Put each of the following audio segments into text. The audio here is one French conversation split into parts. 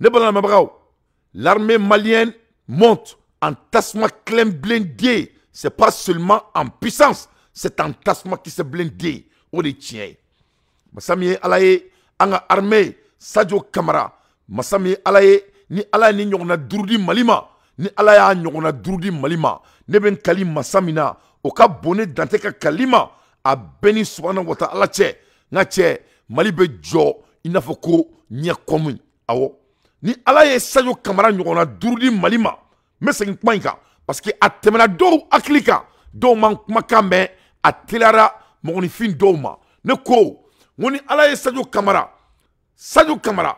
ne balanamabagaw l'armée malienne monte en tassement clem blindé c'est pas seulement en puissance c'est en tassement qui se blindé On les tient. Masami Alaye, anga armée sadio kamara Masami alaye, ni alay ni ɲɔgɔnna duuru malima ni alaya y'a malima, neben ne ben kali masa na o a béni swana wata alache nache, malibe ka inafoko, mali ni alaye ye kamara ɲɔgɔnna duuru di mali ma n bɛ parce que a tɛmɛna dɔw hakili kan dɔw man kumakan mɛn a teliyara mɔgɔninfin dɔw ne ko ni ala ye sajo kamara sajo kamara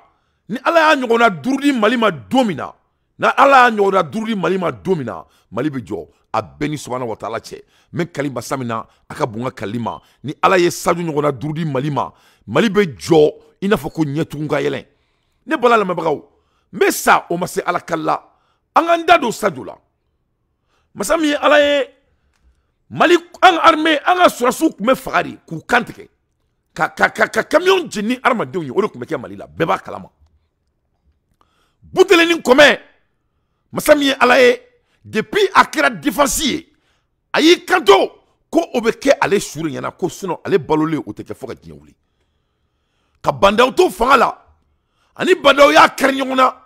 ni ala y'a ɲɔgɔnna duuru malima domina. na na ala y'a ɲɔgɔnna malima di mali ma don min na mali jɔ a bɛɛ ni alaye wataala cɛ n kali masa min na a ka bon ni ma mais ça on ma ala Kalla, Anganda do Sadoula. Masamie la ala mali an an ka sɔrɔsiw tun Kou ka ka ka ka camion arma kalama butele ni kome masami depuis Ayi kanto ko obeke ale su yana, ɲɛna ale balole o tɛ kɛ ka fanga la ani bandaw y'a karnyona.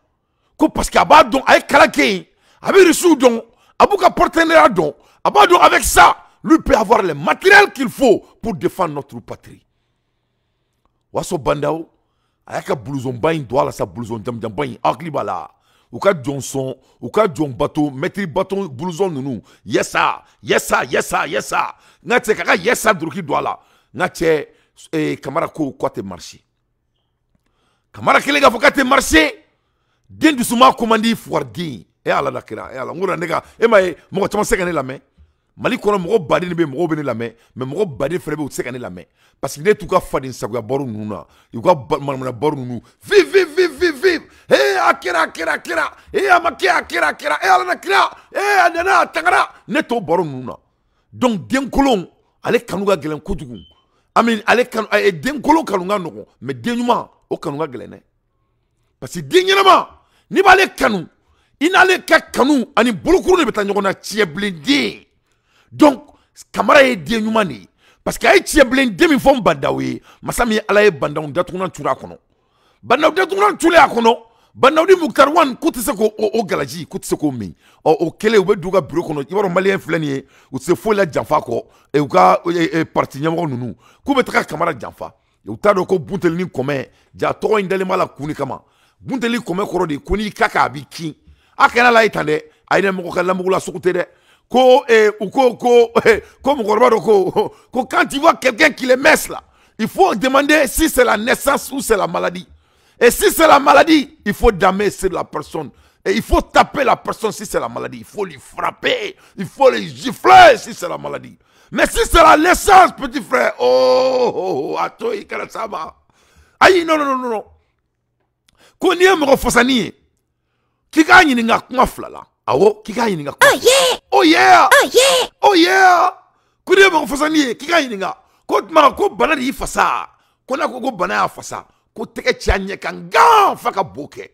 parce que avec avec a avec le kɛ Abado a avec ça lui peut avoir le matériel qu'il faut pour défendre notre patrie o bandao il bandaw a y'a doit la sa bluzon jamujanba bain hakili la u ka jɔn jon bateau ka jɔn bato nous yesa yesa yesa yesa ka kamara kamara den dusuma ko man e ala la kira e ala ngura nega e ma e, mo mɔgɔ caman se ka ne mali kɔnɔ mɔgɔ badi de bɛ mɔgɔw bɛ ne lamɛn mɛ mɔgɔ baden fɛnɛ bɛ u tɛ se ka la lamɛn parce que ne t'u fadi sa ko baro ninnu na u ka manamana baro ninnu viv viv viv viv viv eh akira akira akira e a kɛra akira eh ma kɛ a kɛra e, ala na kira e tangara ne t'o donc denkolon ale kanu ka gɛlɛn kojugu ami ale kanu e, denkolon kanu ka nɔgɔn mɛ mais ɲuman o kanu ka hein. parce que den n'i b'ale kanu i n'ale ka kanu ani bolokuru de bɛ taa ɲɔgɔn na tiɲɛbilenden donc kamara ye den ɲuman de ye parce que a ye tiɲɛbilenden min fɔ n bandaw ye masa min ye ala ye bandaw turu a kɔnɔ bandaw k'o o galaji k'u tɛ se k'o min o kɛlen u bɛ don u ka biro kɔnɔ i b'a dɔn maliyɛn filɛ nin ye u tɛ se foyi la janfa kɔ e, u ka e, e, pariti ɲɛmɔgɔ ninnu k'u bɛ taga kamara janfa u t'a dɔn ko buntelini kɔmɛ ja tɔgɔ in dalen b'a la kun kama de la eh, eh ko ko quand tu vois quelqu'un qui le messe là il faut demander si c'est la naissance ou c'est la maladie et si c'est la maladie il faut damer sur la personne et il faut taper la personne si c'est la maladie il faut lui frapper il faut lui gifler si c'est la maladie mais si c'est la naissance petit frère oh oh oh, oh sama aïe non non non non ko n'i ye mɔgɔ fasani ye k'i k'a ɲininka kuma fila la awɔ k'i k'a ɲininka kuma oh, oh yeah oh yeah oh yeah ko n'i ye mɔgɔ fasani ye k'i k'a ɲininka ko tuma ko bana de y'i fasa ko n'a ko ko bana y'a fasa ko tɛgɛ ci a ɲɛ kan gan f'a ka bo kɛ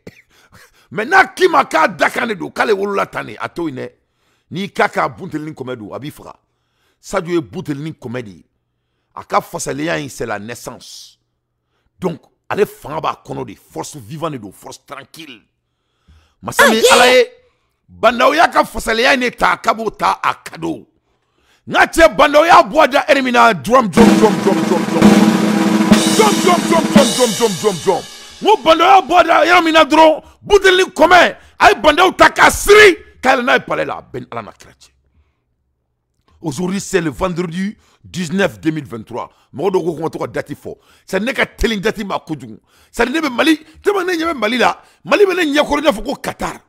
mɛ n'a k'i ma k'a k'ale wolola tan de a t'o n'i k'a k'a buntelini kɔmɛ don a b'i faga sadu ye kɔmɛ c'est la naissance donc ale fanga b'a kɔnɔ de force vivant de force tranquille masa min ye ala ye bandawuya ka fasaliya ne de ta a ka b'o ta a ka do n'a cɛ bandawuya drum, drum, drum, drum, drum, drum, drum, drum, drum, drum, drum, drum, drum, drum, jɔm jɔm jɔm jɔm jɔm n ko bandawuya na bandaw ta k'a siri pale palais la ben bɛ ni ala n'a aujourd'hui c'est le vendredi 19 2023 mɔgɔ dɔw ko ko n ka to ka date fɔ c'est à dire ne ka teli date ma kojugu c'est ne bɛ Mali tellement ne ɲɛ bɛ Mali la Mali bɛ ne ɲɛkɔrɔ i n'a fɔ ko Qatar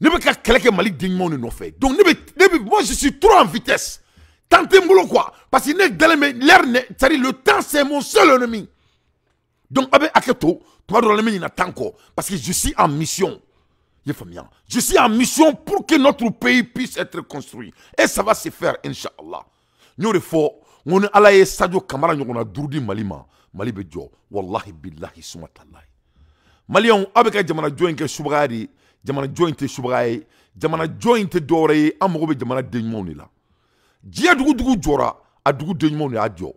ne bɛ ka kɛlɛ kɛ Mali denɲumanw de nɔfɛ donc ne bɛ ne bɛ moi je suis trop en vitesse temps tɛ n bolo quoi parce que ne dalen bɛ l'heure ne c'est à dire le temps c'est mon seul ennemi donc a bɛ hakɛ to tuma dɔ la ne bɛ ɲina temps kɔ parce que je suis en mission i y'a hein. je suis en mission pour que notre pays puisse être construit et ça va se faire inch'Allah y'o de fɔ n ko ni ala ye sajo kamara ɲɔgɔnna duuru di mali ma mali bɛ jɔ walahi bilahi suma talahi maliyɛnw aw bɛ ka jamana jɔ in kɛ subagaya de ye jamana jɔ in tɛ subagaya ye jamana jɔ in tɛ dɔwɛrɛ ye an mago bɛ jamana denɲumanw de la diɲɛ dugu dugu jɔra a dugu denɲumanw de y'a jɔ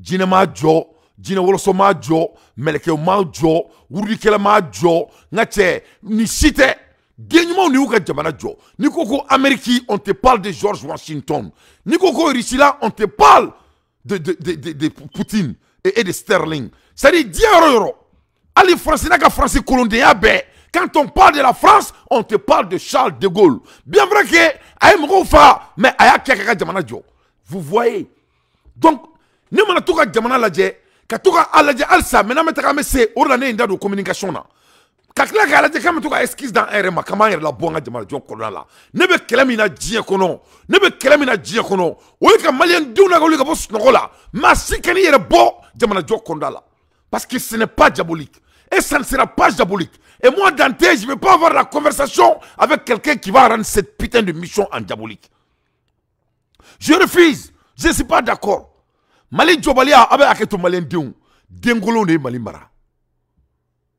jinɛ m'a jɔ jinɛ wɔlɔsɔ m'a jɔ mɛlɛkɛw m'a jɔ wurulikɛla m'a jɔ n ka cɛ nin si tɛ Den ɲumanw de y'u ka jamana jo. n'i koko Amérique on te parle de George Washington n'i koko ko Russie là on te parle de de de de de Poutine et de Sterling c'est à dire diɲɛ yɔrɔ yɔrɔ n'a ka France ah ben, quand on parle de la France on te parle de Charles de Gaulle bien vrai que a ye mais a y'a jamana jɔ vous voyez donc ne mana tout ka jamana lajɛ ka Quand ka a lajɛ halisa mais n'an bɛ se de communication na ka tila k'a lajɛ k'an bɛ to ka excuse d'an yɛrɛ ma k'an b'an yɛrɛ labɔ an ka jamanajɔ kɔnɔna la ne bɛ kɛlɛ min na diɲɛ kɔnɔ ne bɛ kɛlɛ min na diɲɛ kɔnɔ o ye ka maliyɛn denw lawuli ka bɔ sunɔgɔ la maa si kɛ n'i yɛrɛ bɔ jamanajɔ kɔnɔna la parce que ce n'est pas diabolique et ça ne sera pas diabolique et moi Dante je ne veux pas avoir la conversation avec quelqu'un qui va rendre cette putain de mission en diabolique je refuse je ne suis pas d'accord Mali jɔbaliya a abe hakɛ to maliyɛn denw denkolonw de ye Mali mara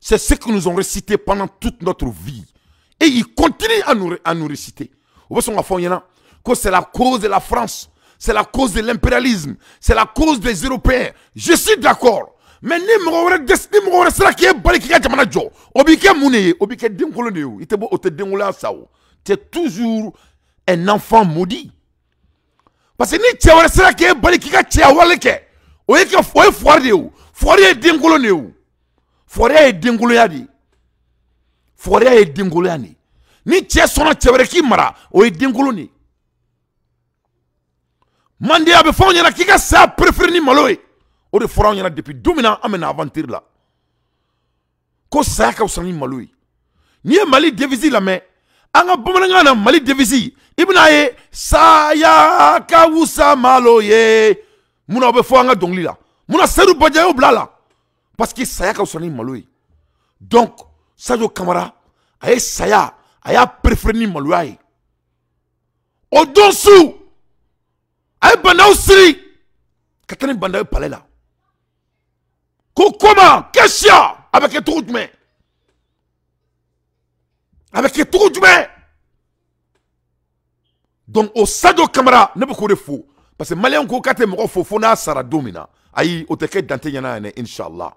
C'est ce que nous ont récité pendant toute notre vie. Et ils continuent à nous, à nous réciter. C'est la cause de la France. C'est la cause de l'impérialisme. C'est la cause des Européens. Je suis d'accord. Mais ni mon wɛrɛ ni mon wɛrɛ sera qui ye bali k'i ka jamana jɔ obi b'i kɛ mun il ye beau b'i kɛ tu es toujours un enfant maudit parce que ni cɛ wɛrɛ sera qui est k'i ka cɛya wale kɛ o ye ka o de fɔriya ye denkoloya de ye fɔriya ye denkoloya de ye ni cɛ sɔnna cɛ wɛrɛ k'i mara o ye denkolon de ye mandeya bɛ fɔ anw ɲɛna k'i ka saya perefere ni malo ye o de fɔra anw ɲɛna depuis don min na an bɛ na aventure la ko saya ka fisa ni malo ye n'i ye mali devise lamɛn an ka bamanankan na mali devise i bɛna ye saya ka wusa malo ye munna o bɛ fɔ an ka dɔnkili la munna seru bajɛ y'o bila a la. parce que saya ka fisa ni malo donc sadio kamara ay saya saya a préféré ni maloya ye o don su a ye bandaw siri ka palela ni bandaw ye palais la ko koma kɛ avec a bɛ kɛ donc au sadio kamara ne bɛ de parce que maliyɛn ko k'a tɛ mɔgɔ fo fo sara Domina. min o dante yana inshallah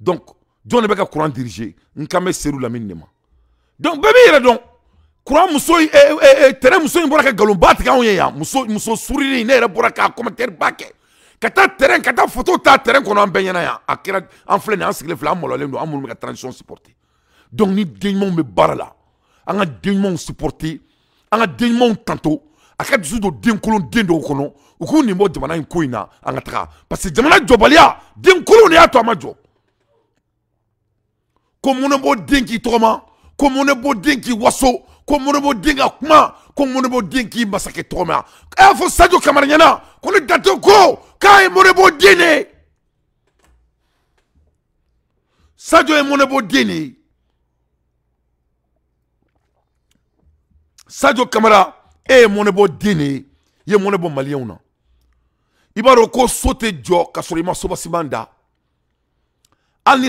donc John ne pas kuran diriger n'kame kan la seeru donc baby est muso in un terrain muso in ka nkalon ba muso muso commentaire terrain y photo ta terrain qu'on a kɛra an en un terrain... qui est en transition supporter donc ni denɲumanw me terrain qui est ka denɲumanw supporter tanto a ka dusu don denkolon de dɔw kɔnɔ u k'u nin bɔ parce que jamana jɔbaliya jobalia, y'a to comme on beau dingue qui ma, comme mon beau dingue qui so, comme mon beau dingue a comme mon est beau dingue massacre toi ma. Eh, Alors ça je camarillana, qu'on est d'accord. Ca est mon beau dîner. Eh? Ça est mon beau dîner. Eh? Ça camara, eh mon beau dîner, y mon beau malien ona. saute jo casse le masque simanda Allez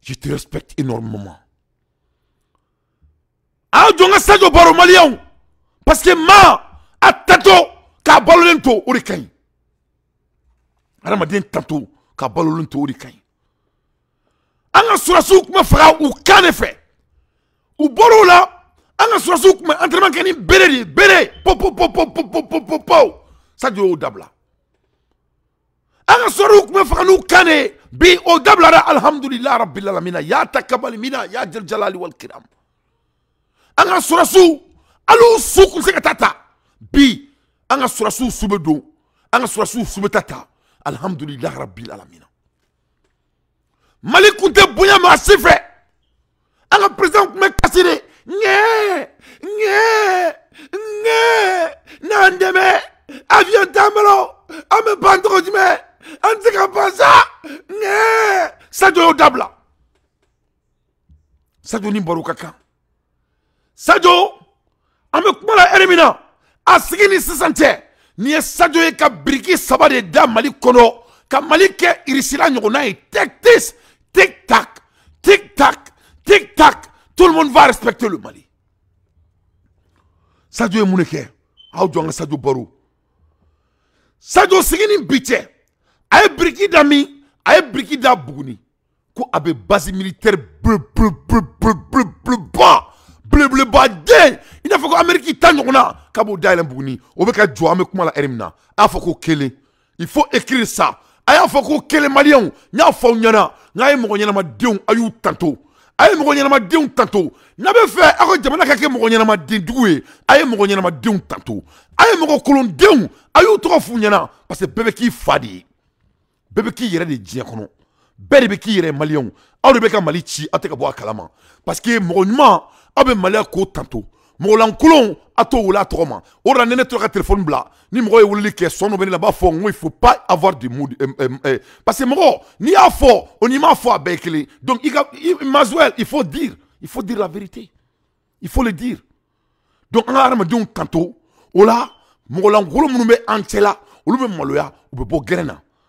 je te respecte énormément. an ah, hein. parce que ma a tato k'a balolento de tato k'a balolento de ma ɲi ah, ou ka sɔrɔsiw de temps. Je suis un peu de an me sɔriw kane bi o dabilara rabbil alamin y'a ta kabalimina y'a jalijalali wal kiram an ka se bi an ka sɔrɔsiw subetata bɛ don an rabbil alamin su bɛ taa sifre alihamudulila rabilalamina me tun tɛ bonya maa nandeme an tɛ se ka ban sa ɲɛ sajo y'o dabila sajo ni baro ka kan sajo an bɛ kuma la ɛri min ni sisan tɛ nin ka biriki saba de da mali kɔnɔ ka mali kɛ irisila ɲɔgɔnna ye tɛktis tic tac tic tac tic tac tout le monde va respecter le mali Sadio ye mun de kɛ aw jɔ an baro sajo a ye biriki da min a ye biriki da buguni ko a bɛ bleu bleu bleu bleu i n'a fɔ ko bleu ta ɲɔgɔnna k'a b'o dayɛlɛ buguni o bɛ ka jɔ an bɛ kuma la ɛri min a y'a ko kelen il faut écrire ça a y'a fɔ ko kelen maliyɛnw n y'a fɔ tanto a ye mɔgɔ ɲɛnamadenw tanto n'a bɛ fɛ aw ka jamana ka kɛ mɔgɔ bleu tanto a ye mɔgɔ kolondenw a y'u parce que fa bɛɛ bɛ k'i yɛrɛ de diɲɛ kɔnɔ bɛɛ de bɛ k'i yɛrɛ maliyɛnw aw de bɛ ka mali ci aw tɛ parce que mɔgɔ ɲuman aw bɛ maliya k'o tanto mɔgɔlankolon a t'o wuli a tɔgɔ ma o de la ni ne tora ka telefɔni bila ni mɔgɔ ye weleli kɛ son dɔ bɛ ne la n b'a fɔ n il faut pas avoir de mots euh, euh, euh, parce que mɔgɔ n'i y'a fɔ o n'i m'a fɔ a bɛɛ donc i ka i il faut dire il faut dire la vérité il faut le dire donc an ka adamadenw tantôt. o la mɔgɔlankolon minnu bɛ an cɛla olu bɛ maloya u bɛ bɔ gɛrɛn na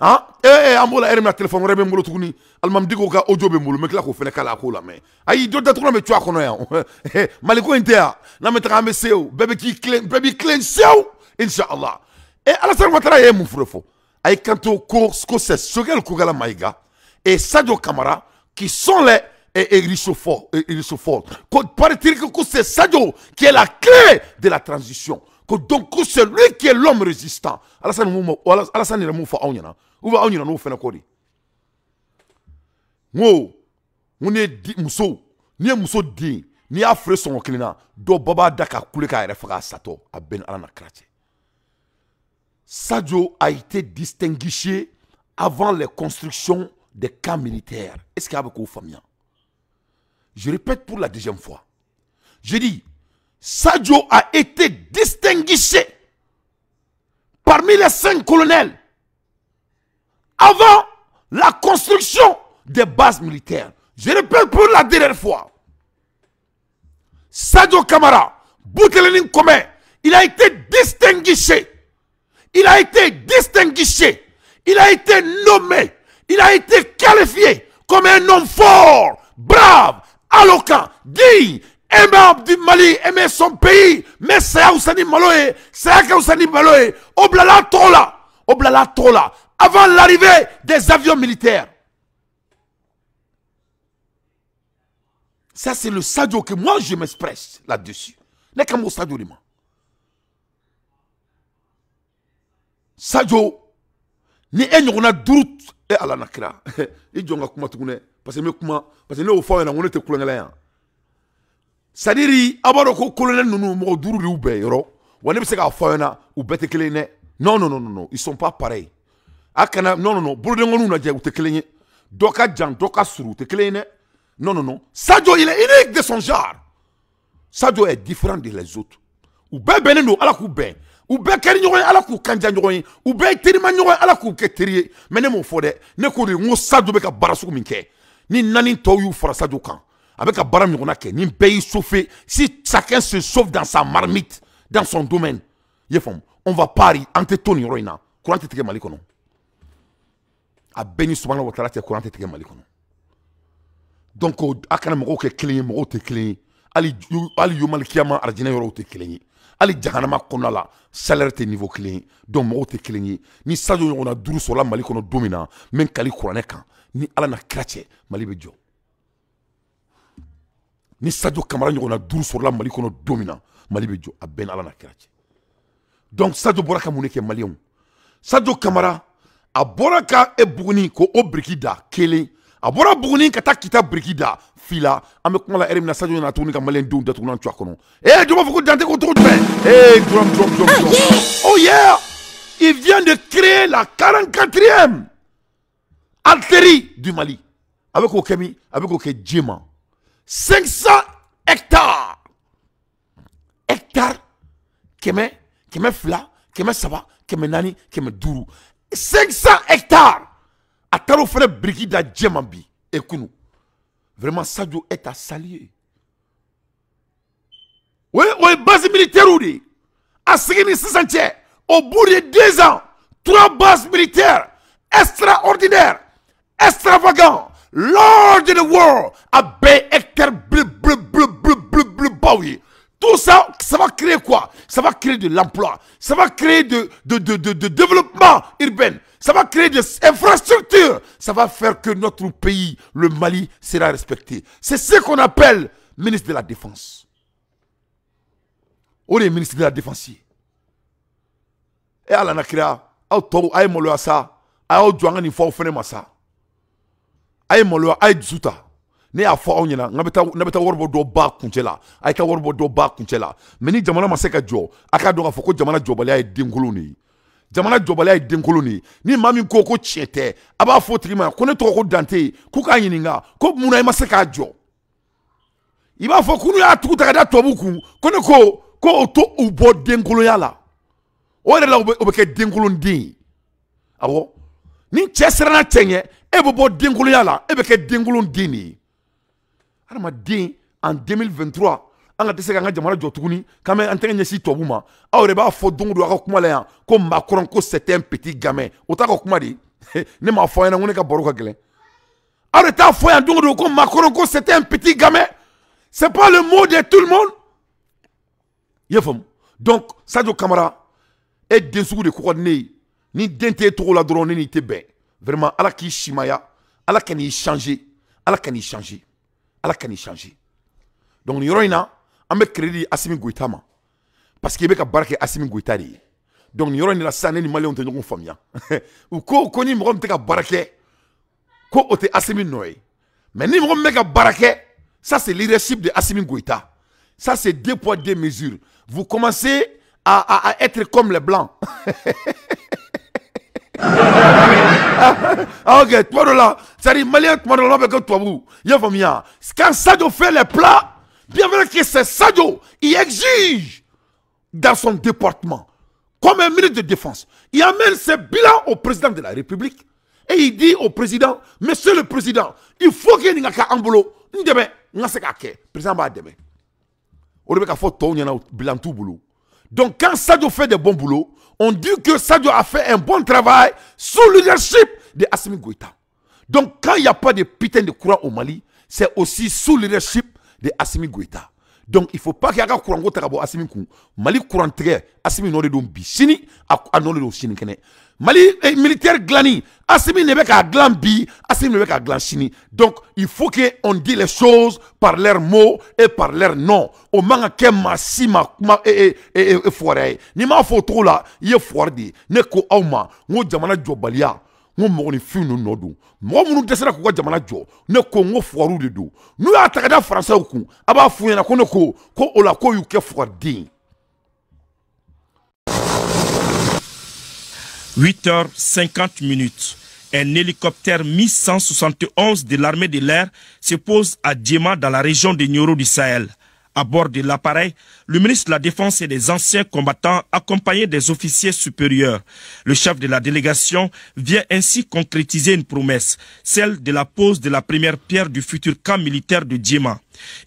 ah eh, eh an b'o la yɛrɛ min na telefɔni al bɛ n ka ojo be n bolo n bɛ tila k'o fana k'a la a k'o lamɛn ayi jɔ datugulan bɛ to a kɔnɔ maliko in tɛ yan n'an bɛ taga an k'i kilen bɛɛ b'i kilen inshallah ee alasani watara ye mun fure fɔ a ye kanto ko ko c'est sogɛli et sadio kamara qui sont les et Irissofort, Irissofort. que c'est Sadio qui est la clé de la transition. Que donc c'est lui qui est l'homme résistant. Alassane ni Alassane Mouma, Aouniana. Hein sadio a été distingué avant les constructions des camps militaires est ce y a beaucoup de je répète pour la deuxième fois je dis sadio a été distingué parmi les cinq colonels avant la construction des bases militaires. Je répète pour la dernière fois. Sadio Kamara, il a été distingué. Il a été distingué. Il a été nommé. Il a été qualifié comme un homme fort, brave, alloquent, digne, aimable du Mali, aimé son pays. Mais c'est Oussani Maloé, c'est Oussani Maloé, Oblala Tola, Oblala Tola, avant l'arrivée des avions militaires. Ça, c'est le Sadio que moi, je m'expresse là-dessus. N'est qu'un Sadio Lima. Sadio, ni un ɲɔgɔnna et e kira parce que parce que nous, nous nous nous Nous ne nous c'est à dire nous ne se non non non non ils sont pas pareils a non non non bolodenkɔniw lajɛ u tɛ kelen ye dɔ doka jan dɔ ka surun u non non non sadio il est unique de son genre sadio est différent de les autres ou bɛɛ bɛnnen don ala k'u bɛn ou bɛɛ kɛri ɲɔgɔn ala k'u kanja ɲɔgɔn ye u bɛɛ terima ɲɔgɔn ala k'u kɛ teri ne m'o fodé ne ko de n sadio bɛ ka baara min ni Nani tɔw for fara sadio kan Avec bɛ ka baara ke Ni pays bɛɛ sauvé si chacun se sauve dans sa marmite dans son domaine yefom on va pas entre tɛ to nin yɔrɔ in na a bɛɛ ni subahana watala cɛ kuran tɛ tigɛ mali kɔnɔ donc a kana mɔgɔw kɛ kelen ye mɔgɔw tɛ kelen ye hali hali yomali kiyama arijinɛ yɔrɔw tɛ kelen ye hali jahanama kɔnɔna la salaire tɛ niveau kelen ye donc mɔgɔw tɛ kelen ye ni sadio ɲɔgɔnna duuru sɔrɔla mali kɔnɔ don min na n kali kuranɛ kan ni ala na kira cɛ mali bɛ jɔ ni sadio kamara ɲɔgɔnna duuru sɔrɔla mali kɔnɔ don min na mali bɛ jɔ a bɛɛ ni ala na kira cɛ donc sadio bɔra ka mun de kɛ maliyɛnw sadio kamara a bɔra ka e buguni ko o biriki da kelen a bɔra buguni ka taa kita biriki da fila an bɛ kuma la ɛri min na sajo ɲɛna tuguni ka maliyɛn denw datugulan to kɔnɔ ee b'a fɔ ko dante ko cogo jumɛn ee eh, drum drum drum drum oh yeah il vient de créer la 44e altérie du Mali a bɛ k'o kɛ min a bɛ k'o kɛ 500 hectares hectares kɛmɛ kɛmɛ fila kɛmɛ saba kɛmɛ naani kɛmɛ duuru 500 hectares à Taro brigida djemambi et nous vraiment ça est à saluer Oui, oui, base militaire À au bout de deux ans trois bases militaires extraordinaires extravagantes, large in the world à bɛɛ hectare tout ça, ça va créer quoi Ça va créer de l'emploi, ça va créer de, de, de, de développement urbain, ça va créer des infrastructures, ça va faire que notre pays, le Mali, sera respecté. C'est ce qu'on appelle ministre de la Défense. est le ministre de la Défense. Et à la aw tɔw a à a ma sa a ne y'a fɔ aw ɲɛna n ka ne bɛ taa wari bɔ dɔ ba kuncɛ la a' ka wari bɔ dɔ ba kuncɛ la mɛ ni jamana ma se ka jɔ a k'a dɔn k'a fɔ ko jamana jɔbaliya ye denkolon de ye jamana jɔbaliya ye denkolon de ye ni maa min ko ko tiɲɛ tɛ a b'a fɔ o tigi ma ko ne tɔgɔ ko dante k'u k'a ɲininka ko munna i ma se k'a jɔ i b'a fɔ ko y'a tugu ta ka da tubabu kun ko ne ko ko o to u bɔ denkolonya la o yɛrɛ la o bɛ kɛ denkolonden ye awɔ ni cɛ siranna cɛ ɲɛ e bɛ bɔ denkolonya la e bɛ kɛ denkolonden de ye hadamaden en 2023 an ka tɛ se k'an ka jamana jɔ tuguni k'an bɛ an tɛgɛ ɲɛsin tubabu ma aw de b'a fɔ don o don aw ka kuma la yan ko makɔrɔn c'est un petit gamin o t'a ka kuma ne m'a fɔ aw ɲɛna ko ne ka baro ka gɛlɛn aw de t'a fɔ yan don c'était un petit gamin c'est pas le mot de tout le monde i y'a faamu donc sadio kamara e den sugu de kɔgɔ ni den t'e la drone n'i tɛ bɛn vraiment ala k'i simaya ala ka n'i changer ala ka n'i changer ala ka nin change donc nin yɔrɔ in na an bɛ crédit di asimi goyita ma parce que i bɛ ka baara kɛ asimi goyita de ye donc nin yɔrɔ in na sisan ne ni maliyɛnw tɛ ɲɔgɔn faamuya u ko ko ni mɔgɔ min tɛ ka baara kɛ ko o tɛ asimi nɔ ye mais ni mɔgɔ min bɛ ka baara kɛ ça c'est leadership de asimi goyita ça c'est deux poids deux mesures vous commencez à à à être comme les blancs Ah, ok, toi là, ça malien, toi avec toi, vous, il y a Quand Sadio fait les plats, bien que c'est Sadio, il exige dans son département, comme un ministre de défense, il amène ses bilans au président de la République et il dit au président, monsieur le président, il faut qu'il n'y ait qu'un boulot, demain, n'a c'est qu'à Le président va demain. On bilan tout boulot. Donc quand Sadio fait des bons boulots, on dit que Sadio a fait un bon travail sous le leadership de Assimi Goïta. Donc, quand il n'y a pas de putain de courant au Mali, c'est aussi sous le leadership de Assimi Goïta. Donc, il ne faut pas qu'il y ait un courant au Assimi Kou. Mali courant très, Assimi n'aurait donc bishini, à n'aurait donc chini Mali et eh, militaire glani. asimi ne qu'à glan bi, Assimi ne qu'à Donc, il faut on dise les choses par leurs mots et par leurs noms. Au manga ke ma si ma e e e Ni ma photo là, il est foire Ne ko auma, ngo jamana jobalia. Ngo moni fi no no do. Ngo munu ko jamana jo. Ne ko ngo foiru de do. Nous ya tagada français oku, Aba na ko ne ko ko ola ko ke foire 8h50 minutes. Un hélicoptère Mi-171 de l'armée de l'air se pose à Djema dans la région de Nioro du Sahel à bord de l'appareil, le ministre de la Défense et des anciens combattants accompagnés des officiers supérieurs. Le chef de la délégation vient ainsi concrétiser une promesse, celle de la pose de la première pierre du futur camp militaire de Djema.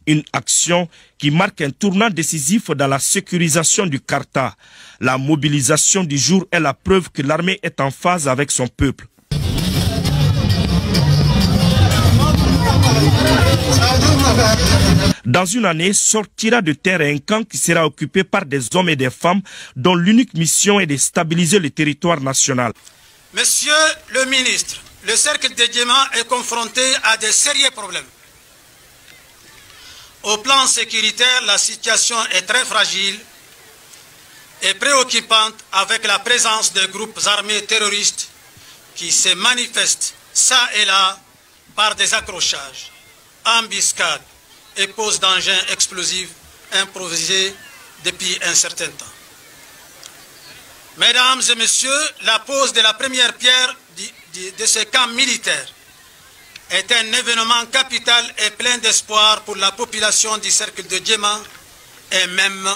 Une action qui marque un tournant décisif dans la sécurisation du Karta. La mobilisation du jour est la preuve que l'armée est en phase avec son peuple dans une année, sortira de terre un camp qui sera occupé par des hommes et des femmes dont l'unique mission est de stabiliser le territoire national. Monsieur le ministre, le cercle de diamants est confronté à des sérieux problèmes. Au plan sécuritaire, la situation est très fragile et préoccupante avec la présence de groupes armés terroristes qui se manifestent ça et là par des accrochages, embuscades, et pose d'engins explosifs improvisés depuis un certain temps. Mesdames et messieurs, la pose de la première pierre de ce camp militaire est un événement capital et plein d'espoir pour la population du cercle de Djeman et même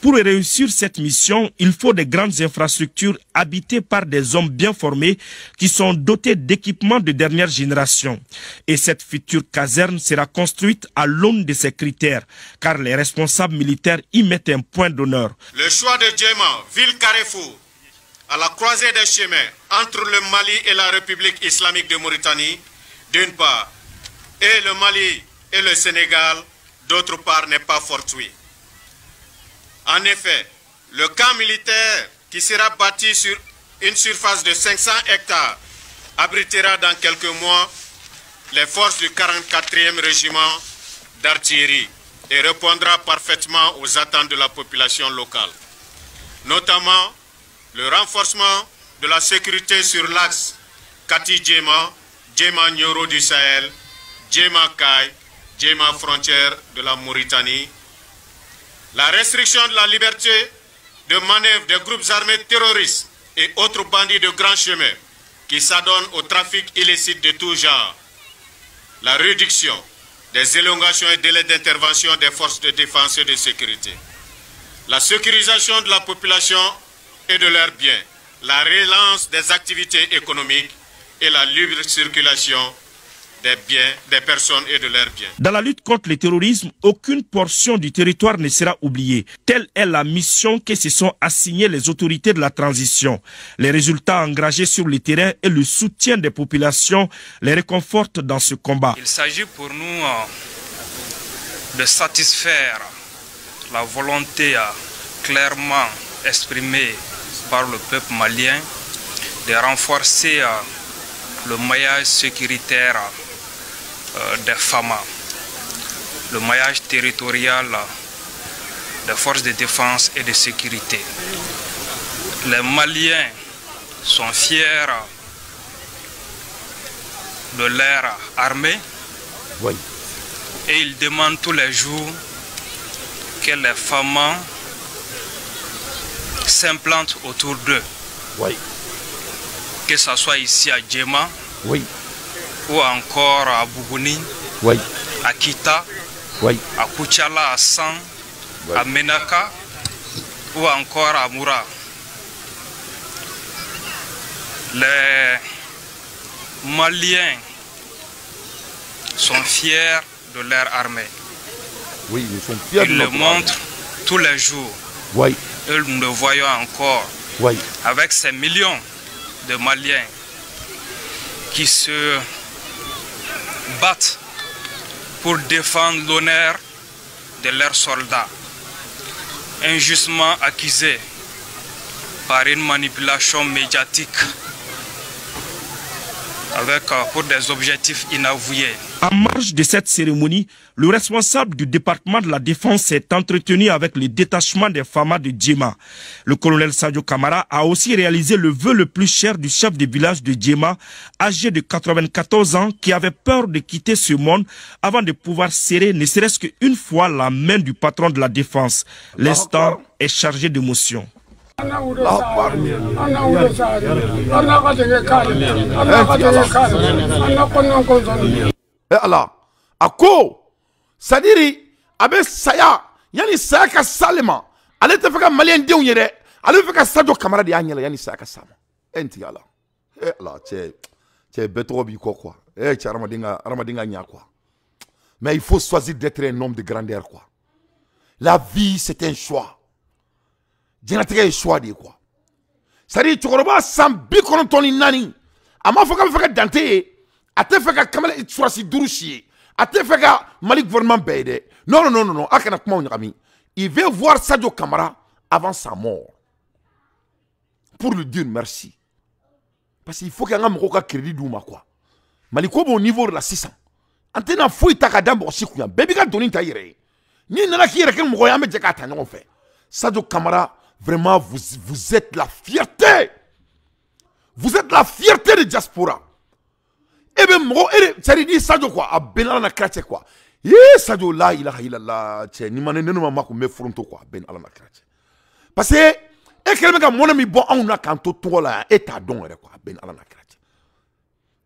pour réussir cette mission, il faut des grandes infrastructures habitées par des hommes bien formés qui sont dotés d'équipements de dernière génération. Et cette future caserne sera construite à l'aune de ces critères, car les responsables militaires y mettent un point d'honneur. Le choix de Djema, ville carrefour, à la croisée des chemins entre le Mali et la République islamique de Mauritanie, d'une part, et le Mali et le Sénégal, d'autre part, n'est pas fortuit. En effet, le camp militaire qui sera bâti sur une surface de 500 hectares abritera dans quelques mois les forces du 44e régiment d'artillerie et répondra parfaitement aux attentes de la population locale, notamment le renforcement de la sécurité sur l'axe Kati-Djema, Djema-Nyoro du Sahel, Djema-Kai, Djema-Frontière de la Mauritanie la restriction de la liberté de manœuvre des groupes armés terroristes et autres bandits de grand chemin qui s'adonnent au trafic illicite de tout genre, la réduction des élongations et délais d'intervention des forces de défense et de sécurité, la sécurisation de la population et de leurs biens, la relance des activités économiques et la libre circulation des biens, des personnes et de leurs biens. Dans la lutte contre le terrorisme, aucune portion du territoire ne sera oubliée. Telle est la mission que se sont assignées les autorités de la transition. Les résultats engagés sur le terrain et le soutien des populations les réconfortent dans ce combat. Il s'agit pour nous euh, de satisfaire la volonté euh, clairement exprimée par le peuple malien de renforcer euh, le maillage sécuritaire euh, des FAMA, le maillage territorial euh, des forces de défense et de sécurité. Les Maliens sont fiers euh, de leur armée oui. et ils demandent tous les jours que les FAMA s'implantent autour d'eux. Oui. Que ce soit ici à Djemma, oui ou encore à Bougouni, à Kita, à Kouchala, à San, à Menaka ou encore à Moura. Les Maliens sont fiers de leur armée. Oui, ils le montrent tous les jours. Oui. nous le voyons encore. Oui. Avec ces millions de Maliens qui se battent pour défendre l'honneur de leurs soldats, injustement accusés par une manipulation médiatique avec euh, pour des objectifs inavoués. En marge de cette cérémonie, le responsable du département de la défense s'est entretenu avec le détachement des femmes de Djema. Le colonel Sadio Kamara a aussi réalisé le vœu le plus cher du chef de village de Djema, âgé de 94 ans, qui avait peur de quitter ce monde avant de pouvoir serrer ne serait-ce qu'une fois la main du patron de la défense. L'instant est chargé d'émotion. Eh, Allah, Sadiri, a saya yani saya ka s'ale ma ale tɛ fɛ ka maliyɛndenw ye dɛ ale bɛ fɛ ka sa kamara de y'a ɲɛ la yanni saya ka s'a ma e n a ala cɛ cɛ bɛɛ b'i kɔ kuwa e cɛ hadamaden ka hadamaden ka ɲa mais il faut choisir d'être un homme de grandeur quoi la vie c'est un choix diɲɛnatigɛ très choix de quoi c'est à dire cɛkɔrɔba san bi kɔnɔntɔn toni nani. Ama faka fɔ k'a dante ye faka tɛ fɛ ka kamalen si a tɛ Malik ka mali gouvernement non non non non non a on y ɲagami il veut voir sadio Kamara avant sa mort pour lui dire merci parce qu'il faut que y me un crédit d'u quoi mali au niveau de la 600. an tɛna foyi ta k'a da si n'i nana k'i yɛrɛ kɛ mɔgɔ ye an bɛ sadio camara vraiment vous vous êtes la fierté vous êtes la fierté de diaspora e bɛ mɔgɔ c'est dit dire n'i quoi à bɛ ala n'a quoi yee sajo la ilaha illallah cɛ ni ma ne ni ma ma kun bɛ quoi Ben bɛ ala parce que e kɛlen bɛ ka mon ami bon, on na k'an et tɔgɔ la t'a dɔn quoi a bɛ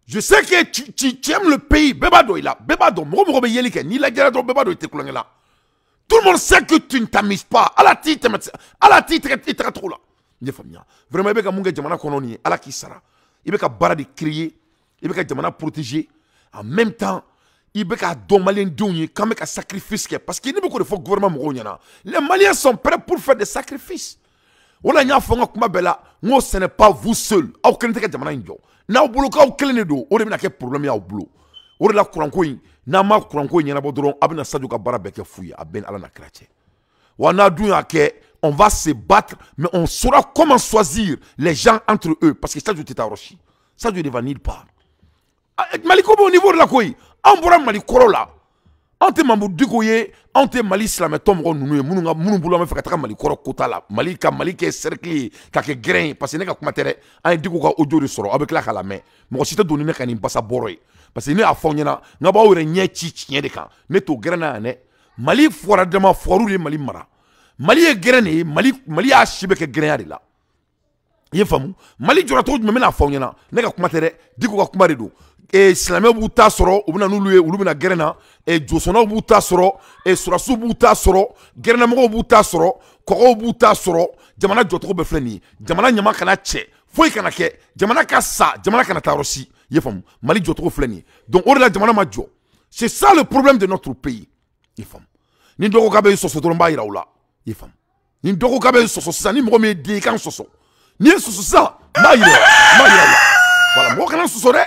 je sais que tu tu tu aimes le pays bɛɛ il a. i la bɛɛ b'a dɔn n'i la guerre bɛɛ b'a il te tɛ là. tout le monde sait que tu ne t'amuses pas À la titre à t'i tɛgɛ i tɛgɛ cogo la n vraiment i bɛ ka mun kɛ jamana kɔnɔ nin ye ala k'i sara i bɛ ka baara de créer i bɛ ka jamana protéger en même temps i bɛ k'a dɔn maliyɛndenw ye k'an bɛ ka sacrifice kɛ parce que ne bɛ k'o de fɔ gouvernement mɔgɔw ɲɛna les maliens sont prêts pour faire des sacrifices o la n y'a fɔ n ka kuma bɛɛ la n ko ce n'est pas vous seul aw kelen tɛ ka jamana in jɔ n'aw bolo k'aw kelen de don o de bɛna kɛ problème y'aw bolo o de la kuranko in n'an ma kuranko in ɲɛnabɔ dɔrɔn aw bɛna sadiw ka baara bɛɛ kɛ fu ye a bɛɛ ni ala n'a kira cɛ wa n'a dun y'a kɛ on va se battre mais on saura comment choisir les gens entre eux parce que sadiw tɛ taa yɔrɔ si sadiw ne va nulle part ah, eh, mali ko au niveau de la koyi anw bɔra mali kɔrɔ la anw tɛ mamudiko ye anw mali silamɛtɔ mɔgɔ ninnu kota la mali ka mali kɛ cercle ka ke grain parce que ne ka a tɛ dɛ an ye diko avec audio de mais aw bɛ tila k'a lamɛn si ne basa parce que ne a fɔ aw ɲɛna de ne t'o gɛrɛ na yan dɛ mali fɔra dama fɔriw mali mara mali mali mali y'a si bɛ kɛ de la i ye mali jɔra cogo jumɛn n bɛna fɔ eh, silamɛw b'u ta sɔrɔ u bɛ n'olu ye olu bɛna gɛrɛn na eh, josɔnnaw b'u ta sɔrɔ eh, surasiw b'u ta sɔrɔ gɛrɛnnamɔgɔw b'u ta sɔrɔ kɔgɔw b'u ta sɔrɔ jamana jɔcogo bɛɛ filɛ nin ye jamana ɲama kana cɛ foyi kana kɛ jamana ka sa jamana kana taa yɔrɔ si i y'a faamu Mali jɔcogo filɛ nin ye donc o de la jamana ma jɔ c'est ça le problème de notre pays i y'a faamu ni dɔ ko k'a bɛ n sɔsɔ dɔrɔn n b'a yira aw la i y'a faamu ni dɔ ko k'a bɛ n sɔsɔ sisan ni mɔgɔ min y'i den i ka n sɔsɔ n'i ye n sɔsɔ sisan n b'a yira n b'a yira aw la voilà mɔgɔ kana n sɔsɔ dɛ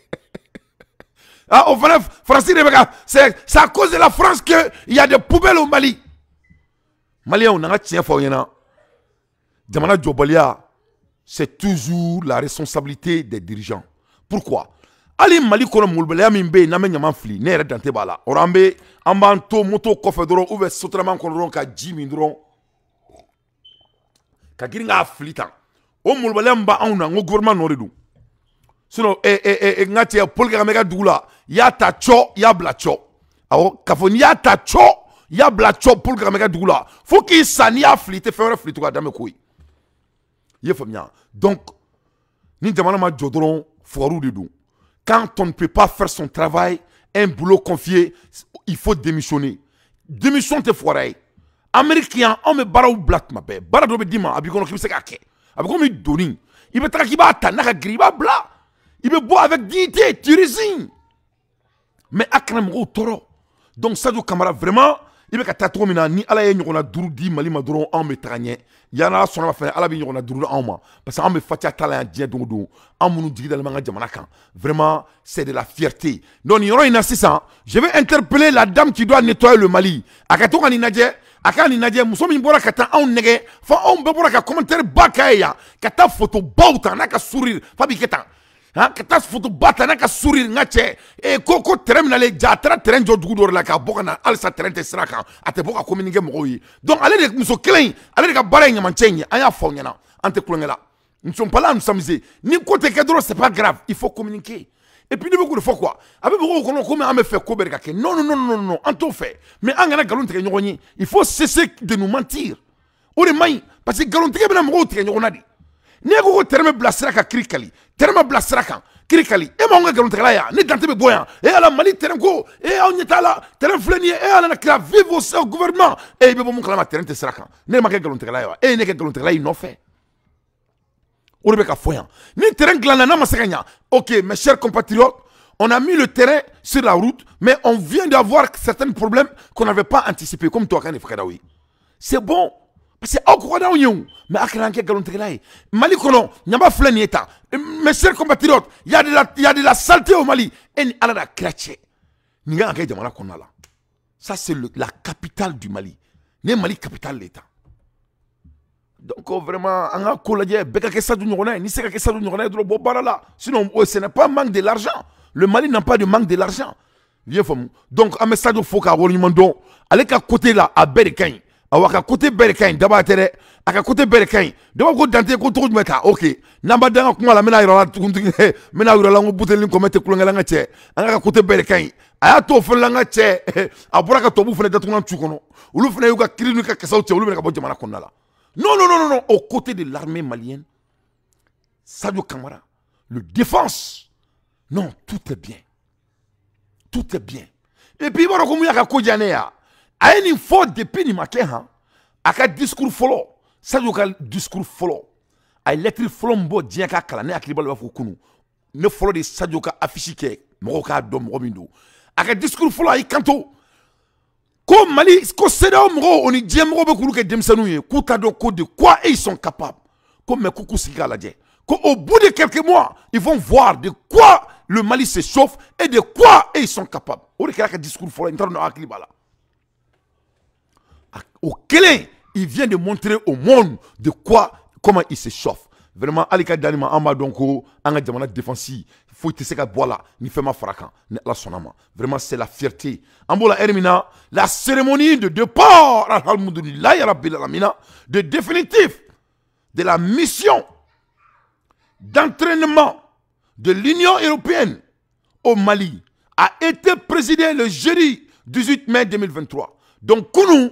Ah, au fana, Francis Rebecca, c'est à cause de la France il y a des poubelles au Mali. Mali, on a tiens fort Djobalia, c'est toujours la responsabilité des dirigeants. Pourquoi Ali mali kɔnɔ mulubaliya min bɛ menya n'an bɛ ne moto coffre dɔrɔn Sotraman sotarama ka ka girin k'a o gouvernement sinɔn e eh, e eh, e eh, ngati ya cɛ poli ka mɛ ka dugu y'a tacho y'a bila cɔ awɔ k'a fɔ y'a ta y'a bila cɔ poli ka mɛ ka dugu la fo k'i sa y'a fili i donc ni jamana ma jɔ dɔrɔn fugariw de don quand on ne peut pas faire son travail un boulot confié il faut démissionner démission tɛ fugara américain anw bɛ baaraw bila tuma ma a b'i kɔnɔ k'i bɛ se k'a kɛ a bɛ komi doni i bɛ taga b'a ta n'a ka il me boit avec dignité, tu résignes. Mais akram kana toro Donc Sadou Camara vraiment il me ka taa ni ala ye a mali ma en anw yana taga la ala sɔnna ma a en en ma parce qu'on me fatia tala y a yan diɲɛ vraiment c'est de la fierté donc nin yɔrɔ in je vais interpeller la dame qui doit nettoyer le Mali a ka to ka nin lajɛ a ka nin lajɛ muso min bɔra ka commentaire Bakaya, kata photo bauta naka sourire han ka taa fotoba ta n'a ka sourire n eh, ka cɛ ee ko ko terrain min ja a taara terrain jɔ dugu dɔ la k'a bɔ ka na halisa terrain tɛ sira kan a tɛ bɔ ka communiquer mɔgɔw ye donc ale de muso kelen in ale de ka baara ye ɲamacɛ in ye an y'a fɔ aw ɲɛna an tɛ kulonkɛ la nous sommes pas là ni ko tɛ kɛ dɔrɔn c'est pas grave il faut communiquer et puis ne bɛ k'o de fɔ quoi a bɛ mɔgɔw kɔnɔ komi an bɛ fɛ ko bɛɛ de ka kɛ non non non non an t'o fɛ mais an kana nkalon tigɛ ɲɔgɔn ye il faut cesser de nous mentir o de man ɲi parce que nkalontigɛ bɛna mɔgɔw tigɛ ɲɔgɔn na de ne ko ko tɛrɛmɛ bila sira kan kiri kali tɛrɛmɛ bila Et kan kiri kali e m'anw ka galontigɛla yan ne Et à mali e la e na au gouvernement e i bɛ bɔ mun kalama ne ma kɛ galontigɛla e ye ne kɛ galontigɛla ni ok mes chers compatriotes On a mis le terrain sur la route, mais on vient d'avoir certains problèmes qu'on n'avait pas anticipés, comme toi, Kanif C'est bon, parce que aw kɔgɔdaw ye o mɛ a kɛra an kɛ nkalontigɛla mali kɔnɔ ɲama filɛ nin ye tan mes chers compatriotes il y a de la il y a de la saleté au Mali et ni ala n'a kira cɛ nin kan ka kɛ la ça c'est la capitale du Mali nin Mali capitale de donc oh, vraiment en ka beka lajɛ bɛɛ ka kɛ sadu ɲɔgɔnna n'i se que ça du ɲɔgɔnna ye dɔrɔn bɔ sinon oh, ce n'est pas manque de l'argent le Mali n'a pas de manque de l'argent i ye donc an bɛ sadu fo k'a waleɲuman dɔn côté là à bɛɛ awa ka kote bɛɛ daba tɛ aka a ka kote bɛɛ daba ko dante ko togo jumɛn ok n'an b'a dan la n bɛna yira la tugun tugun n bɛna yira la n ko buteli ka kote y'a to o la ka ka tubabu fana datugulan tu kɔnɔ olu fana ka kiri n'u ka kasaw cɛ olu bɛna ka non non non non au côté de l'armée malienne Sadio Camara le défense non tout est bien tout est bien et puis i b'a dɔn ko a ye nin fɔ depuis nin ma kɛ han a ka discours fɔlɔ sadu ka discours fɔlɔ a ye lɛtiri fɔlɔ min bɔ diɲɛ ka kalan ne hakili b'a la u b'a ne fɔlɔ de ye sadu ka affiche kɛ mɔgɔw k'a dɔn mɔgɔ min don a ka discours fɔlɔ a y'i kanto ko mali ko CEDEAO mɔgɔw o ni diɲɛ mɔgɔw bɛ k'olu kɛ denmisɛnninw ye k'u t'a dɔn ko de quoi ils sont capables ko mais k'u k'u sigi ko au bout de quelques mois ils vont voir de quoi le Mali se chauffe et de quoi ils sont capables o de kɛra a ka discours fɔlɔ ye n t'a dɔn auquel il vient de montrer au monde de quoi, comment il se chauffe Vraiment, hali ka Amadonko ma en a dɔn ko faut ka jamana défense ni fait ma fara ni vraiment c'est la fierté Ambola Ermina, la la cérémonie de départ de définitif de la mission d'entraînement de l'Union européenne au Mali a été présidée le jeudi 18 mai 2023. Donc, Kounou,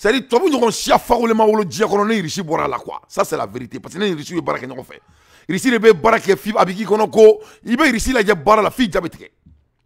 C'est-à-dire, tubabu ɲɔgɔn siya fagolema wolo diɲɛ qu'on la quoi ça c'est la vérité parce que ne ici irisiw le irisi f'i a la f'i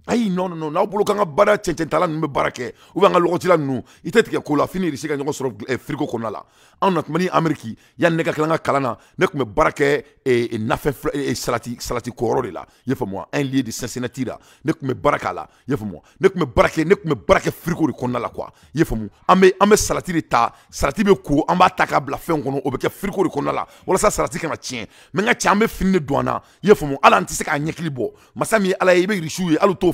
ayi non non n'aw bolo k'an ka baara cɛncɛntala ninnu bɛ baara kɛ u b'an ka lɔgɔcila ninnu i tɛ tigɛ ko la fini irisi ka ɲɔgɔn sɔrɔ kɔnɔna la anw na tuma ameriki yanni ne ka kila ka kalan na ne tun bɛ baara kɛ eh, salati salati koyɔrɔ de la i y'a faamu un lieu de Cincinnati la ne tun bɛ baara k'a la i y'a faamu wa ne tun bɛ ne tun bɛ baara kɛ quoi i y'a faamu an salati de ta salati bɛ ko an b'a ta k'a bila fɛn kɔnɔ o bɛ kɛ firigo de kɔnɔna la walasa salati kana tiɲɛ mɛ n ka cɛ fini de don an na i y'a faamu ala an tɛ se k'a ɲɛkili bɔ masa min ala t'o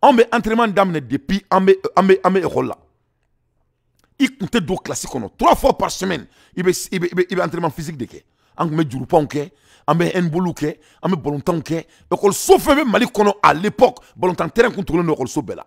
On met entraînement d'amener depuis on met on met on met Il comptait deux classiques trois fois par semaine. Il met il met il met entraînement physique de quoi. On met du repos on met un boulot on on met bon temps on met. Et qu'on même Mali qu'on a à l'époque bon temps terrain contrôlé on ce sauve là.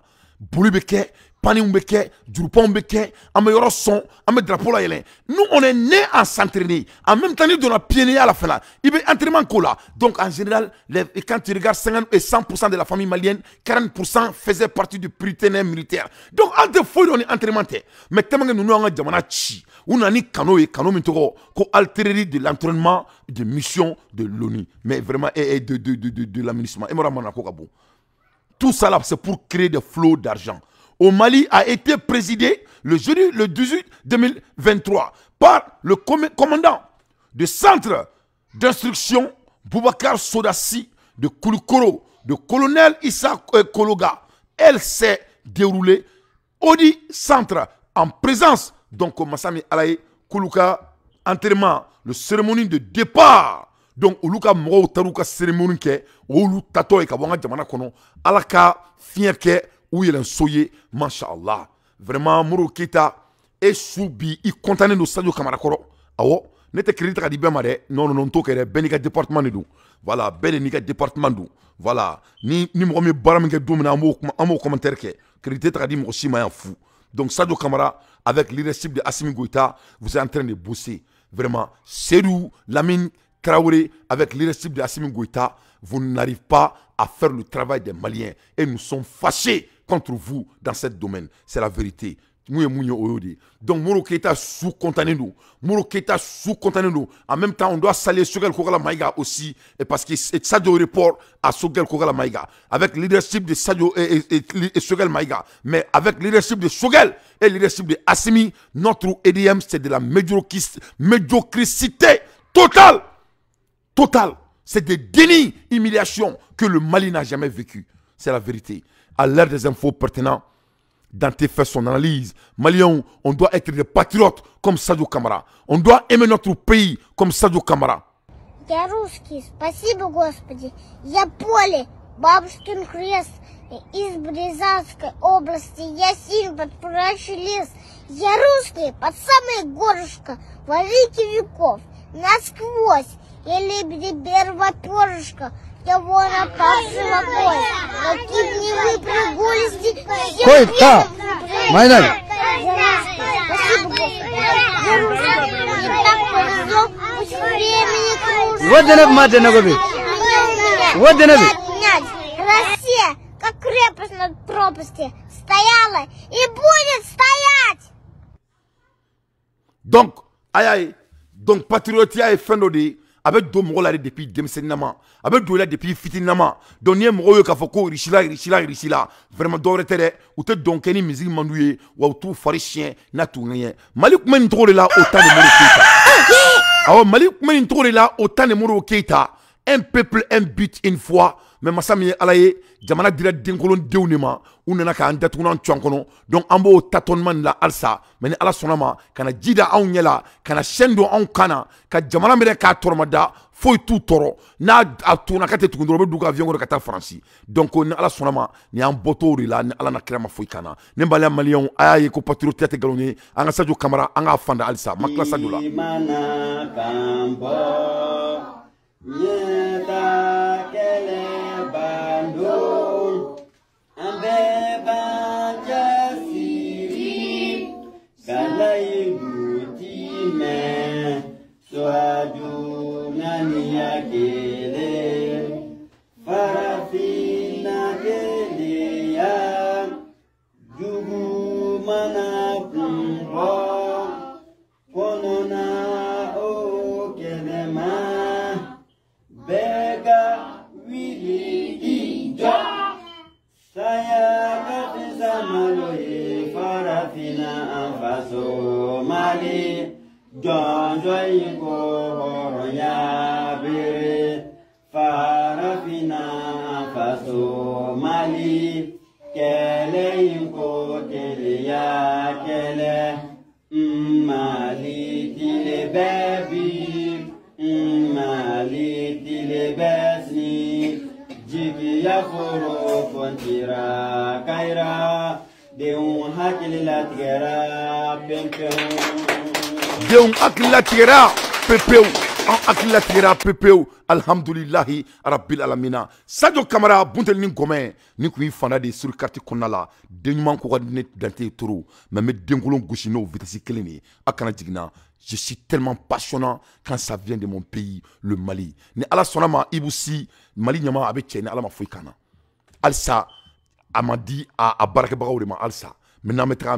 Pani bɛ kɛ Mbeke, bɛ kɛ an bɛ nous on est né en s'entraîner en même temps nous donna pieds à la fɛla i bɛ entraînement k'o donc en général les, quand tu regardes 50 et 100% de la famille malienne 40% faisaient partie du prétendant militaire donc an tɛ foyi on ni entraînement mais tellement que nous ka jamana ci u nana ni kanu ye ko de l'entraînement de mission de l'ONU mais vraiment de, de, de, de, de l'aménagement et mana ko ka tout ça là c'est pour créer des flots d'argent au Mali a été présidé le jeudi le 18 2023 par le commandant du centre d'instruction Boubacar Sodassi de Koulikoro de colonel Issa euh, Kologa. Elle s'est déroulée au dit centre en présence donc Massami Alaye Koulouka entraînement, le cérémonie de départ donc oluka mɔgɔw taruka cérémonie kɛ olu tatɔ ye ka bɔ Kono, Alaka, y il un ye mashallah vraiment muru kita soubi il i nos don ah Camara oh, Nette crédit que le non non non tout t'o est, dɛ département de voilà bɛɛ de département voilà ni ni moi min baara domina kɛ don min à mon commentaire crédit est aussi bien fou. donc sadio kamara avec leadership de assimi Goïta, vous êtes en train de bosser vraiment C'est La lamine Traoré, avec leadership de Assimi Goïta, vous n'arrivez pas à faire le travail des Maliens. Et nous sommes fâchés contre vous dans ce domaine. C'est la vérité. Donc, Moro sous-contané nous. Moro sous-contané nous. En même temps, on doit saluer Sogel Kogala Maïga aussi. Et parce que Sadio report à Sogel Kogala Maïga. Avec le leadership de Sadio et, Sogel Maïga. Mais avec le leadership de Sogel et le leadership de Assimi, notre EDM, c'est de la médiocrité totale total. C'est des dénis, humiliations que le Mali n'a jamais vécu. C'est la vérité. À l'heure des infos pertinentes, Dante fait son analyse. Maliens, on doit être des patriotes comme Sadio Kamara. On doit aimer notre pays comme Sadio Kamara. Я русский, спасибо Господи. Я поле, бабушкин крест из Бризанской области. Я сильно подпирающий лес. Я русский, под самое горушка во веки веков, насквозь. или берва его того на пасы мокой. Каким не вы прогулисти, Кой, та, майдан. Вот денег мать нагови. Вот денег. Россия, как крепость над пропасти, стояла и будет стоять. Donc, aïe aïe, donc патриотия и fin Avec bɛ don mɔgɔ depuis denmisɛnninama a avec don i la depuis fitininama donc n'i ye mɔgɔw ye k'a fɔ ko vraiment dɔwɛrɛ ou dɛ u tɛ dɔn kɛ ni musique man wa u t'u fari n'a t'u ŋɛɲɛ Mali bɛ nin autant de la o temps de Moro Keita awɔ ah Mali autant bɛ nin de la Keita un peuple un but une fois. mɛ masa min ye ala ye jamana dira denkolondenw de ma u nana k'an datugunan cɔn kɔnɔ donc an b'o ta tɔnima la halisa mɛ ni ala sɔnna ma ka na ji anw ɲɛ la ka na sɛni don anw kan na ka jamana minɛ k'a tɔrɔmada foyi t'u tɔɔrɔ n'a a tuguna ka tɛ tugun dɔrɔn u bɛ dugu ka fiɲɛ kɔrɔ ka taa faransi donc ni ala sɔnna ma nin y'an bɔtɔw de la ni ala na kira ma foyi k'an na ne balima maliyɛnw a y'a ye ko patriote tɛ nkalon ye an ka sajo kamara an k'a fanda halisa ma tila sajo la. ɲɛta kɛlɛ. Tuaju nani akele Farafina kele ya Jugu mana kumbo Konona o kelema Bega wili ijo Saya kafisa maloye Farafina anfaso mali John Joy Goroya Bere Farafina Faso Mali Kele Inko Kele Ya Kele Mali Tile Bebi Mali Tile Besni Jigi Ya Foro Fontira Kaira De ak la tira pepewu an ah, la tira pepewu alhamdulilahi arabil alamina sadio kamara bunteli ni gɔmɛ ni sur le fana de ye surikati kɔnɔna la denɲuman ko ka dante ye mais mɛ n bɛ n'o vitesi kelen de je suis tellement passionnant quand ça vient de mon pays le mali ni ala sonama ma mali nyama a bɛ ala ma alsa kan a ma di de ma alsa. Maintenant, mettra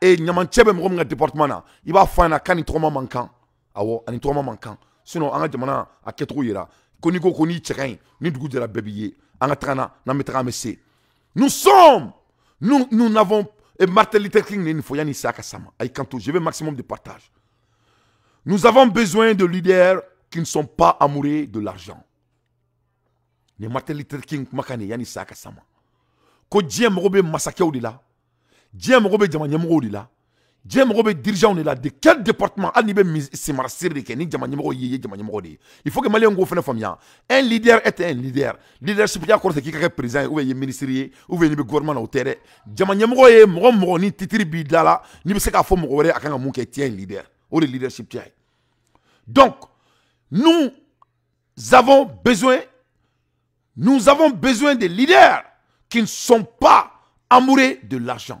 Et eh, ɲamacɛ bɛ mɔgɔ min département na Il va faire a ɲɛna trois mois manquant. Awo, kan awɔ ani tɔgɔma sinon an a kɛcogo yira ko n'i ko ko n'i ni na mettra bɛ nous sommes nous nous n'avons et eh, Martin Luther King ne nin fɔ Sama ayi kanto je veux maximum de partage nous avons besoin de leaders qui ne sont pas amoureux de l'argent ni Martin Luther King kumakan ne yanni Sama ko de là diɲɛ mago bɛ jama ɲɛmɔgɔw de la diɲɛ mago bɛ de de quel département hali c'est bɛ semara ni jama ɲɛmɔgɔ il faut que Malien Gouffre fana hein. un leader est un leader leadership y'a kɔrɔ qui k'i président ou bien ministériel ou bien gouvernement au terrain. tɛ dɛ jama ɲɛmɔgɔ ye mɔgɔ ni titre qu'à fond la à bɛ se k'a tient un leader ou le leadership donc nous avons besoin nous avons besoin de leaders qui ne sont pas amoureux de l'argent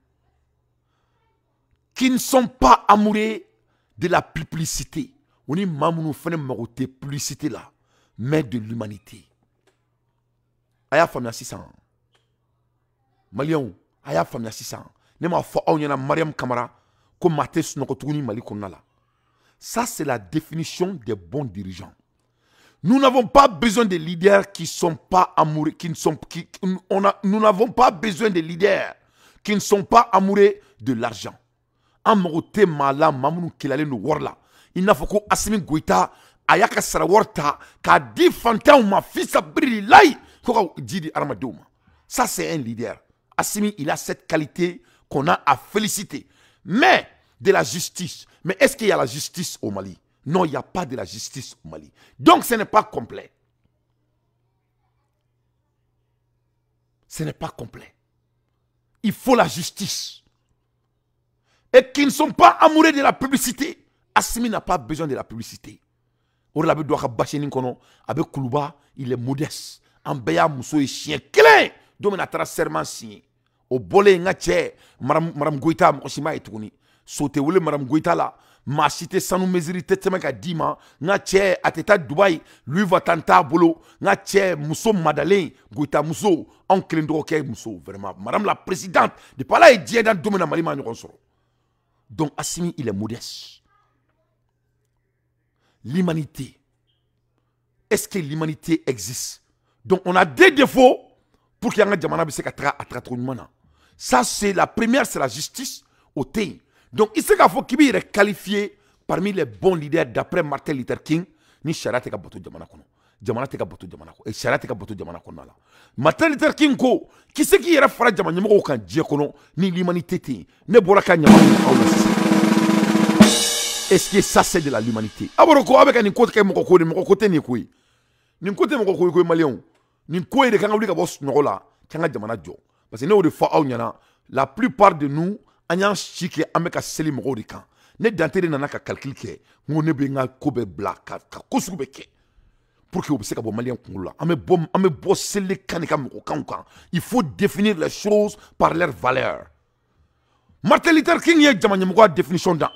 qui ne sont pas amoureux de la publicité. On est nous faisons de maroter publicité là, mais de l'humanité. Aya famille 600. Malion, aya famia 600, Ne m'a fɔ aw Mariam Kamara comme nous tɛ sunɔgɔ tuguni Mali Ça c'est la définition des bons dirigeants. Nous n'avons pas besoin de leaders qui sont pas amoureux, qui ne sont qui, on a, nous n'avons pas besoin de leaders qui ne sont pas amoureux de l'argent ça c'est un leader Assimi il a cette qualité qu'on a à féliciter mais de la justice mais est-ce qu'il y a la justice au Mali non il n'y a pas de la justice au Mali donc ce n'est pas complet ce n'est pas complet il faut la justice et qui ne sont pas amoureux de la publicité, Assimi n'a pas besoin de la publicité. de doit bâcher Ninkono. Avec Koulouba, il est modeste. Ambeya Mousso est chien. Clé Domina tara serment signé. Au bolé nga Madame Goïta, Moshima et sautez oule wole Madame là. Ma cité sanou mesiri tetema ka dima. Nga tché ateta Dubaï. Lui va tanta bolo. Nga tché Mousso Madalé. Goïta Mousso. En klendro ke Vraiment. Madame la présidente. De pas là et dans domena Malima donc Assimi, il est modeste. L'humanité. Est-ce que l'humanité existe Donc on a des défauts pour qu'il y ait un Ça, c'est la première, c'est la justice au thé. Donc il sait qu'il faut qu'il soit qualifié parmi les bons leaders d'après Martin Luther King, ni Sharate et Kaboto Kono. jamana tɛ ka bato jamana kɔ eh, sariya tɛ ka bato jamana kɔnɔna la martin luther king ko k'i se k'i yɛrɛ fara jama ɲɛmɔgɔw kan diɲɛ kɔnɔ ni l'humanité tɛ yen ne bɔra ka ɲama aw la sisan est ce que ça c'est de la l'humanité aw ah, b'a dɔn ko aw bɛ ka nin ko kɛ mɔgɔ ko de mɔgɔ ko tɛ nin ko ye nin ko tɛ mɔgɔ ko ye ko ye maliyɛnw nin ko ye de k'an ka wuli ka bɔ sunɔgɔ la k'an ka jamana jɔ parce que ne y'o de fɔ aw ɲɛna la plupart de nous an y'an si kɛ an bɛ ka seli mɔgɔw de kan ne dante de nana ka calcul kɛ n ko ne bɛ n ka ko bɛɛ bila ka ko sugu bɛɛ kɛ pour que vous ne se ka bɔ il faut définir les choses par leur valeur martin luther king ye une définition dans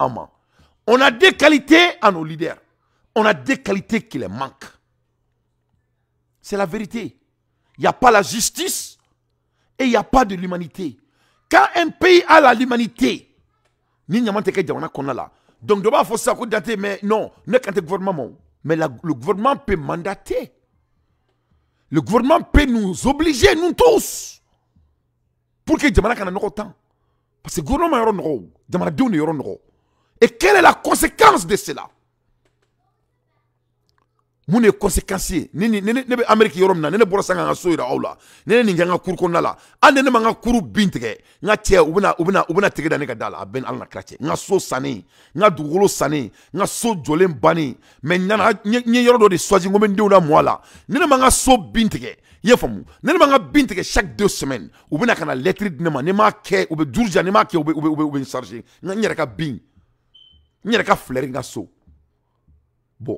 on a des qualités à nos leaders on a des qualités qui les manquent c'est la vérité il n'y a pas la justice et il n'y a pas de l'humanité quand un pays a la l'humanité ni n'y a pas de kɔnɔna donc dɔ faut fɔ sisan mais non ne quand le gouvernement mais le gouvernement peut mandater. Le gouvernement peut nous obliger, nous tous, pour que Djamana Kana autant. Parce que le gouvernement est Et quelle est la conséquence de cela mun de ye ye ne be amérique yɔrɔ min na ne bɔra sisan ka ka so yira aw la ni ne nin kɛ n ka kuru kɔnɔna la hali ni ne ma n ka kuru bin tigɛ n ka cɛ u bɛna u bɛna u da ne ka da la a bɛ ala na kira cɛ n ka so sannen n ka dugukolo sannen n ka so jɔlen bannen mɛ nana n ye yɔrɔ dɔ de sɔsi ko n n denw la mɔ la ni ne ma n ka so bin tigɛ i y'a faamu ne ma n ka bin tigɛ chaque deux semaines u bɛna ka lɛtiri di ne ma ni m'a kɛ u bɛ duuru ja m'a kɛ u bɛ n charger n yɛrɛ ka bin n yɛrɛ ka filɛri n ka so bon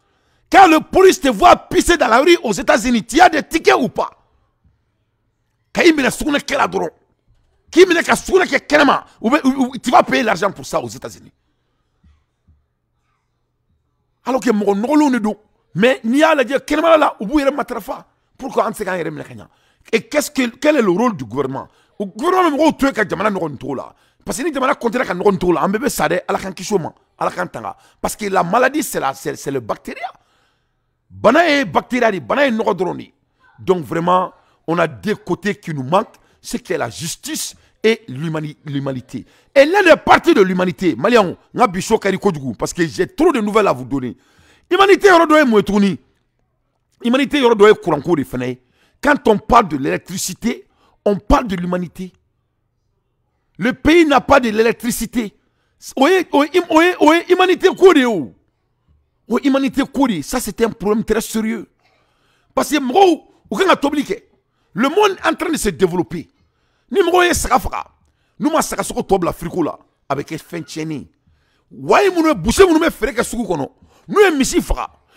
Quand le police te voit pisser dans la rue aux États-Unis, tu as des tickets ou pas Tu vas payer l'argent pour ça aux États-Unis. Alors que mon rôle ne doit, Mais ni à la dire, quel mal là, ou vous matrafa. Pourquoi on se gagne rien Et qu'est-ce que quel est le rôle du gouvernement Le gouvernement me rôle que à nous tout là. Parce que ni jamana continue qu'à n'auront tout là. Un bébé ça à la kan kishoma, à la kan tanga. Parce que la maladie c'est la c'est le bactérien. Donc vraiment, on a deux côtés qui nous manquent, c'est que la justice et l'humanité. Et l'un des parties de l'humanité, Malian, parce que j'ai trop de nouvelles à vous donner. Humanité Humanité Quand on parle de l'électricité, on parle de l'humanité. Le pays n'a pas de l'électricité. Où oui, humanité ou l'humanité courie, ça c'était un problème très sérieux parce que le monde est en train de se développer nous sommes en train de se développer nous sommes en train de se développer avec un fin de chaîne nous sommes en train de se développer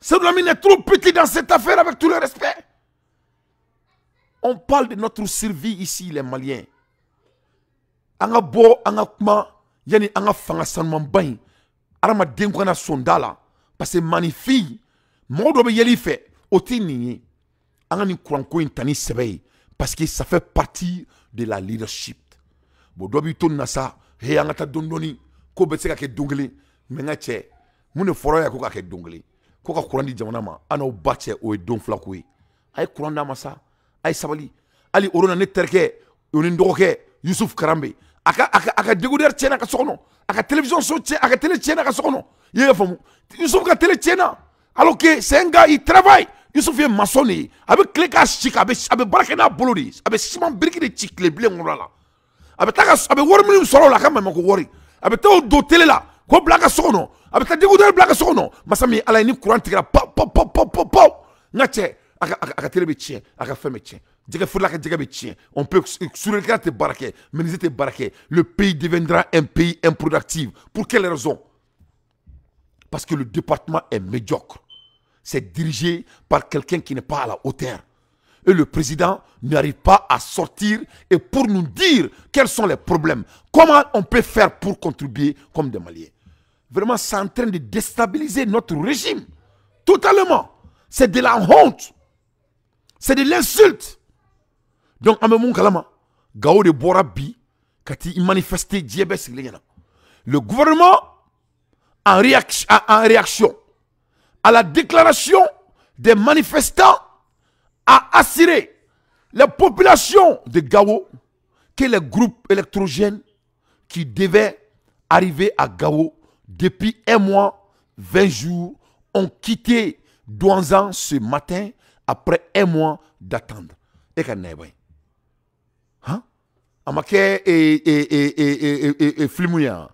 Seblamine est trop petit dans cette affaire avec tout le respect. On parle de notre survie ici, les Maliens. Anga bo, anga kuma, yani anga fanga sanman bain. Arama dengwana sondala. Parce que magnifique. Mɔgɔ dɔ bɛ yɛli fɛ o tɛ ni ye intani parce que ça fait partie de la leadership bon dɔ b'i to na ça. he en ka taa dɔɔni ko bɛ ka ke don kelen mɛ n ko ka ke ko ka kuran di jamana ma an n'aw ba cɛ o ye don fila ko ye a ye kuran d'a ma sa a ye sabali hali o na ne terikɛ o ni n dɔgɔkɛ yusuf karambe a ka a ka a ka degodɛri tiɲɛna a ka so kɔnɔ a ka television so tiɲɛ a ka tele tiɲɛna a ka so kɔnɔ i y'a faamu yusuf ka tele tiɲɛna alors que c'est un gars il travaille yusuf ye maçon de ye a bɛ tile k'a si kan a bɛ a bɛ baara kɛ n'a bolo de ye a bɛ siman biriki de ci tile bilen kɔnɔ la a bɛ taa ka a bɛ wari minnu sɔrɔ o la a ka maɲumanko wari a bɛ taa o don tele la k'o bila a ka so kɔnɔ a bɛ taa décodeur bila a ka so kɔnɔ masa min ala ye ni kuran tigɛra pawu pawu pawu pawu pawu pawu n ka cɛ a ka a ka tele bɛ tiɲɛ a ka fɛn bɛ tiɲɛ jɛgɛ on peut surveillant tɛ baara kɛ menuisier tɛ baara kɛ le pays deviendra un pays improductif pour quelle raison parce que le département est médiocre c'est dirigé par quelqu'un qui n'est pas à la hauteur et le président n'arrive pas à sortir et pour nous dire quels sont les problèmes comment on peut faire pour contribuer comme des Maliens Vraiment, c'est en train de déstabiliser notre régime. Totalement. C'est de la honte. C'est de l'insulte. Donc, à mon Gao de Borabi, quand il manifestait le gouvernement, en, réaction, en réaction à la déclaration des manifestants, a assuré la population de Gao que les groupes électrogènes qui devaient arriver à Gao depuis un mois, 20 jours, ont quitté Douanzan ce matin après un mois d'attendre. Et qu'en est bien. Hein? Amake et et et et film ya.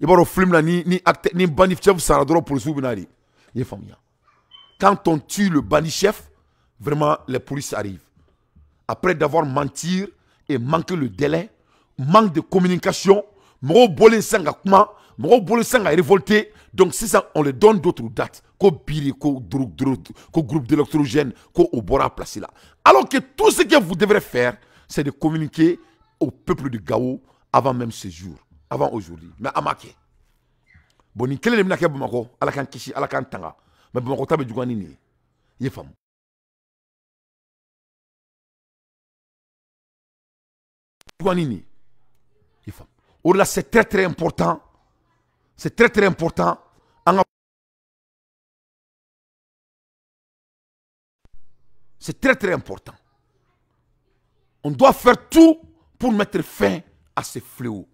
Ibaro film là ni ni acte ni bani chef saradro pour sou binari. Ye Quand on tue le bani chef, vraiment les polices arrivent. Après d'avoir mentir et manqué le délai, manque de communication, moro bolen sanga kuma mɔgɔw le sang a donc on le donne d'autres dates qu'au biri groupe d'électrogène qu'on Bora placé là. alors que tout ce que vous devrez faire c'est de communiquer au peuple de Gao avant même ce jour avant aujourd'hui mais à ma bon nin Ala tanga mais c'est très très important c'est très très important. C'est très très important. On doit faire tout pour mettre fin à ces fléaux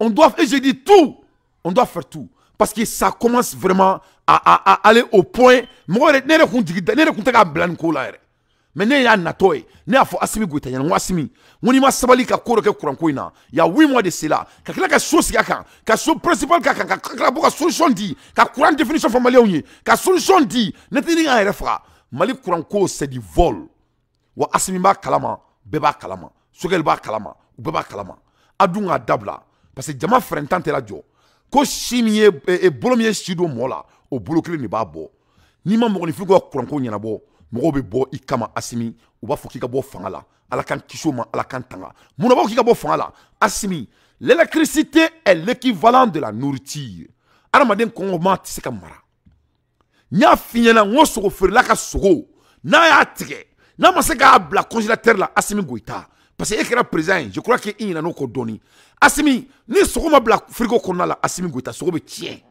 On doit, et je dis tout, on doit faire tout. Parce que ça commence vraiment à, aller au point. Moi, je mɛ ne y'a natɔ ye ne y'a fɔ asimi goyita ɲɛna n ko asimi n ko n'i ma sabali ka ko dɔ kɛ kuranko in na y'a huit mois de cela ka kila ka so sigi a kan ka so principal k'a kan ka kila bɔ ka solution di ka kuran définition fɔ maliyɛnw ye ka solution di ne tɛ ni k'an yɛrɛ faga mali kuranko c'est du vol wa asimi b'a kalama bɛɛ b'a kalama sogɛli b'a kalama u bɛɛ b'a kalama a dun k'a dabila parce que jama fɛrɛntan tɛ lajɔ ko si min e, ye e, bolo min ye si don mɔɔ la o bolo kelen de b'a bɔ n'i ma mɔgɔninfin ka kuranko ɲɛnabɔ Mourobe bo ikama asimi ou b'a bo k'i ka fanga la ala kan kisi ala kan tanga la asimi l'électricité est l'équivalent de la nourriture adamaden maden tɛ se kamara. mara n y'a n'a y'a tigɛ n'a ma se k'a congélateur la asimi guita parce que e kɛra je crois qu'il i ɲinɛ n'o asimi ni sogo ma frigo konala la asimi guita sogo bɛ tiɲɛ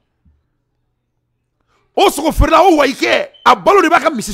o sogo feerela a balo de b'a misi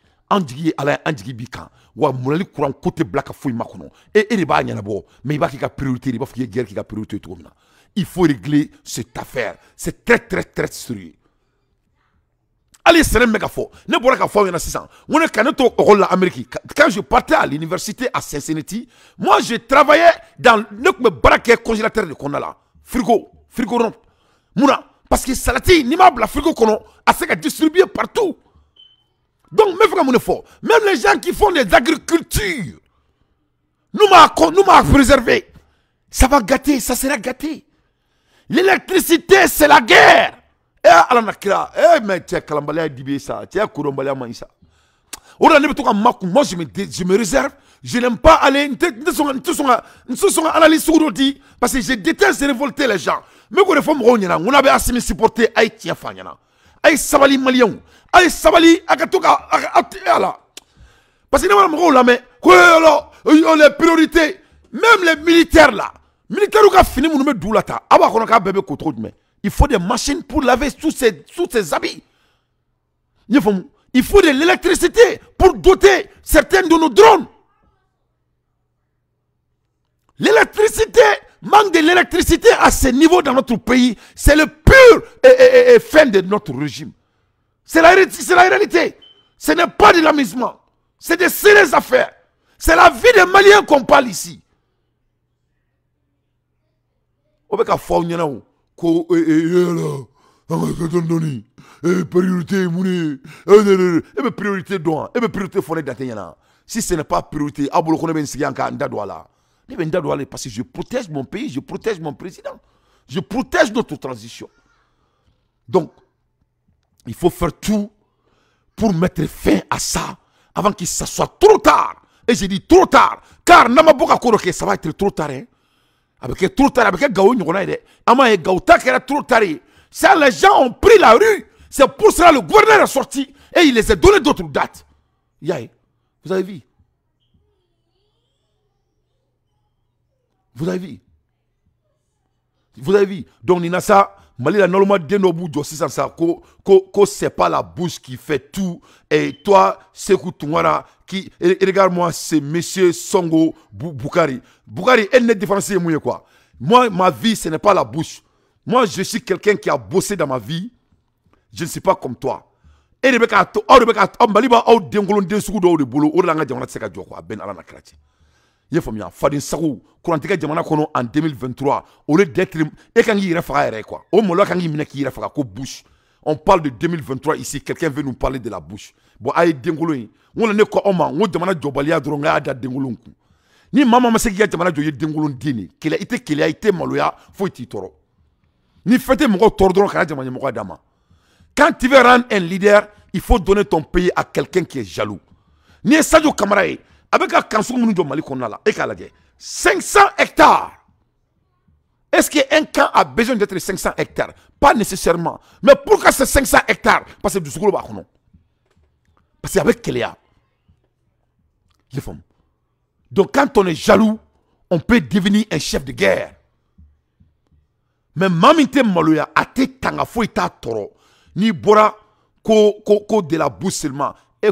an jigi ye ala ye an jigi bi kan wa munali kuran ko tɛ bila ka foyi ma kɔnɔ e e b'a ɲɛnabɔ mɛ i b'a k'i ka priorité de b'a fɔ k'i ye guerre k'i ka priorité cogo min il faut régler cette affaire c'est très très très sérieux allez sɛnɛ min bɛ ka fɔ ne bɔra ka fɔ aw ɲɛna sisan n ko to école la Amérique quand je partais à l'université à Cincinnati moi je travaillais dans ne me braquer congélateur de kɔnɔna la frigo frigo rond mun parce que salati n'i m'a bila frigo kɔnɔ a tɛ se ka distribuer partout donc, mes frères, mon effort, même les gens qui font des agricultures, nous m'a, nous préservé. Ça va gâter, ça sera gâter. L'électricité, c'est la guerre. Eh, Alanakira, eh, mais tu es Kalambalaya Dibé ça, tu es Kurombalaya Maïsa. Moi, je me, je me réserve. Je n'aime pas aller. Nous sommes la sur dit parce que je déteste révolter les gens. Mais quand les femmes on a bien supporté Haïti. Aïe sabali malion, Aïe sabali a ka parce que nous avons là mais les euh, priorités même les militaires là militaires ka fini minnu bɛ dugu là. tan ah, bah, a b'a kɔnɔ il faut des machines pour laver sous ces, sous ces habits Il faut, il faut de l'électricité pour doter certains de nos drones l'électricité manque de l'électricité à ce niveau dans notre pays c'est le et, fin de notre régime. C'est la, la, réalité. Ce n'est pas de l'amusement. C'est des sérieuses affaires. C'est la vie des Maliens qu'on parle ici. E, e, e, ah, eh, priorité eh, eh, si ce n'est pas priorité ah, ben ben parce que je protège mon pays je protège mon président je protège notre transition donc, il faut faire tout pour mettre fin à ça avant qu'il ça soit trop tard. Et j'ai dit trop tard. Car ça va être trop tard. Hein. Avec trop tard, avec Gao Ama et qui trop tard. Ça, les gens ont pris la rue. C'est pour cela que le gouverneur est sorti et il les a donné d'autres dates. vous avez vu Vous avez vu Vous avez vu Donc, ça normalement c'est pas la bouche qui fait tout et toi tu Tounkara qui regarde moi c'est M. Songo Boukari Boukari elle n'est pas moi ma vie ce n'est pas la bouche moi je suis quelqu'un qui a bossé dans ma vie je ne suis pas comme toi I y'a faamuya quand tu kurantigɛ jamana kono en 2023 au lieu d'être et quand il yɛrɛ faga yɛrɛ quoi au moment quand il minɛ k'i ira faire quoi Bush on parle de 2023 ici quelqu'un veut nous parler de la bouche? bon a' ye On ye né quoi? On ne ko aw ma n ko jamana jɔbaliya dɔrɔn n y'a ni maman, o maa ma se k'i ka jamana jɔ i ye denkolon den de ye maloya Faut t'i toro ni fɛn tɛ mɔgɔw tɔɔrɔ dɔrɔn kana jamana ɲɛmɔgɔya d'a quand tu veux rendre un leader il faut donner ton pays à quelqu'un qui est jaloux n'i ye Sadio Camara avec e un ka 500 hectares est ce qu'un camp a besoin d'être 500 hectares pas nécessairement mais pourquoi c'est 500 hectares parce que dusukolo b'a kɔnɔ parce que a donc quand on est jaloux on peut devenir un chef de guerre mais maa min tɛ maloya a tɛ tanga foyi t'a n'i de la boussolement, et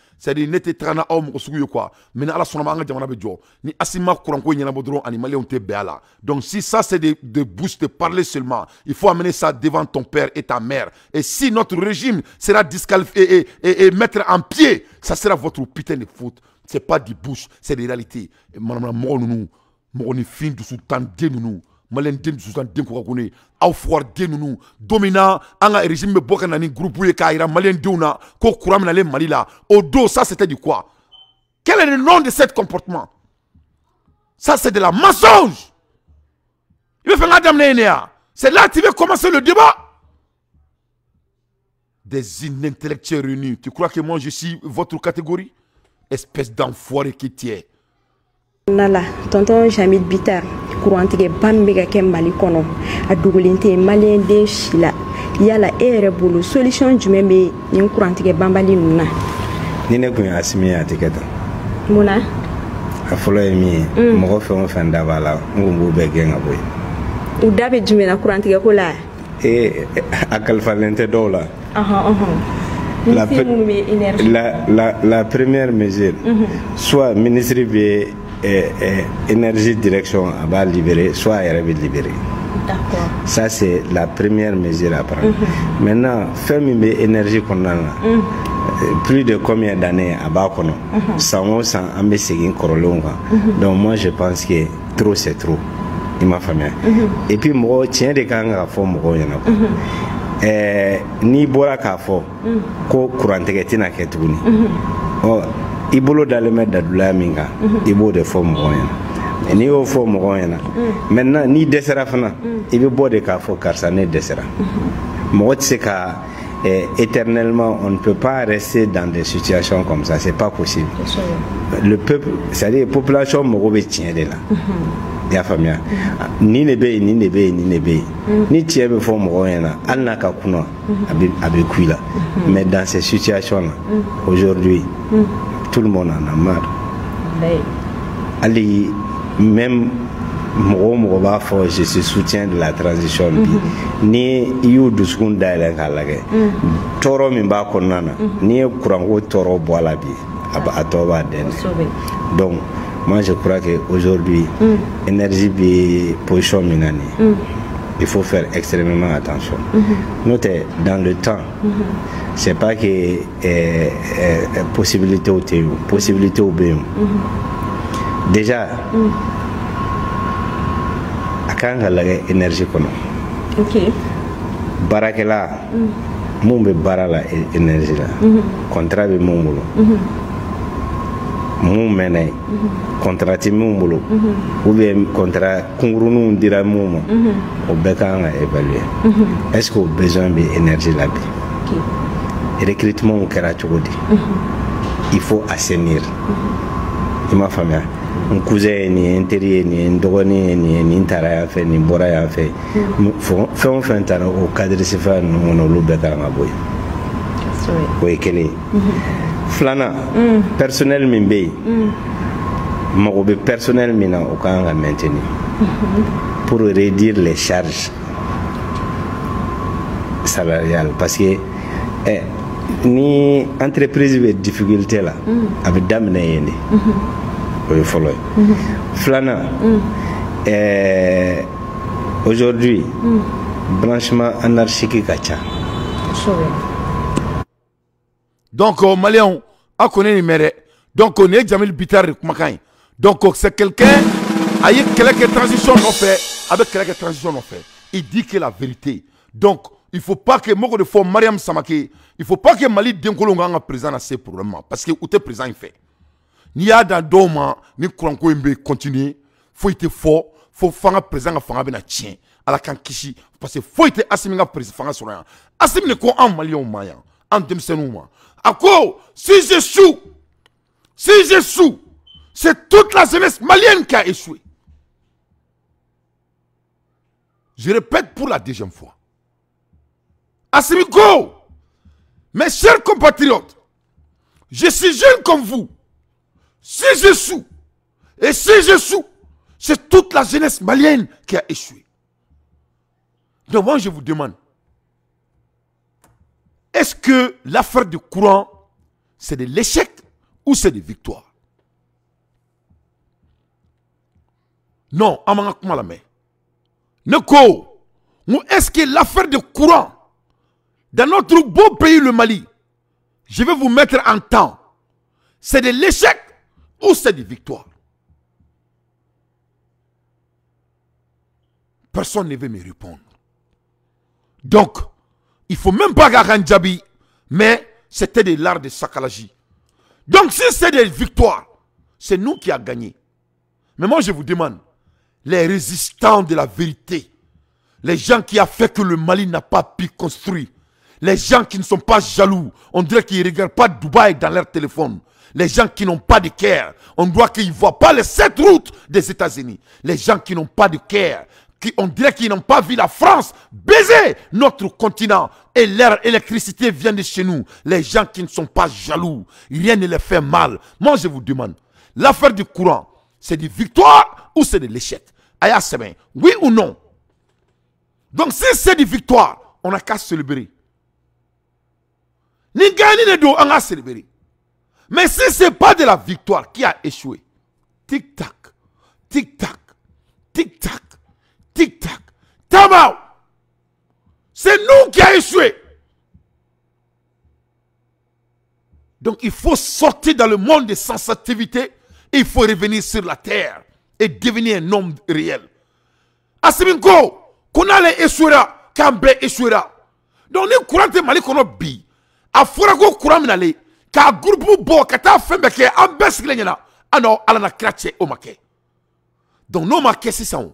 cest ne dire taga au pas un sugu qui kuwa mɛ ni ala sɔnna ma jamana ni asima kuranko ɲɛnabɔ dɔrɔn ani maliyɛnw tɛ donc si ça c'est de, de bouche de parler seulement il faut amener ça devant ton père et ta mère et si notre régime sera disqualifié et, et, et, mettre en pied ça sera votre putain de faute c'est pas de bouche c'est des réalités manamana mɔgɔ ninnu sous tant de nous Malien dusu den kɔkɔkunne aw Domina, ninnu Anga, e régime Bokanani, groupe ye Malila, Odo, na ko ça c'était du quoi quel est le nom de cet comportement ça c'est de la mensonge Il veut faire la dame hein. c'est là que tu veux commencer le débat des inintellectuels réunis tu crois que moi je suis votre catégorie espèce d'enfoiré qui tient Nala, tonton jamid Bitar kurantigɛba min bɛ ka kɛ mali kɔnɔ a dogolen tɛ maliyɛnden si la yala e yɛrɛ bolo solisiyɔn jumɛn bɛ nin kurantigɛ banbali ninnu na ni ne kun ye asimi ye a tɛ kɛ tan mun na a fɔlɔ ye min ye mm. mɔgɔ fɛn o fɛn da b'a la n kun b'o bɛɛ gɛn ka bɔ yen u da bɛ jumɛn na kurantigɛ ko la ee a kalifalen tɛ dɔw la la, la, la, la première mesure mm -hmm. soit ministre bɛ énergie direction à bas libéré, soit à libérer. libérée. Ça, c'est la première mesure à prendre. Mhm. Maintenant, faire mes énergie qu'on a, mhm. euh, plus de combien d'années à bas qu'on a, sans 100 o san une bɛ Donc, moi, je pense que trop, c'est trop. il m'a bien mhm. Et puis, tiens tiens des kan ka fɔ mɔgɔw ɲɛna. pas. Euh, n'i bɔra courant fɔ ko courante tɛna kɛ tuguni. Oh, Ibolo bolo dalen bɛ dadulaya de fɔ n'i y'o fɔ mɔgɔw maintenant n'i dɛsɛra fana i bɔ de k'a fɔ karisa ne dɛsɛra mɔgɔ tɛ se ka éternellement on ne peut pas rester dans des situations comme ça c'est pas possible le peuple c'est à dire population mago bɛ tiɲɛ de la y'a faamuya ni de bɛ yen ni de bɛ yen ni de bɛ yen ni tiɲɛ bɛ fɔ mɔgɔw ɲɛna hali n'a ka kunna a bɛ ku i la mais dans ces situations là aujourd'hui tout le monde en a marre. allez même mɔgɔ o mɔgɔ je soutiens de la transition bi mhm. ni i y'o dusukun dayɛlɛ k'a lajɛ mhm. tɔɔrɔ min b'a kɔnɔna mhm. n'i ye kuranko tɔɔrɔ bɔ a la bi a donc moi je crois que aujourd'hui énergie bɛ position min il faut faire extrêmement attention. Mhm. Notez, dans le temps, mhm. c'est pas que eh, eh, possibilité au théo, possibilité au bim mhm. Déjà, à quand ka lagɛ énergie pour ok Baarakɛla mun bɛ la énergie la, contrat bɛ mun mɛnɛ kɔntara tɛ minw bolo mhm. ubiyɛn kɔntara kunguruninw dira minw ma mhm. o bɛɛ ka kan ka evalue mhm. est ce que o besoin be énergie la bi recrutementw kɛra cogo di il faut assainir i m'a faamuya n kuzɛn ye nin ye n teri ye nin ye n dɔgɔnin ye nin ye nin taara yan fɛ nin bɔra yan fɛ fɛn o fɛn taara o kadirisifa ninnu kɔnɔ olu bɛɛ ka kan ka bɔ yen o ye kelen ye mhm. filanan mhm. personnel min bɛ yen mhm. mago bɛ personnel min na o ka kan ka maintenir pour réduire les charges salariales parce que eh, ni entreprise bɛ difficulté la a bɛ daminɛ yen de o ye fɔlɔ ye filanan eh, aujourd'hui blanchiment anarchique ka ca. donc maliyɛnw aw a connu les mères, donc on ye le bitari de kumakan donc c'est quelqu'un a ye kɛlɛ kɛ transition nɔfɛ avec bɛ kɛlɛ kɛ transition nɔfɛ il dit que la vérité donc il faut pas que moi de fois mariam samake il faut pas que mali denkolonw en ka à lase problème parce que où tu président il fait. n'i à dan dɔw ni kuranko in bɛ continuer foyi tɛ fɔ fo fanga présent à fanga bɛna À ala k'an kisi parce que foyi tɛ asimi ka fanga sɔrɔ yan asimi de ko Mali maliyɛnw ma en an denmisɛnninw ma quoi? si j'échoue, si j'échoue, c'est toute la jeunesse malienne qui a échoué. Je répète pour la deuxième fois. assez mes chers compatriotes, je suis jeune comme vous. Si je et si je c'est toute la jeunesse malienne qui a échoué. Donc moi je vous demande, est-ce que l'affaire du courant, c'est de l'échec ou c'est de victoire Non, amanga kuma la Neco... Neko, est-ce que l'affaire du courant dans notre beau pays le Mali, je vais vous mettre en temps. C'est de l'échec ou c'est de victoire Personne ne veut me répondre. Donc, il faut même pas djabi. mais c'était de l'art de sakalaji Donc si c'est des victoires, c'est nous qui avons gagné. Mais moi je vous demande, les résistants de la vérité, les gens qui ont fait que le Mali n'a pas pu construire, les gens qui ne sont pas jaloux, on dirait qu'ils ne regardent pas Dubaï dans leur téléphone. Les gens qui n'ont pas de cœur, on doit qu'ils ne voient pas les sept routes des États-Unis. Les gens qui n'ont pas de cœur, qui on dirait qu'ils n'ont pas vu la France baiser notre continent. Et leur électricité vient de chez nous. Les gens qui ne sont pas jaloux, rien ne les fait mal. Moi, je vous demande, l'affaire du courant, c'est de victoire ou c'est de l'échec Aya oui ou non Donc, si c'est de victoire, on n'a qu'à célébrer. Ni gagner ni on a célébré Mais si ce n'est pas de la victoire qui a échoué, tic-tac, tic-tac, tic-tac, Tic-tac. tabao C'est nous qui avons échoué. Donc il faut sortir dans le monde des sensitivités et il faut revenir sur la terre et devenir un homme réel. Asiminko, Konale Esura, Kambe Esura. Donc ni courant nous mali kono bi. A fura ah ko courant minale. Ka groupe bo ta fembe ke ambe sigle nyana. Ano alana krache omake. Donc no make ça hein.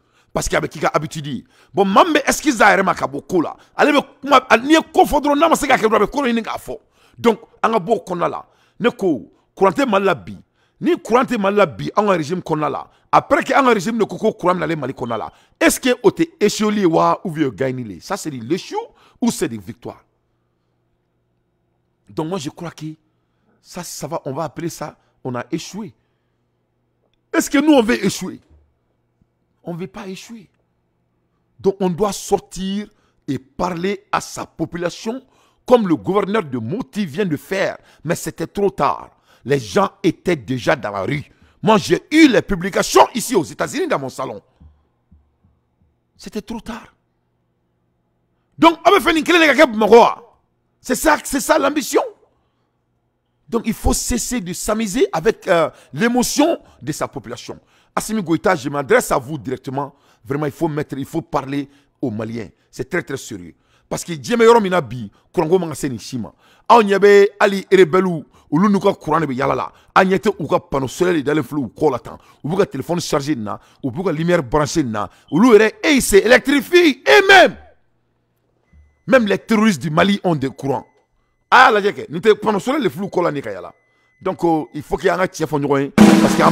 parce y a qui a habitué. habitude bon mambe est-ce qu'il a yɛrɛ ma ka allez ko la ale bɛ n'i ye ko fɔ dɔrɔn n'a ma se k'a kɛ dɔrɔn a bɛ donc an ka bɔ o kɔnɔna ne ko kuran tɛ bi ni kuran malabi mali la bi régime kɔnɔna après que an régime de ko ko kuran mal mali kɔnɔna est ce que o tɛ échec wa ou bien gagné ça c'est des l'échec ou c'est des victoires donc moi je crois que ça ça va on va appeler ça on a échoué est ce que nous on veut échouer on ne veut pas échouer. Donc on doit sortir et parler à sa population comme le gouverneur de Mouti vient de faire. Mais c'était trop tard. Les gens étaient déjà dans la rue. Moi, j'ai eu les publications ici aux États-Unis dans mon salon. C'était trop tard. Donc, on c'est ça, c'est ça l'ambition. Donc, il faut cesser de s'amuser avec euh, l'émotion de sa population. Assimi Goïta, je m'adresse à vous directement. Vraiment, il faut mettre, il faut parler aux Maliens. C'est très, très sérieux. Parce que diɲɛ bɛ bi kuranko man ka se nin si ma anw ɲɛ bɛ hali rebɛliw olu n'u ka de ou yala la solaire quoi l'attant? téléphone chargé na Ou b'u lumière branchée na Ou yɛrɛ et il s'électrifient Et même, même les terroristes du Mali ont des courants Ah la jeke, Nous te panneau pano solaire de flou u Kayala. donc oh, il faut qu'il y ka tiɲɛ fɔ parce qu'il an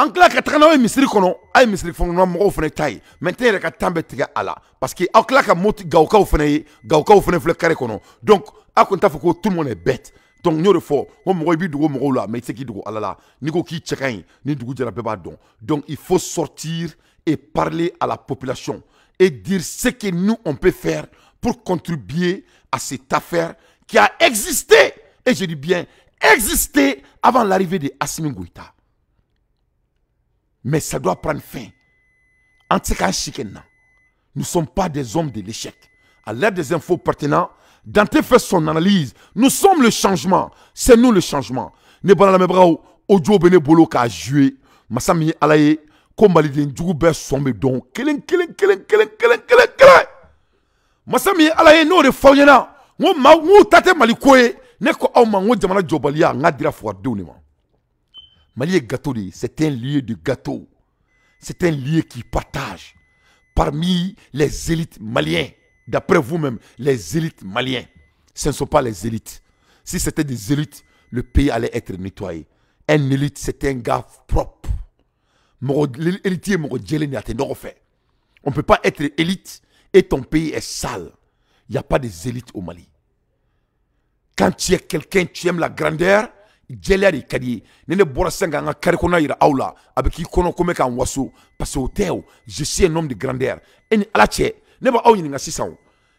an tila ka taga n'aw ye misiri kono a ye misiri kɔnɔna mɔgɔw fana ta ye mɛ n yɛrɛ ka tan bɛ tigɛ a la parce que aw a ka moti gawukaw fana ye gawukaw fana filɛ kare kɔnɔ donc aw kɔni t'a fɔ tout le monde est bête donc n y'o de on b'i mais c'est qui se k'i ala n'i k'i cɛ ni du donc il faut sortir et parler à la population et dire ce que nous on peut faire pour contribuer à cette affaire qui a existé et je dis bien existé avant l'arrivée de Assimi Goïta mais ça doit prendre fin. En nous ne sommes pas des hommes de l'échec. À l'aide des infos pertinentes, Dante fait son analyse. Nous sommes le changement. C'est nous le changement. Ne bana me brao, ojo bene bolo ka Masami alaye, kombali den jugu be sombe don. Kelen killing kelen kelen kelen kelen Masami alaye no de fawnyana. ma tate malikoye. Ne ko au ma ngo jamana jobaliya Mali est gâteau, c'est un lieu de gâteau. C'est un lieu qui partage parmi les élites maliens. D'après vous-même, les élites maliens, ce ne sont pas les élites. Si c'était des élites, le pays allait être nettoyé. Un élite, c'est un gars propre. On ne peut pas être élite et ton pays est sale. Il n'y a pas des élites au Mali. Quand tu es quelqu'un, tu aimes la grandeur, Jeliari de ka di ye ni ne bɔra sisan k'an ka carré kɔnɔna jira aw la a bɛ k'i kɔnɔ ko n bɛ k'an waso parce que o tɛ o je suis un homme de grandeur e ni ala cɛ ne b'aw ɲininka sisan o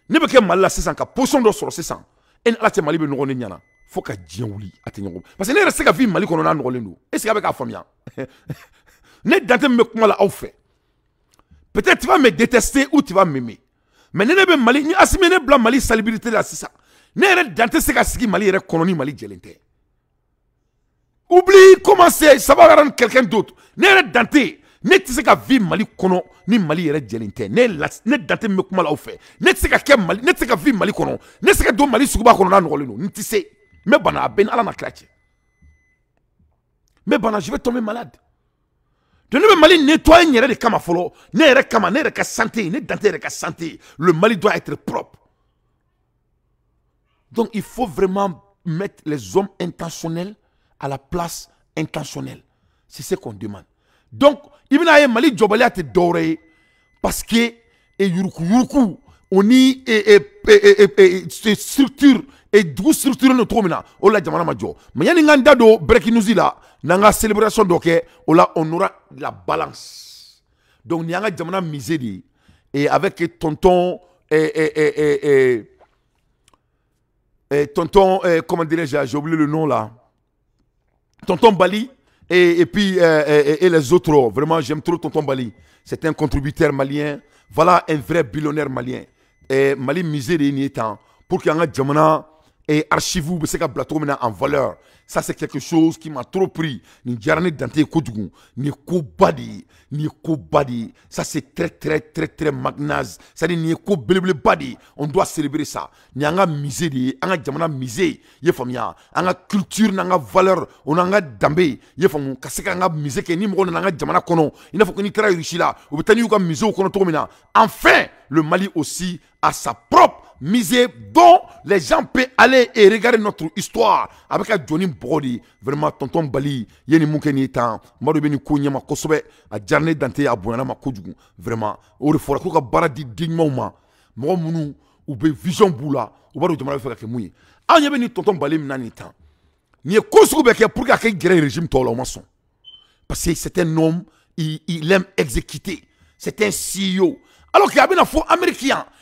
ne bɛ kɛ mali la sisan ka position dɔ sɔrɔ sisan e ni ala cɛ mali bɛ ɲɔgɔn parce que ne yɛrɛ ka vie mali kɔnɔ n'a nɔgɔlen don est ce que a bɛ k'a faamuya ne dantɛ min bɛ kuma la aw peut être tu vas me détester ou tu vas m'aimer mais ni ne bɛ mali ni asimi ne bila mali salubrité la sisan ne yɛrɛ dantɛ se ka sigi mali yɛrɛ kɔnɔ ni mali jɛlen Oublie comment c'est, ça va rendre quelqu'un d'autre. Ne yɛrɛ dante ne tɛ se ka mali Kono ni mali yɛrɛ jɛlen nest ne pas, ne dante min bɛ kuma la aw fɛ ne tɛ se ka kɛ mali ne N'est-ce que vi mali kɔnɔ ne tɛ se ka don n'a nɔgɔlen don n tɛ se n bana ben ala na kira cɛ bana je vais tomber malade to ne mali nettoie n de kama fɔlɔ ne kama ne ka santé ne dante yɛrɛ ka santé le mali doit être propre donc il faut vraiment mettre les hommes intentionnels à la place intentionnelle. C'est ce qu'on demande. Donc, i bɛna mali jɔbaliya a été doré parce que et yurukuyuruku o on y et et et et structure et dugu structure don structure, min na de la jamana ma jɔ mɛ yanni n ka n da don breaking news il y a, celebration dɔ kɛ o on aura la balance donc il y a jamana mise et avec tonton et et et et et, et tonton comment dirais-je j'ai oublié le nom là Tonton Bali et, puis euh, euh, et, les autres. Oh, vraiment, j'aime trop Tonton Bali. C'est un contributeur malien. Voilà un vrai billionnaire malien. Et Mali misère et pour qu'il y ait un jamana et archives bɛ se ka bila en valeur ça c'est quelque chose qui m'a trop pris Ni diyara ne dante ni kojugu nin ni de ça c'est très très très très magnaze. Ça dit ni nin Badi. on doit célébrer ça Nianga y'an ka musée de ye jamana musée i nianga culture nianga valeur on n'an ka danbe i ye faamu musée ni mɔgɔ nana an ka jamana kɔnɔ i n'a n'i taara rusi la u bɛ taa n'i y'u ka enfin le mali aussi a sa propre musée dont les gens peuvent aller et regarder notre histoire avec un Johnny Brody vraiment tonton Bali yeni mouke ni tan madu beni ko nyama kosobe a jarne dante a bonyana ma vraiment o de fora ko baradi dignement. Moi, digmaw ma mɔgɔ minnu vision boula, ou u b'a dɔn jamana bɛ fɛ ka kɛ mun tonton Bali ni na nin tan nin ye ko pour que a ka gɛrɛ régime tɔw la ma parce que c'est un homme il, il aime exécuter c'est un CEO alors y a un fɔ américain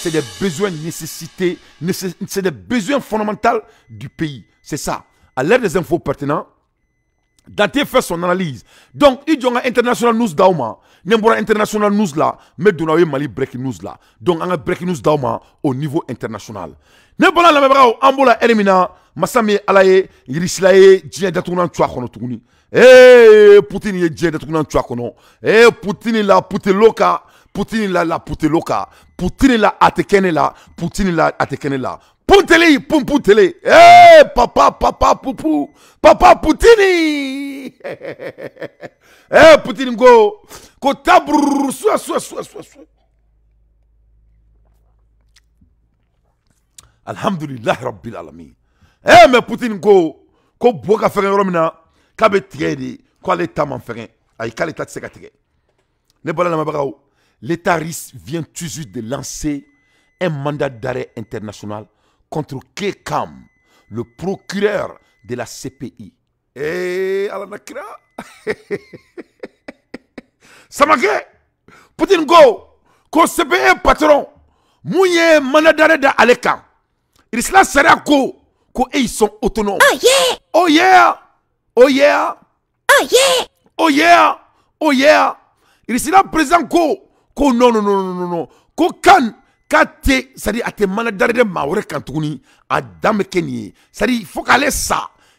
c'est des besoins nécessités, c'est des besoins fondamentaux du pays. C'est ça. À l'aide des infos pertinentes, Dante fait son analyse. Donc, il y a international news d'auma. N'embora international news là, mais donna Mali break news là. Donc, on a break news d'auma au niveau international. N'embora la mebra au ambola elimina, masami alaye, yirislaye, djien datounan tchua kono touni. Eh, Poutine ye datounan kono. Eh, Poutine la, Poutine loka, Putini la puteloka putinila atekenela putinila atekenela punteli pumputele Eh papa papa poupou papa putini Eh putini eh, go ko tabrur sua sua sua sua sua rabbil alamin Eh mais putini ko boka bo romina fɛgɛ yɔrɔ min na k'a bɛ ko se l'État risque vient tout juste de lancer un mandat d'arrêt international contre Kekam, le procureur de la CPI. Eh, m'a Samake Poutine Go Ko CPI patron Mouye d'arrêt Il Il Irisla Sera Ko Ko ils sont autonomes Oh yeah Oh yeah Oh yeah Oh yeah Oh yeah Oh yeah là, présent Ko ko non non non non non ko kan kate sari sadi a te mandadari dɛ maa kan tuguni a dan bɛ kɛ nin sa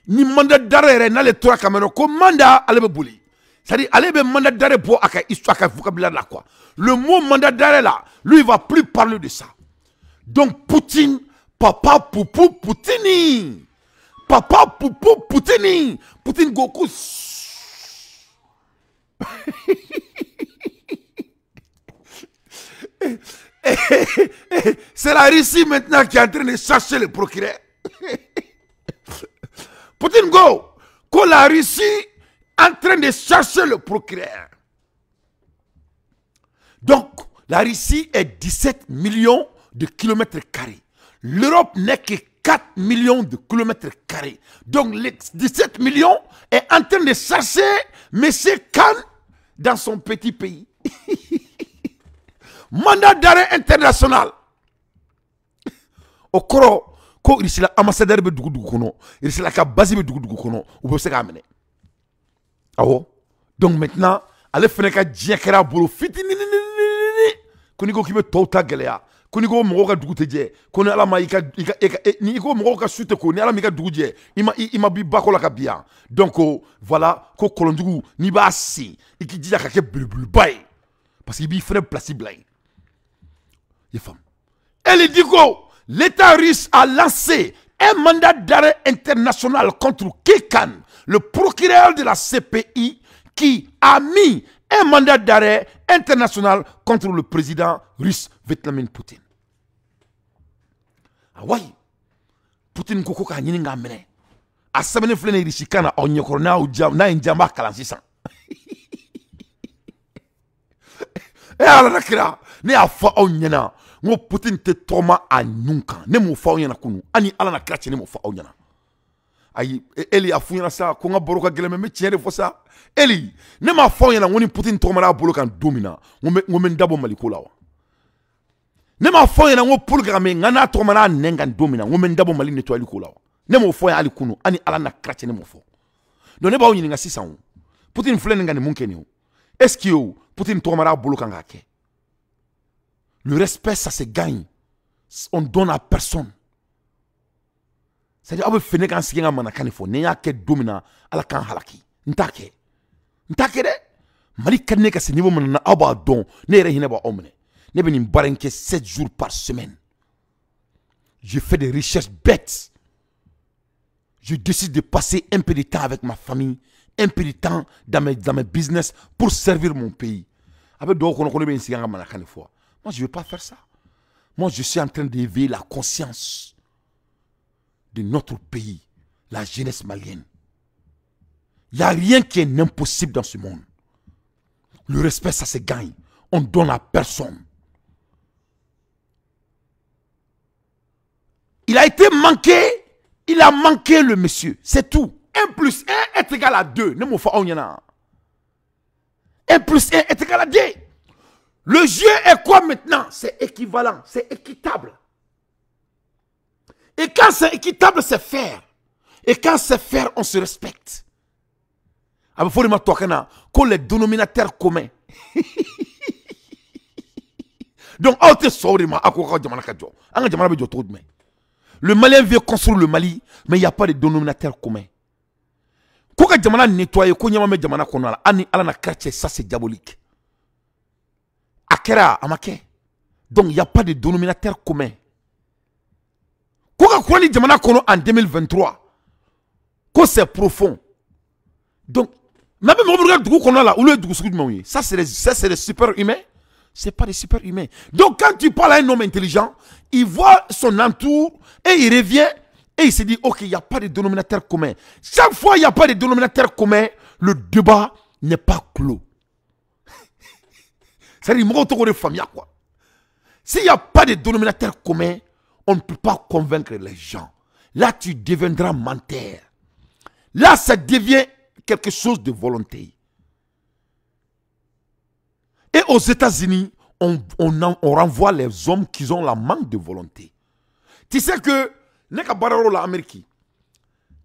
ni mandadari yɛrɛ eh, n'ale tora ka mɛn ko manda ale bɛ boli sadi ale be mandadari bɔ pour ka histoire ka vocabulaire la quoi le mot mandadari là lui il va plus parler de ça donc Poutine papa poupou Poutine papa poupou Poutine Poutine Goku C'est la Russie maintenant qui est en train de chercher le procureur. Poutine Go, que la Russie est en train de chercher le procureur. Donc, la Russie est 17 millions de kilomètres carrés. L'Europe n'est que 4 millions de kilomètres carrés. Donc, les 17 millions est en train de chercher... M. Khan dans son petit pays. mandat d'arrêt international Au coro, ko est ambassadeur de dugu dugu il ka de dugu dugu se k'a Ah oh? donc maintenant allez faire un cas a bolo ni ni n'i ko ni bɛ n'i ma i ni ko ala ma la donc oh, voilà ko n'i parce b'i et Elle dit que l'État russe a lancé un mandat d'arrêt international contre Kekan, le procureur de la CPI, qui a mis un mandat d'arrêt international contre le président russe Vladimir Poutine. Ah oui, Poutine koko ka a sɛbɛnni filɛ nin na aw ɲɛkɔrɔ n'a y'o jam n'a ala nakira eh, ne n putin tɛ tɔgɔma a nun kan ne m'o fɔ aw ɲɛna kunu hali ala na kira cɛ ne m'o fɔ aw ɲɛna ayi e, eli y'a fɔ ɲɛna sa ko n ka baro ka gɛlɛn mɛ n bɛ tiɲɛ de fɔ sa eli ne m'a fɔ aw ɲɛna n ni putin tɔgɔmara a bolo kan don min na n n bɛ n dabɔ maliko la wa ne m'a fɔ aw ɲɛna n ko paul kagame n n'a tɔgɔmara a nɛn kan don min na n n bɛ n dabɔ mali nettoyali ko la wa ne m'o fɔ yan hali kunu hali ala na kira cɛ ne m'o fɔ donc ne b'aw ɲininka sisan o putin filɛ nin ka nin mun kɛ nin o est ce que o putin tɔgɔmara a bolo kan k'a kɛ Le respect, ça se gagne. On donne à personne. C'est-à-dire, aw bɛ fini k'an sigi n ka manakan de fɔ ni n ala k'an halaki N'take. N'take de. mali ka ka se niveau manana na aw b'a dɔn ne yɛrɛ hinɛ b'aw ne 7 jours par semaine je fais des recherches bêtes je décide de passer un peu de temps avec ma famille un peu de temps dans mes, dans mes business pour servir mon pays Après, bɛ ne bɛ n a n moi, je ne veux pas faire ça. Moi, je suis en train d'éveiller la conscience de notre pays, la jeunesse malienne. Il n'y a rien qui est impossible dans ce monde. Le respect, ça se gagne. On ne donne à personne. Il a été manqué. Il a manqué le monsieur. C'est tout. Un plus 1 est égal à 2. 1 plus 1 est égal à deux. Le jeu est quoi maintenant C'est équivalent, c'est équitable. Et quand c'est équitable, c'est faire. Et quand c'est faire, on se respecte. que ah, les dénominateurs communs. Donc, le Malien veut construire le Mali, mais il n'y a pas de dénominateur commun. Quand le nettoyer, quand il y a ça c'est diabolique. Akera donc il n'y a pas de dénominateur commun Quoi on dit ni qu'on en 2023 quoi c'est profond donc ça c'est super humains c'est pas des super humains donc quand tu parles à un homme intelligent il voit son entour et il revient et il se dit ok il n'y a pas de dénominateur commun chaque fois il n'y a pas de dénominateur commun le débat n'est pas clos c'est-à-dire, il de S'il n'y a pas de dénominateur commun, on ne peut pas convaincre les gens. Là, tu deviendras menteur. Là, ça devient quelque chose de volonté. Et aux États-Unis, on, renvoie les hommes qui ont la manque de volonté. Tu sais que,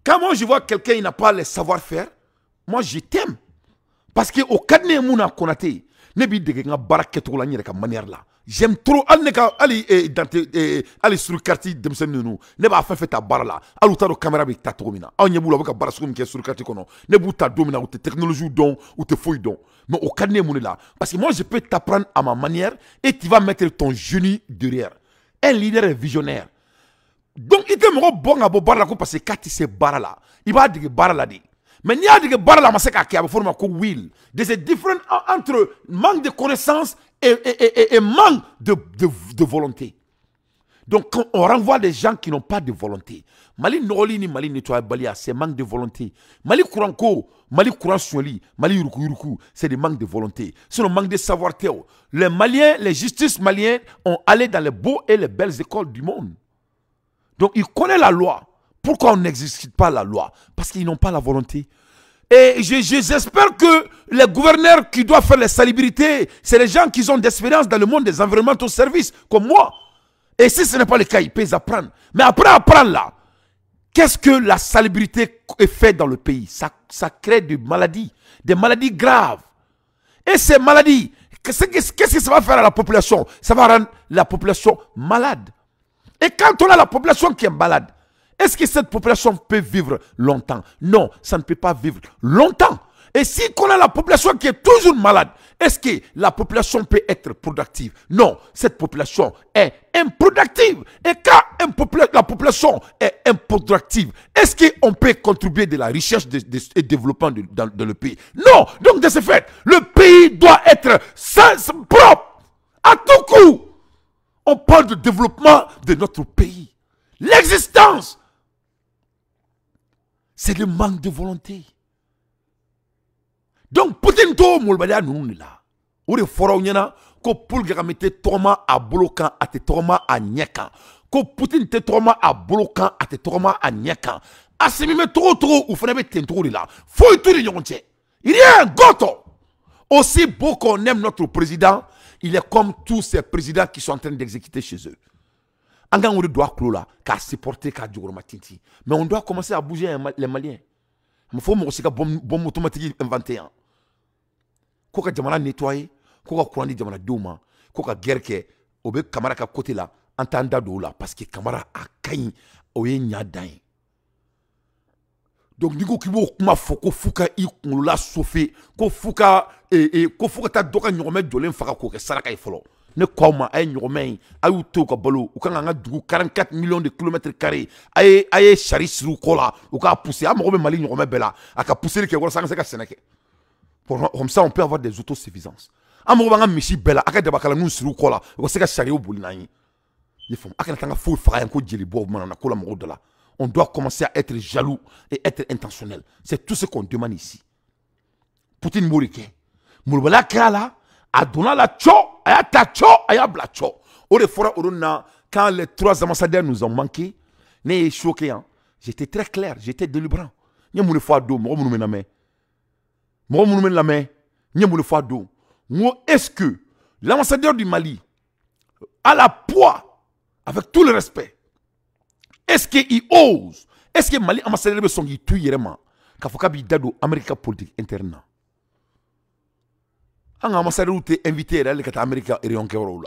quand moi je vois quelqu'un qui n'a pas le savoir-faire, moi je t'aime. Parce que qu'au cabinet Mouna été ne b'i dege nga ka baara kɛcogo la n yɛrɛ ka manière la j'aime trop hali ne ka hali eh, dante eh, hali sur carte denmisɛnnin ninnu ne b'a fɛn fɛn ta baara la hali u t'a dɔn kamera bɛ ta cogo min na anw ɲɛ b'u la u bɛ ka baara sugu min kɛ sur carte kɔnɔ ne b'u ta don min na u tɛ technologie dɔn u tɛ foyi dɔn mais o ka ne ye mun de la parce que moi je peux t'apprendre à ma manière et tu vas mettre ton génie derrière un leader est visionnaire donc i tɛ mɔgɔ bɔn ka bɔ baara la ko parce que k'a tɛ se baara la i b'a dege baara la de mais il y a la a ma différences a will difference entre manque de connaissance et, manque de, volonté donc on renvoie des gens qui n'ont pas de volonté mali Noli ni mali Balia, c'est manque de volonté mali kuranko mali kuran suɲɛli mali Yuruku, c'est des manque de volonté C'est le manque de savoir théo. les maliens les justices maliens ont allé dans les beaux et les belles écoles du monde donc ils connaissent la loi pourquoi on n'exécute pas la loi Parce qu'ils n'ont pas la volonté. Et j'espère que les gouverneurs qui doivent faire la salubrité, c'est les gens qui ont d'expérience dans le monde des environnementaux services, comme moi. Et si ce n'est pas le cas, ils peuvent apprendre. Mais après apprendre là, qu'est-ce que la salubrité fait dans le pays ça, ça crée des maladies, des maladies graves. Et ces maladies, qu'est-ce que ça va faire à la population Ça va rendre la population malade. Et quand on a la population qui est malade, est-ce que cette population peut vivre longtemps Non, ça ne peut pas vivre longtemps. Et si on a la population qui est toujours malade, est-ce que la population peut être productive Non, cette population est improductive. Et quand la population est improductive, est-ce qu'on peut contribuer de la recherche et de, développement de, dans, le pays Non. Donc de ce fait, le pays doit être propre à tout coup. On parle de développement de notre pays. L'existence c'est le manque de volonté donc putin to molobaliya ninnu de la là, de fɔra aw ko paul kagame tɛ à a à kan a tɛ tɔgɔma a ko putin à à a à te trauma à mais, ah, trop, asimi bɛ togo o togo trop, là, là. Faut, de la foyi a Il y a un aussi beau qu'on aime notre président il est comme tous ces présidents qui sont en train d'exécuter chez eux an kan k'o de là, a tulo k'a supporter k'a matin ti. mais on doit commencer à bouger les maliens Il faut mɔgɔ si ka bombe automatique inventé yan ko ka jamana nettoyer ko ka kuran di jamanadenw ma ko ka guerre que au bɛ kamara côté là, entendre doula parce que camara a kain, ɲi o ye donc n'i ko k'i b'o kuma fɔ ko f'u ka i kunkolola sofe ko f'u ka et eh, ko f'u ka taa dɔ ka ɲɔgɔmɛ jɔlen k'o saraka ne k'aw ma a ye ɲɔgɔmɛ in a y'u to u kan dugu 44 millions de kilomètres carrés ay ay ah, a ye kola. siri u k'a pousser an mago Mali ɲɔgɔmɛ bɛɛ la a ka pousseli pour comme ça on peut avoir des autosuffisances an ah, mago b'an michi bela Aka la a nous dabakalanninw kola. u kɔ la u ka se ka sariyaw boli n'an ye i faamu a kana ko jeli bɔ mana na ko la mɔgɔw la on doit commencer à être jaloux et être intentionnel c'est tout ce qu'on demande ici Poutine b'o de kɛ molobaliya la a la cho, ayata cho, ayabla tcho, a y'a O quand les trois ambassadeurs nous ont manqué ne choqué hein. j'étais très clair j'étais délibérant n ye mun de fɔ a don mɔgɔ minnu bɛ lamɛn mɔgɔ minnu bɛ lamɛn est ce que l'ambassadeur du Mali a la poids avec tout le respect est ce qu'il ose est ce que Mali ambassadeur de son k'i to i b'i politique interna. Anga ka te tɛ invité yɛrɛ hali ka taa don réunion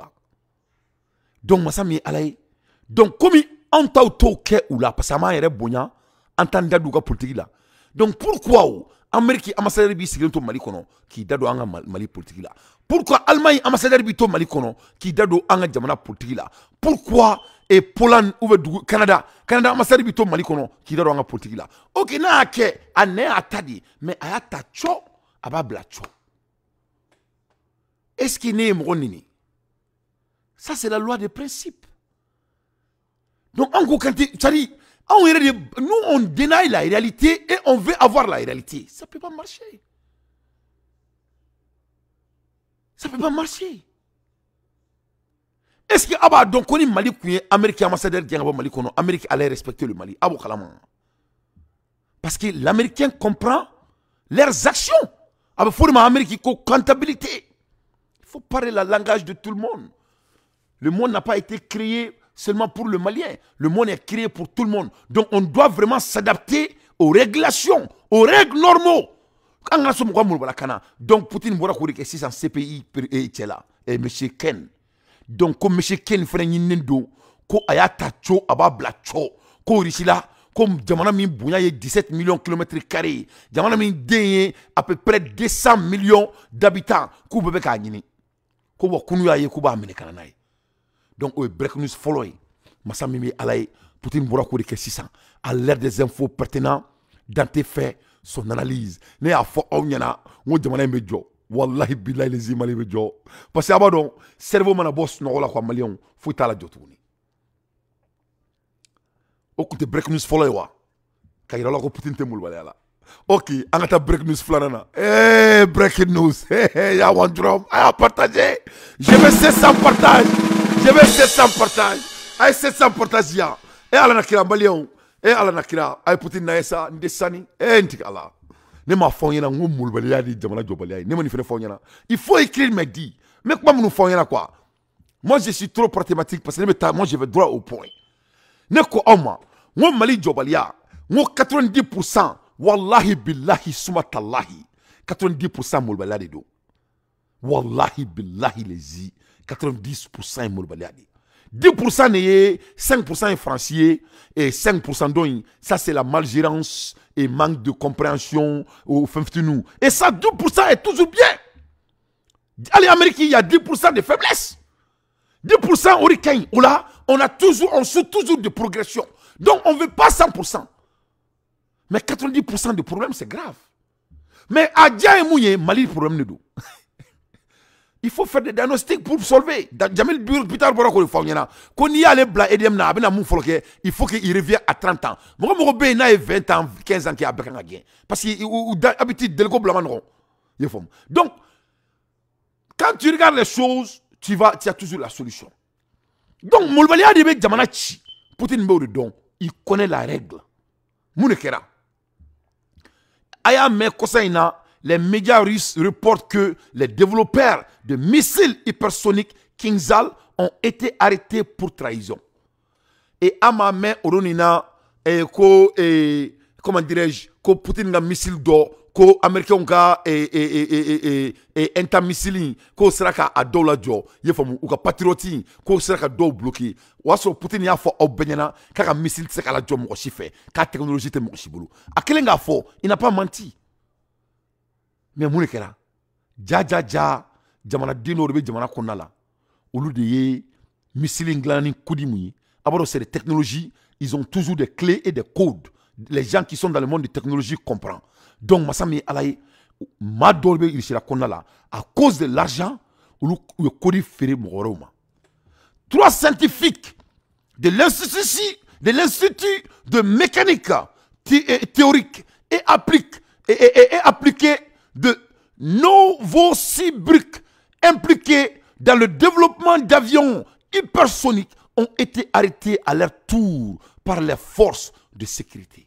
donc masa min donc komi anw taw t'o parce que bonya don politique donc pourquoi o Amérique b'i sigilen to Mali k'i da don an Mali politique la pourquoi Allemagne b'i to Mali k'i da don an ka jamana politique la pourquoi e ou bien Canada Canada b'i to Mali k'i da don an ka politique la ok n'a y'a kɛ a nɛ mais a est-ce qu'il n'est nini Ça, c'est la loi des principes. Donc, en gros, nous, on dénaille la réalité et on veut avoir la réalité. Ça ne peut pas marcher. Ça ne peut pas marcher. Est-ce que Abba, ah donc, on est Mali, Américain ambassadeur, ah bah, Mali, Amérique allait respecter le Mali. Ah Parce que l'Américain comprend leurs actions. Bah, il faut Américain comptabilité faut parler le langage de tout le monde. Le monde n'a pas été créé seulement pour le Malien. Le monde est créé pour tout le monde. Donc on doit vraiment s'adapter aux régulations, aux règles normaux. Donc Poutine bɔra k'o 600 CPI CPI et M. Ken donc comme M. Ken fana Ayatacho, Abablacho, ko a y'a il y a 17 millions de kilomètres carrés jamana min à peu près 200 millions d'habitants ko wa ye kuba b'a minɛ donc o break news follow? ye masa mimi bɛ ala ye poutine bɔra k'o de 600. à l'ère des infos pertinents tes faits, son analyse ne a fo onyana ɲɛna n ko wallahi in bɛ jɔ walahi mali parce que b'a cerveau mana boss no la quoi malion, fouta la jɔ o break news fɔlɔ wa ka la ko putin tɛ wala la ok on ta break news flanana. Eh hey, breaking news hey, hey, y'a one drop. a ah, partagez. je vais 700 partage je vais 700 partage a ye 700 partage y'a. Eh, ala na kira maliyɛnw Eh, ala na kira a putin na ye sa sani eh, ne m'a fond n ɲɛna n ko molobaliya ni ne ma ni fɛnɛ fɔ n il faut écrire mes dit. Mais comment nous fond fɔ quoi moi je suis trop pragmatique parce que moi je vais droit au point ne ko aw ma mali ko mali jɔbaliya n 90 pour cent Wallahi billahi sumatallahi. 90% molobaliya de Wallahi, 90% 10% 5% est et 5% ça c'est la malgérance et manque de compréhension au de nous. et ça 2% est toujours bien Allez amérique il y a 10% de faiblesse 10% au on a toujours on suit toujours de progression donc on veut pas 100% mais 90% des problèmes, c'est grave. Mais Adja et Mouye, Mali, le problème de Il faut faire des diagnostics pour sauver. Jamil Bur, Peter Boroko, le Fagnana. Quand il y a les blancs, na, il faut qu'il revienne à 30 ans. Moi, mon robé, il a 20 ans, 15 ans qui a bien de Parce qu'il de le Donc, quand tu regardes les choses, tu, vas, tu as toujours la solution. Donc, Moulbalia, il y a des Poutine le Don, il connaît la règle. Mounekera. Ayamé les médias russes reportent que les développeurs de missiles hypersoniques Kinzhal ont été arrêtés pour trahison. Et ama Oronina et eh, et eh, comment dirais-je missile d'or ko américain ka ɛntamissili e, e, e, k'o sera k'a dɔw lajɔ i y'a faamu u ka k'o sera ka do bloqué waso Putin y'a fo obenyana k'a ka missile se k'a lajɔ mɔgɔ si k'a technologie te mo si bolo a kelen k'a il n'a pas menti mais mon de ja ja ja jamana dino de jamana konala la de ye missile in dilan ni de c'est des technologies ils ont toujours des clés et des codes les gens qui sont dans le monde de technologie comprennent donc ma sami alaye, ma à cause de l'argent trois scientifiques de l'institut de l'institut de mécanique théorique et applique et, appliqué de impliqués dans le développement d'avions hypersoniques ont été arrêtés à leur tour par les forces de sécurité.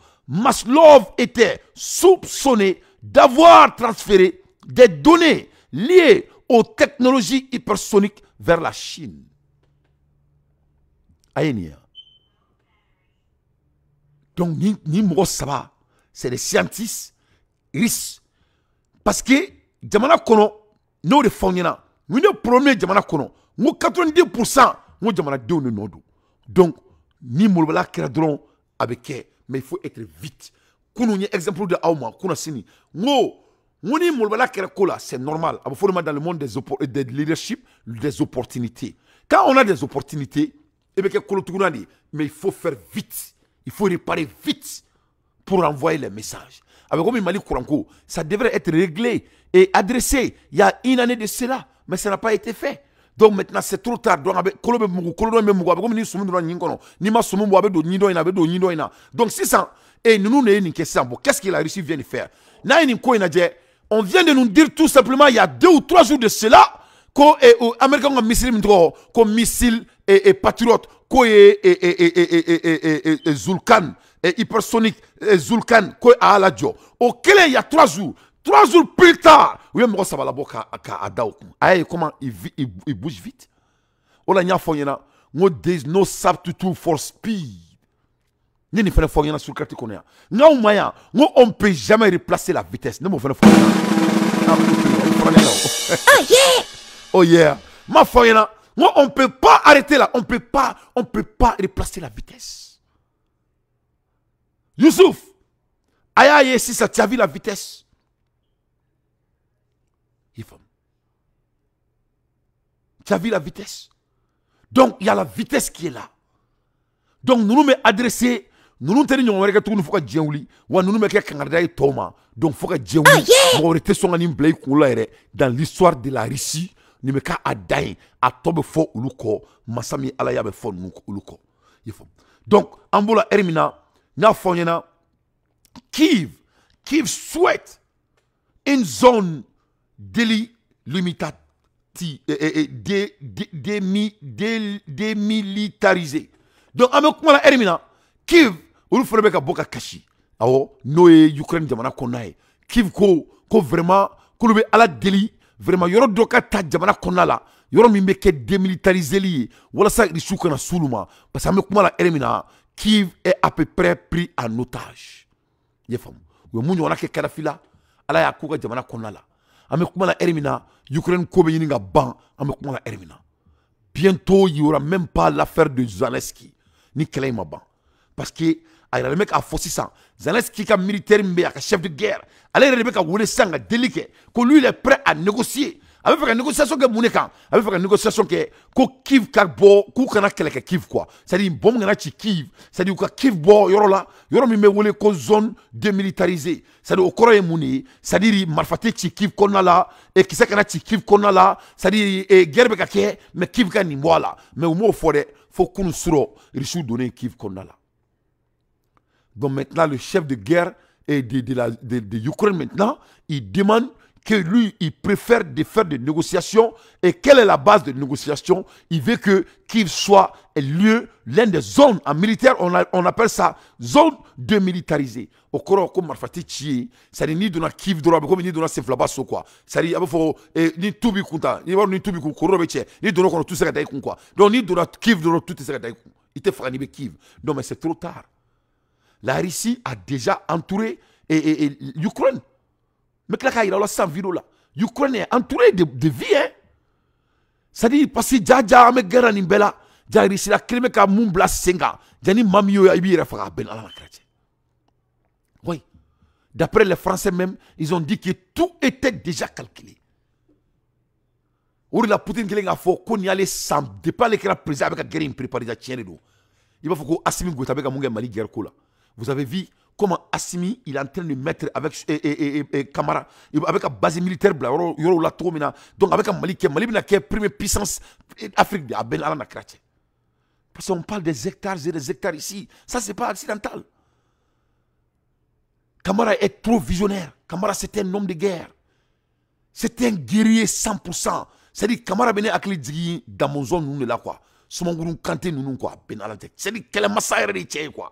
Maslov était soupçonné d'avoir transféré des données liées aux technologies hypersoniques vers la Chine. Aïnia. Donc, ni Mosaba, c'est des scientifiques riches. Parce que, Kono, nous le faisons. Nous le premier Nous 90% nous Jamana nos Nodo. Donc, ni avons Kera avec mais il faut être vite kunu exemple de Aouma, c'est normal Il faut dans le monde des euh, des leadership des opportunités quand on a des opportunités eh mais il faut faire vite il faut réparer vite pour envoyer les messages mali ça devrait être réglé et adressé il y a une année de cela mais ça n'a pas été fait donc maintenant c'est trop tard donc a kolo nous a donc si ça... nous qu'est-ce que la Russie vient de faire on vient de nous dire tout simplement il y a deux ou trois jours de cela qu'Américains ont américain missile et patriot missile et patriote hypersonique Zulkan il y a trois jours Trois jours plus tard, oui mais ça va la boca à o kun a comment il, il, il bouge vite oh On a n y'a là. aw there's there is no substitute for speed Ni ni faire fana fɔ aw sur carte kɔnɔ yan n k'aw ma on ne peut jamais replacer la vitesse ne m'o fana fɔ aw ɲɛna. oh yeah m'a fɔ là. on ne peut pas arrêter là on ne peut pas on peut pas replacer la vitesse. Youssouf a y'a si ça tu as vu la vitesse. Tu as la vitesse Donc, il y a la vitesse qui est là. Donc, nous nous sommes adresser, Nous nous tenons à regardons tout nous faut que Dieu ouli. Ouais nous nous mettons quand regarde Thomas. Donc faut que Dieu ouli. Moi on était sur ou imbé dans l'histoire de la Russie. Nous mettons à dain à tomber fort ou Masami alaya me fort ou louco. Il faut. Donc en bout là Hermina n'a fait rien. Kiev Kiev souhaite une zone limitée démilitarisé donc à bɛ kuma la ɛri min kiv olu boka kashi. ka bɔ ka ukraine jamana kɔnɔna kiv ko ko vraiment koube à ala deli vraiment yoro doka ta jamana konala, la mi min bɛ kɛ li, ye sa rusiw kana s'olu ma parce que la hein. kiv est à peu près pris en otage Yéfam, ou moun yon a ke karafila, ala y'a jamana konala an bɛ kuma la ɛri min ukraine ko bɛ ɲini ka ban an bɛ kuma la ɛri bientôt il y aura même pas l'affaire de Zaleski, ni kɛlɛ ban parce que ah, a yɛrɛ bɛ a fɔ sisan Zelensky ka militaire min bɛ yen a chef de guerre allez, le mec a ka wele délicat, que lui il est prêt à négocier a bɛ fɛ ka négociation kɛ mun de kan a bɛ fɛ négociation kɛ ko kiv ka bɔ k'u kana kɛlɛ quoi c'est à dire bɔmu kana ci kiv c'est à dire u ka kiv bɔ yɔrɔ la yɔrɔ min bɛ wele ko zone démilitarisée c'est à dire o kɔrɔ ye mun de ye c'est à dire marifa tɛ ci kiv kɔnɔna la e kisɛ kana ci kiv kɔnɔna la c'est à dire guerre bɛ ka kɛ mais kiv ka nin bɔ a la mais u m'o fɔ dɛ fo kunu surɔ rusiw donnen kiv kɔnɔna la donc maintenant le chef de guerre et de, de, la, de, de Ukraine maintenant il demande que lui, il préfère de faire des négociations. Et quelle est la base de négociations Il veut que qu'il soit un lieu, l'un des zones en militaire, on, appelle ça zone démilitarisée. Au courant comme Marfati Tchie, ça dit ni de la Kiv Dora, comme ni de la Seflaba quoi. Ça dit, il ah, faut eh, ni Toubi Kunta, ni voir ni Toubi Kuro Beche, ni de la tout ça qu'on quoi. Donc ni de la Kiv Dora, tout ça qu'on Il te fera ni Non, mais c'est trop tard. La Russie a déjà entouré et, et l'Ukraine. Mais là, il y a 100 vidéos là. L'Ukraine est entourée de, de vie. Hein? C'est-à-dire, parce que déjà, il y a une guerre en Imbella. Déjà, il y a une crime qui a été blessé. Il y a une mamie qui a Oui. D'après les Français même, ils ont dit que tout était déjà calculé. Ou la Poutine qui a fait qu'on y allait sans. Depuis qu'il a président avec la guerre, il préparait déjà. Il va falloir que Assimil Gouta avec la guerre. Vous avez vu Comment Assimi, il est en train de mettre avec et, et, Kamara, avec la base militaire, yoro la Donc avec Mali, Mali qui la première puissance Afrique de Abel Alana Parce qu'on parle des hectares et des hectares ici. Ça, c'est pas accidental. Kamara est trop visionnaire. Kamara, c'est un homme de guerre. C'est un guerrier 100%. C'est-à-dire, Kamara a Aklidzi, dans mon zone, nous, là, quoi. nous est nous, quoi. de guerre, C'est-à-dire, quel est massacre de quoi.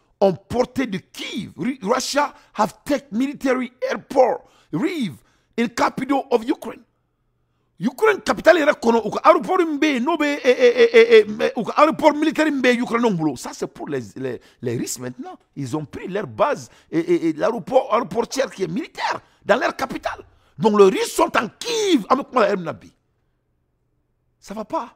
ont porté de Kiev. Russia have taken military airport, Rive, in capital of Ukraine. Ukraine capital era reconnu. aéroport mbé no eh, eh, eh, aéroport militaire mbé Ukraine Ça c'est pour les, Russes maintenant. Ils ont pris leur base et, l'aéroport aéroportière qui est militaire dans leur capitale. Donc les Russes sont en Kiev avec Nabi. Ça va pas.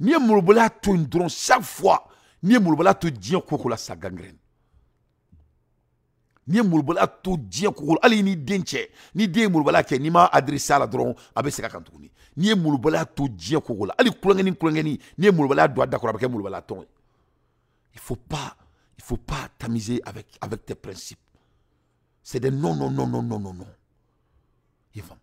n'i ye malobaliya to yen dɔrɔn chaque fois n'i ye malobaliya to diɲɛ ko o ko la sa gangrène n'i ye malobaliya to diɲɛ ko o ko la hali n'i den cɛ ni den ye malobaliya kɛ n'i ma adressé a la dɔrɔn a bɛ segin a kan tuguni n'i ye malobaliya to diɲɛ ko o ko la hali kulonkɛni kulonkɛni n'i ye doit don a da kɔrɔ a bɛ kɛ tɔn ye il faut pas il faut pas tamiser avec avec tes principes c'est des non non non non non non non i faamu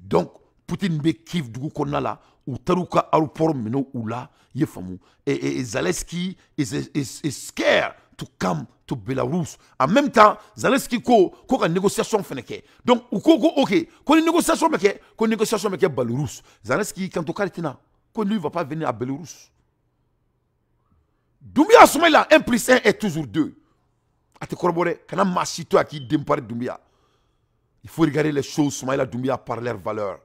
donc putin be kiv dugu la u Taruka ka aéroport minɛ u et zaleski is, is, is scared to come to belarus en même temps zaleski ko ko ka négociation fɛnɛ donc ou ko ko ok ko ni négociation ko négociation meke belarus zaleski quand to tɛna ko lui va pas venir à belarus dumbuya là, 1 plus 1 est toujours 2 a tɛ kɔrɔbɔ dɛ kana maa si to a k'i il faut regarder les choses sumayila dumbuya par leur valeur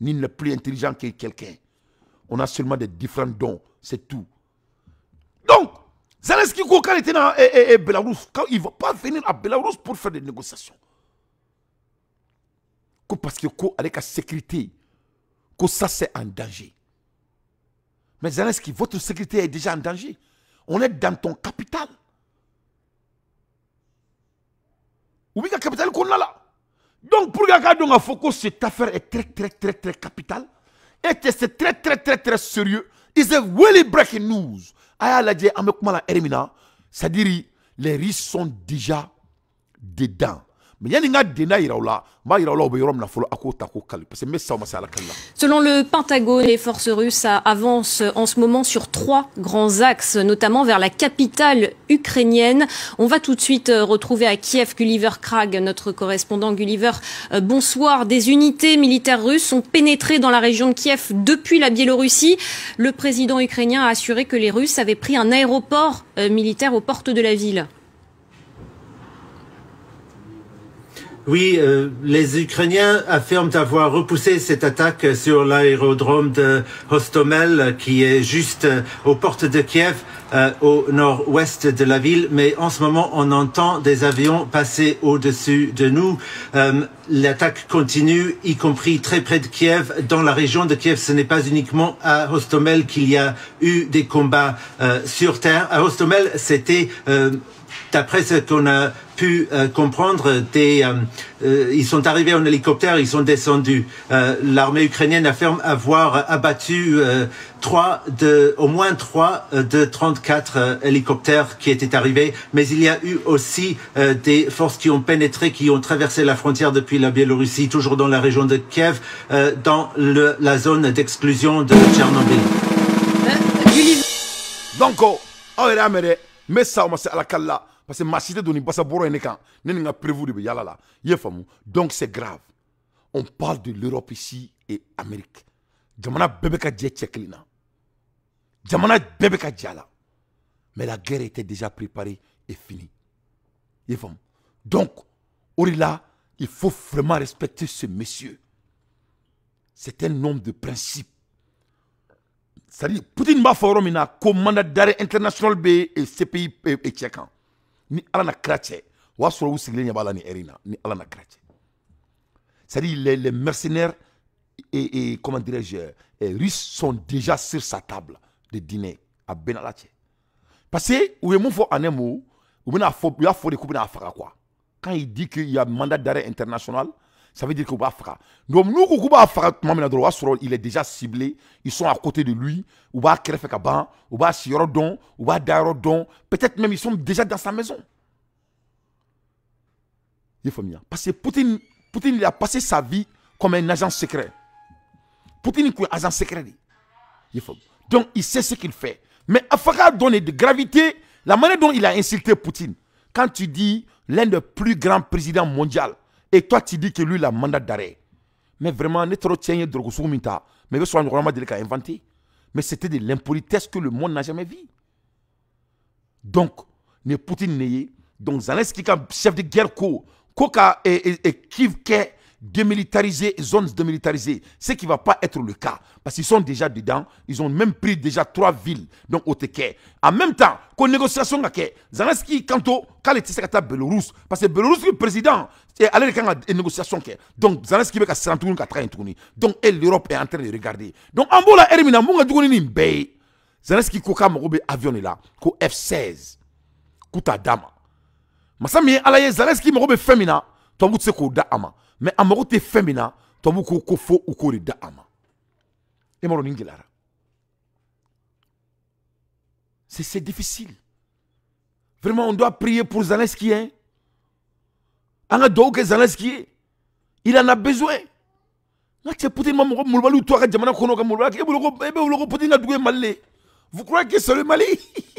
ni le plus intelligent que quelqu'un. On a seulement des différents dons, c'est tout. Donc, Zelensky, quand il était dans Belarus, il ne va pas venir à Belarus pour faire des négociations. Parce que avec la sécurité, que ça c'est en danger. Mais Zelensky, votre sécurité est déjà en danger. On est dans ton capital. Où est la capital qu'on a là. Donc, pour que Foucault, cette affaire est très, très, très, très capitale. Et c'est très, très, très, très sérieux. It's a really breaking news. Aya C'est-à-dire, les riches sont déjà dedans. Selon le Pentagone, les forces russes avancent en ce moment sur trois grands axes, notamment vers la capitale ukrainienne. On va tout de suite euh, retrouver à Kiev Gulliver Krag, notre correspondant Gulliver. Euh, bonsoir. Des unités militaires russes ont pénétré dans la région de Kiev depuis la Biélorussie. Le président ukrainien a assuré que les Russes avaient pris un aéroport euh, militaire aux portes de la ville. Oui, euh, les Ukrainiens affirment avoir repoussé cette attaque sur l'aérodrome de Hostomel, qui est juste euh, aux portes de Kiev, euh, au nord-ouest de la ville. Mais en ce moment, on entend des avions passer au-dessus de nous. L'attaque continue, y compris très près de Kiev. Dans la région de Kiev, ce n'est pas uniquement à Hostomel qu'il y a eu des combats sur terre. À Hostomel, c'était d'après ce qu'on a pu euh, comprendre, des, euh, euh, ils sont arrivés en hélicoptère, ils sont descendus. L'armée ukrainienne affirme avoir abattu trois au moins trois de 34 hélicoptères qui étaient arrivés, mais il y a eu aussi des forces qui ont pénétré, qui ont traversé la frontière depuis la Biélorussie, toujours dans la région de Kiev, dans la zone d'exclusion de Tchernobyl. Hein, parce que ma cité de kan ne pas prévu de Yalala. donc c'est grave on parle de l'Europe ici et Amérique jamana bébé bɛ ka jamana bébé mais la guerre était déjà préparée et finie donc Orila, il faut vraiment respecter ce monsieur c'est un homme de principe c'est à dire Poutine Maforum fɔ a commandant international d'arrêt international et CPI euh, et kan ni ala na kira cɛ o y'a sɔrɔ u sigilen ɲɛ b'a la nin ɛri na ni ala na kira cɛ c'est à dire les, les mercenaires et, et comment dirais-je euh, russes sont déjà sur sa table de dîner à bɛɛ ben cɛ parce que u ye mun fɔ en un mot u bɛna fɔ u y'a fɔ de k'u bɛna a faga quoi quand il dit qu'il y a mandat d'arrêt international ça veut dire qu'on nous, il est déjà ciblé, ils sont à côté de lui, Ou va sirodon, peut-être même ils sont déjà dans sa maison. Il faut bien. Parce que Poutine, il a passé sa vie comme un agent secret. Poutine est un agent secret. Il faut. Donc, il sait ce qu'il fait. Mais Afaka donné de gravité la manière dont il a insulté Poutine. Quand tu dis l'un des plus grands présidents mondiaux, et toi, tu dis que lui, il a mandat d'arrêt. Mais vraiment, ne trop tiens, de Mais soit un de inventé. Mais c'était de l'impolitesse que le monde n'a jamais vu. Donc, ne Poutine n'est donc Zelensky, chef de guerre, ko, quoi, et, et, et, démilitariser zones démilitarisées, ce qui ne va pas être le cas. Parce qu'ils sont déjà dedans, ils ont même pris déjà trois villes, donc au Teke. En même temps, qu'on négociation, Zelensky, Kanto, Kaleti, Sekata, Belarus, parce que Belarus, le président, et allé quand une négociation donc Zaneski veut en train de qu'à donc l'Europe est en train de regarder donc en bon la ermina mon gars ni mbey Zelensky koka avion là ko F16 un dama masami ala ye Zelensky un be femina to mutse ko da Dama mais à mon féminin tu min na tu de da c'est difficile vraiment on doit prier pour Zaneski. Hein. il en a besoin vous croyez que c'est le Mali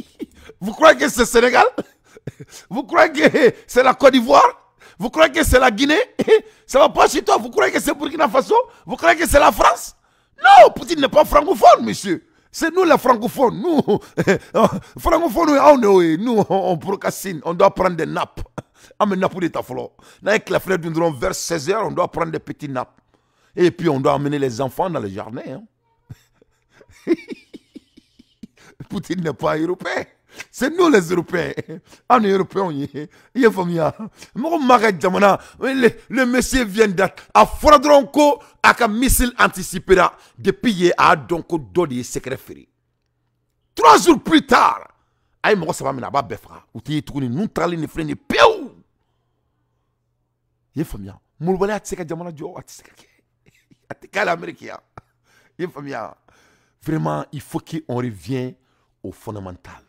vous croyez que c'est le Sénégal vous croyez que c'est la Côte d'Ivoire vous croyez que c'est la Guinée Ça va pas chez toi Vous croyez que c'est Burkina Faso Vous croyez que c'est la France Non, Poutine n'est pas francophone, monsieur. C'est nous les francophones. Nous, francophones, on est, nous, on, procrastine. On doit prendre des nappes. Amène ah, nappes nappes les taflo. Avec la fleur d'une drone, vers 16h, on doit prendre des petites nappes. Et puis, on doit amener les enfants dans le jardin. Hein. Poutine n'est pas européen. C'est nous les Européens. Ah, les Européens il est ye faamuya. Mɔgɔ jamana le, monsieur vient d'être à fɔra avec un missile anticipé depuis hier à y'a dɔn ko dɔ secret Trois jours plus tard il ye mɔgɔ saba minɛ a b'a bɛɛ faga u tɛ nous tuguni les tagali ni filɛ nin ye pewu. I ye faamuya. Hein. Molobaliya tɛ se ka jamana jɔ hein. a Amérique hein. Vraiment il faut qu'on revienne au fondamental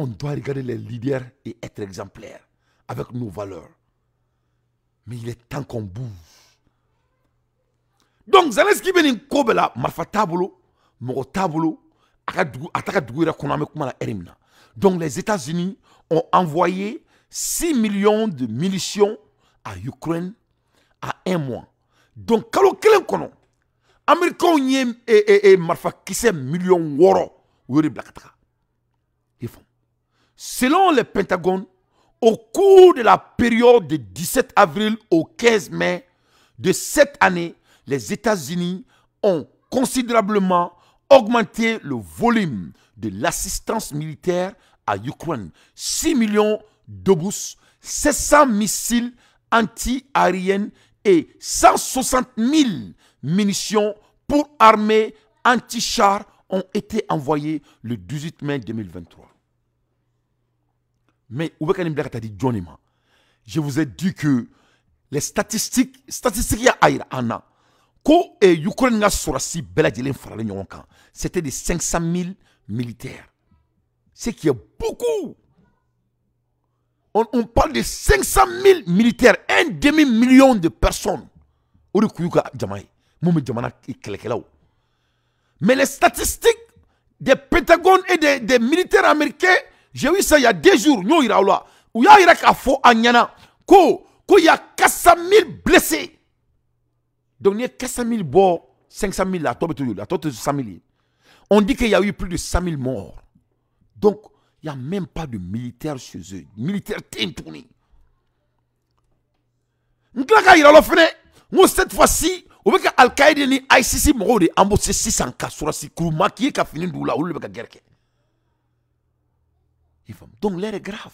on doit regarder les leaders et être exemplaires avec nos valeurs. Mais il est temps qu'on bouge. Donc, Zelensky Benin kobela, ko bɛɛ la marifa donc les États-Unis ont envoyé 6 millions de munitions à Ukraine à un mois donc kalo kelen kono américains ye e, e, e, 6 millions Selon le Pentagone, au cours de la période du 17 avril au 15 mai de cette année, les États-Unis ont considérablement augmenté le volume de l'assistance militaire à Ukraine. 6 millions d'obus, 700 missiles anti aériens et 160 000 munitions pour armées anti-char ont été envoyés le 18 mai 2023. Mais Johnny Je vous ai dit que les statistiques, statistiques il y a e C'était de 500 000 militaires. Ce qui est beaucoup. On, parle de 500 000 militaires, un demi-million de personnes. Mais les statistiques des Pentagones et des militaires américains j'ai eu ça il y a deux jours nous yira là? Où u y'a il y a 400 000 blessés donc il y a 400 000 morts 500 000 là a 100 000 on dit qu'il y a eu plus de 100 000 morts donc il n'y a même pas de militaires chez eux militaires tɛ yen tuguni n cette fois ci on voit qual al-qaïda ni isis mɔgɔw de embaucher sisan ka cas, kuru maquillé ka fini la de guerre donc l'air est grave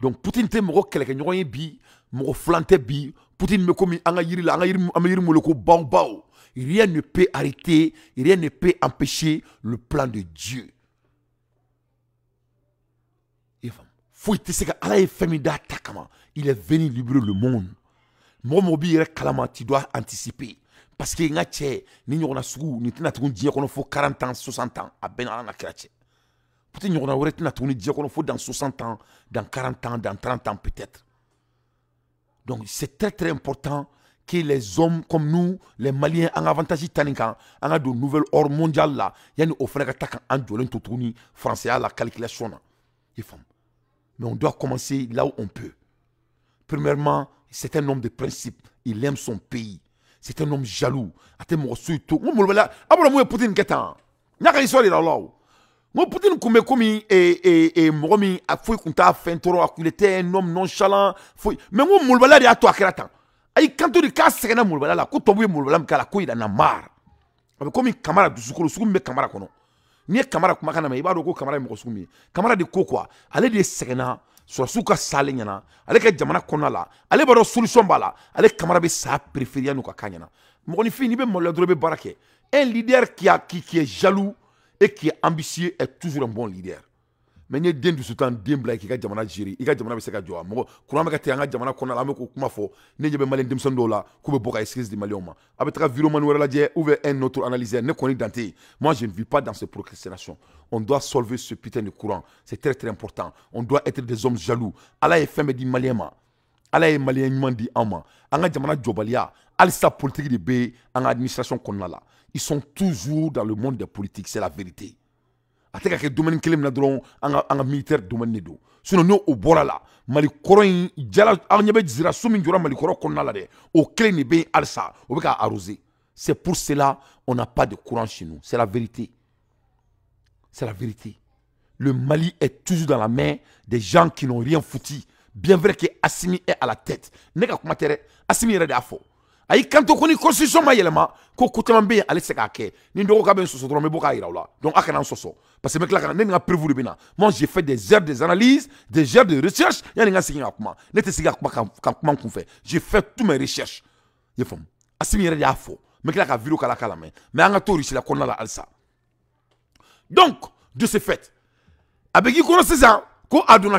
donc poutine tɛ mɔgɔ kɛlɛkɛɲɔgɔn ye bi mɔgɔ filan bi poutine me komi an yiri la an ka yiri an bɛ yiri mun wele ko baw rien ne peut arrêter rien ne peut empêcher le plan de dieu i Faut foyi tɛ se ka ala ye il est venu libérer le monde mo mɔgɔ b'i yɛrɛ kalama tu dois anticiper parce que n ka cɛ ni na sugu nin 40 ans 60 ans ah, ben, a bɛɛ n'ala n'a Peut-être ɲɔgɔnna wɛrɛ tɛna dire diɲɛ dans 60 ans, dans 40 ans, dans 30 ans peut-être. Donc c'est très très important que les hommes comme nous, les Maliens, en avantage ta en kan, de nouvelles don nouvelle là, mondiale la, yani une fana en ta kan français à la calculation Mais on doit commencer là où on peut. Premièrement, c'est un homme de principe. Il aime son pays. C'est un homme jaloux. A tɛ mɔgɔ tout. to. N ko Moriba a Poutine tout. Il a ka histoire yira moi, Poutine, comme komi et et e, mɔgɔ min a foyi tun t'a a un homme nonchalant foyi mais mon ko y'a to a kɛra tan a y'i de k'a sɛgɛnna molobaliya la ko tɔw ye molobaliya min k'a la ko yira na maar a bɛ komi kamara dusukolo sugu min bɛ kamara n'i ye kamara kumakan na b'a do ko camara ye mɔgɔ sugu min de ko quoi ale de sɛgɛnna sɔrɔsiw ka sa ale ale ka jamana kɔnɔna la ale b'a dɔn solution b'a ale kamara bɛ sa perefeereya n'u ka k'a ɲɛna mɔgɔninfin n'i bɛ maloya dɔrɔn un leader qui, a, qui, qui est jaloux et qui est ambitieux est toujours un bon leader Mais il y a des gens qui bila k'i ka jamana giri i ka jamana bɛ se ka qui a mɔgɔ kuran bɛ ka tigɛ an ka jamana kɔnɔna la an bɛ k'o kuma fɔ ne ɲɛ bɛ maliyɛn denmisɛnnin dɔw la k'u bɛ bɔ ka di maliyɛnw ma a bɛ taga un autre analyse ne connaît dan moi je ne vis pas dans cette procrastination. on doit solver ce putain de courant c'est très très important on doit être des hommes jaloux ala ye dit bɛɛ di maliyɛn ma ala ye maliyɛn ɲuman di an ma jamana de B en administration qu'on a là ils sont toujours dans le monde des politiques, c'est la vérité. A tɛ ka kɛ domaine kelen min na dɔrɔn an militaire domaine de don sinon n'o o bɔra la malikɔrɔ in jala aw ɲɛ bɛ zira so min jɔra malikɔrɔ kɔnɔna la dɛ k'a c'est pour cela on n'a pas de courant chez nous c'est la vérité c'est la vérité le Mali est toujours dans la main des gens qui n'ont rien fouti, bien vrai que Assimi est à la tête ne ka kuma Assimi yɛrɛ de y'a ayi kanto ko ni constitution ma yɛlɛma ko ko caman bɛ yen ale tɛ se k'a kɛ ni dɔgɔ ka bɛ n sɔsɔ dɔrɔn n bɛ bɔ k'a aw la donc a kana n sɔsɔ parce que n bɛ tila ka na ne ni n ka prévu de bɛ na moi j'ai fait des heures des analyses des heures de recherche yanni n ka segin ka kuma ne tɛ segin ka kuma ka kuma n kun fɛ j'ai fait toutes mes recherches i y'a faamu Asimi yɛrɛ de y'a fɔ n bɛ tila ka vidéo k'a la k'a mais an ka t'o la kɔnɔna la halisa donc de ce fait a bɛ k'i kɔnɔ sisan ko a donna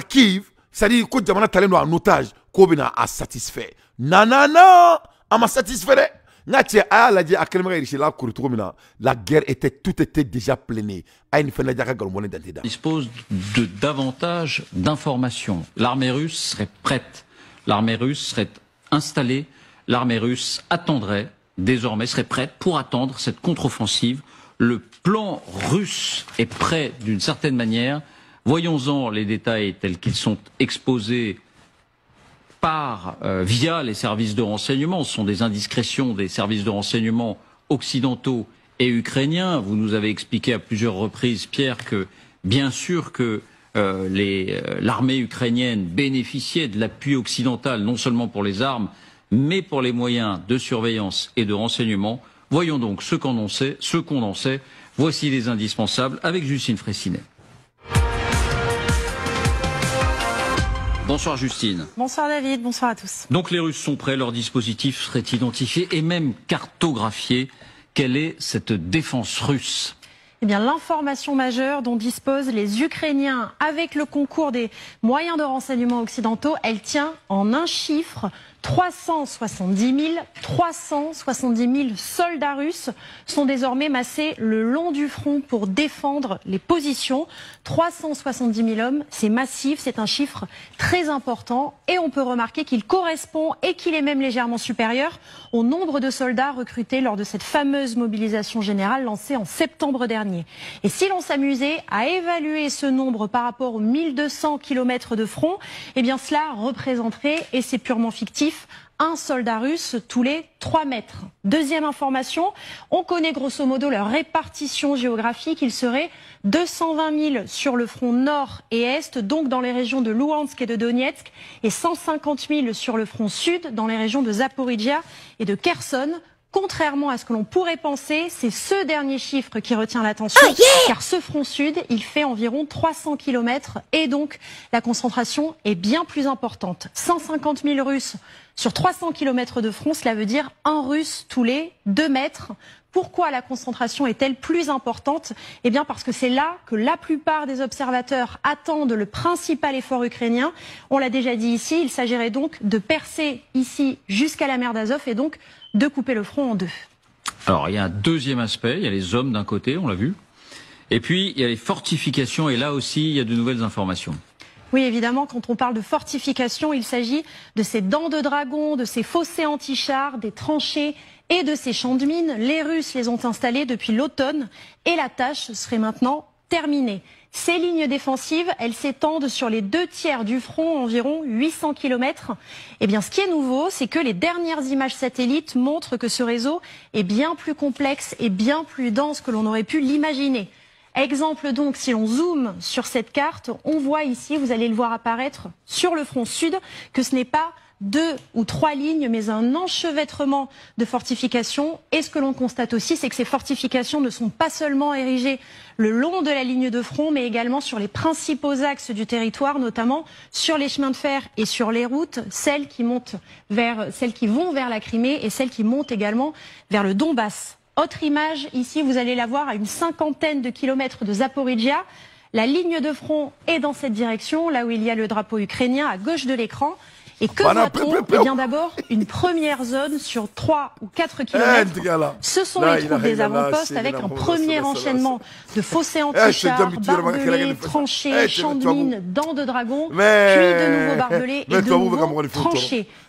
c'est à dire ko jamana talen don en otage k'o bɛ na a satisfait nanana. On dispose de davantage d'informations l'armée russe serait prête l'armée russe serait installée l'armée russe attendrait désormais serait prête pour attendre cette contre-offensive le plan russe est prêt d'une certaine manière voyons-en les détails tels qu'ils sont exposés par euh, via les services de renseignement. Ce sont des indiscrétions des services de renseignement occidentaux et ukrainiens. Vous nous avez expliqué à plusieurs reprises, Pierre, que bien sûr que euh, euh, l'armée ukrainienne bénéficiait de l'appui occidental, non seulement pour les armes, mais pour les moyens de surveillance et de renseignement. Voyons donc ce qu'on en sait, ce qu'on en sait. Voici les indispensables avec Justine Fressinet. Bonsoir Justine. Bonsoir David, bonsoir à tous. Donc les Russes sont prêts, leur dispositif serait identifié et même cartographié. Quelle est cette défense russe eh bien, l'information majeure dont disposent les Ukrainiens avec le concours des moyens de renseignement occidentaux, elle tient en un chiffre 370 000, soldats russes sont désormais massés le long du front pour défendre les positions. 370 000 hommes, c'est massif, c'est un chiffre très important et on peut remarquer qu'il correspond et qu'il est même légèrement supérieur au nombre de soldats recrutés lors de cette fameuse mobilisation générale lancée en septembre dernier. Et si l'on s'amusait à évaluer ce nombre par rapport aux 1200 km de front, eh bien cela représenterait, et c'est purement fictif, un soldat russe tous les 3 mètres. Deuxième information, on connaît grosso modo leur répartition géographique. il serait 220 000 sur le front nord et est, donc dans les régions de Luhansk et de Donetsk, et 150 000 sur le front sud, dans les régions de Zaporizhia et de Kherson, Contrairement à ce que l'on pourrait penser, c'est ce dernier chiffre qui retient l'attention, ah, car ce front sud, il fait environ 300 km et donc la concentration est bien plus importante. 150 000 Russes sur 300 km de front, cela veut dire un russe tous les deux mètres. Pourquoi la concentration est-elle plus importante Eh bien parce que c'est là que la plupart des observateurs attendent le principal effort ukrainien. On l'a déjà dit ici, il s'agirait donc de percer ici jusqu'à la mer d'Azov et donc de couper le front en deux. Alors il y a un deuxième aspect, il y a les hommes d'un côté, on l'a vu, et puis il y a les fortifications et là aussi il y a de nouvelles informations. Oui, évidemment, quand on parle de fortification, il s'agit de ces dents de dragon, de ces fossés anti-chars, des tranchées et de ces champs de mines. Les Russes les ont installés depuis l'automne et la tâche serait maintenant terminée. Ces lignes défensives, elles s'étendent sur les deux tiers du front, environ 800 km. Eh ce qui est nouveau, c'est que les dernières images satellites montrent que ce réseau est bien plus complexe et bien plus dense que l'on aurait pu l'imaginer. Exemple donc, si l'on zoome sur cette carte, on voit ici, vous allez le voir apparaître sur le front sud, que ce n'est pas deux ou trois lignes, mais un enchevêtrement de fortifications. Et ce que l'on constate aussi, c'est que ces fortifications ne sont pas seulement érigées le long de la ligne de front, mais également sur les principaux axes du territoire, notamment sur les chemins de fer et sur les routes, celles qui, montent vers, celles qui vont vers la Crimée et celles qui montent également vers le Donbass. Autre image, ici, vous allez la voir à une cinquantaine de kilomètres de Zaporizhia. La ligne de front est dans cette direction, là où il y a le drapeau ukrainien, à gauche de l'écran. Et que voit-on Eh bien d'abord, une première zone sur 3 ou 4 eh, kilomètres. Ce sont les troupes des avant-postes avec un premier enchaînement de fossés eh, anti-chars, barbelés, tranchées, eh, champs de mines, dents de dragon, puis de nouveaux barbelés et de nouveaux tranchées.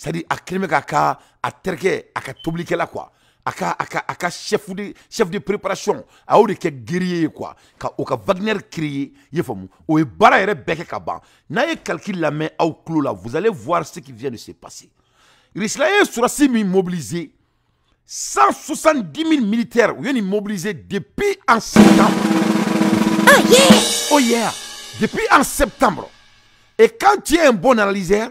Sadi a kɛlen bɛ k'a ka a terikɛ a ka tobilikɛla quoi à ka à ka chef de chef de préparation à y'o de kɛ guerrier quoi ka ou ka Wagner créer y'a faamu o ye baara yɛrɛ bɛɛ kɛ ka ban n'a ye la lamɛn au clou là, vous allez voir ce qui vient de se passer Russie ye sɔrɔsi min mobiliser 170 000 militaires u ye nin depuis en septembre ah yeah oh yeah depuis en septembre et quand tu es un bon analyseur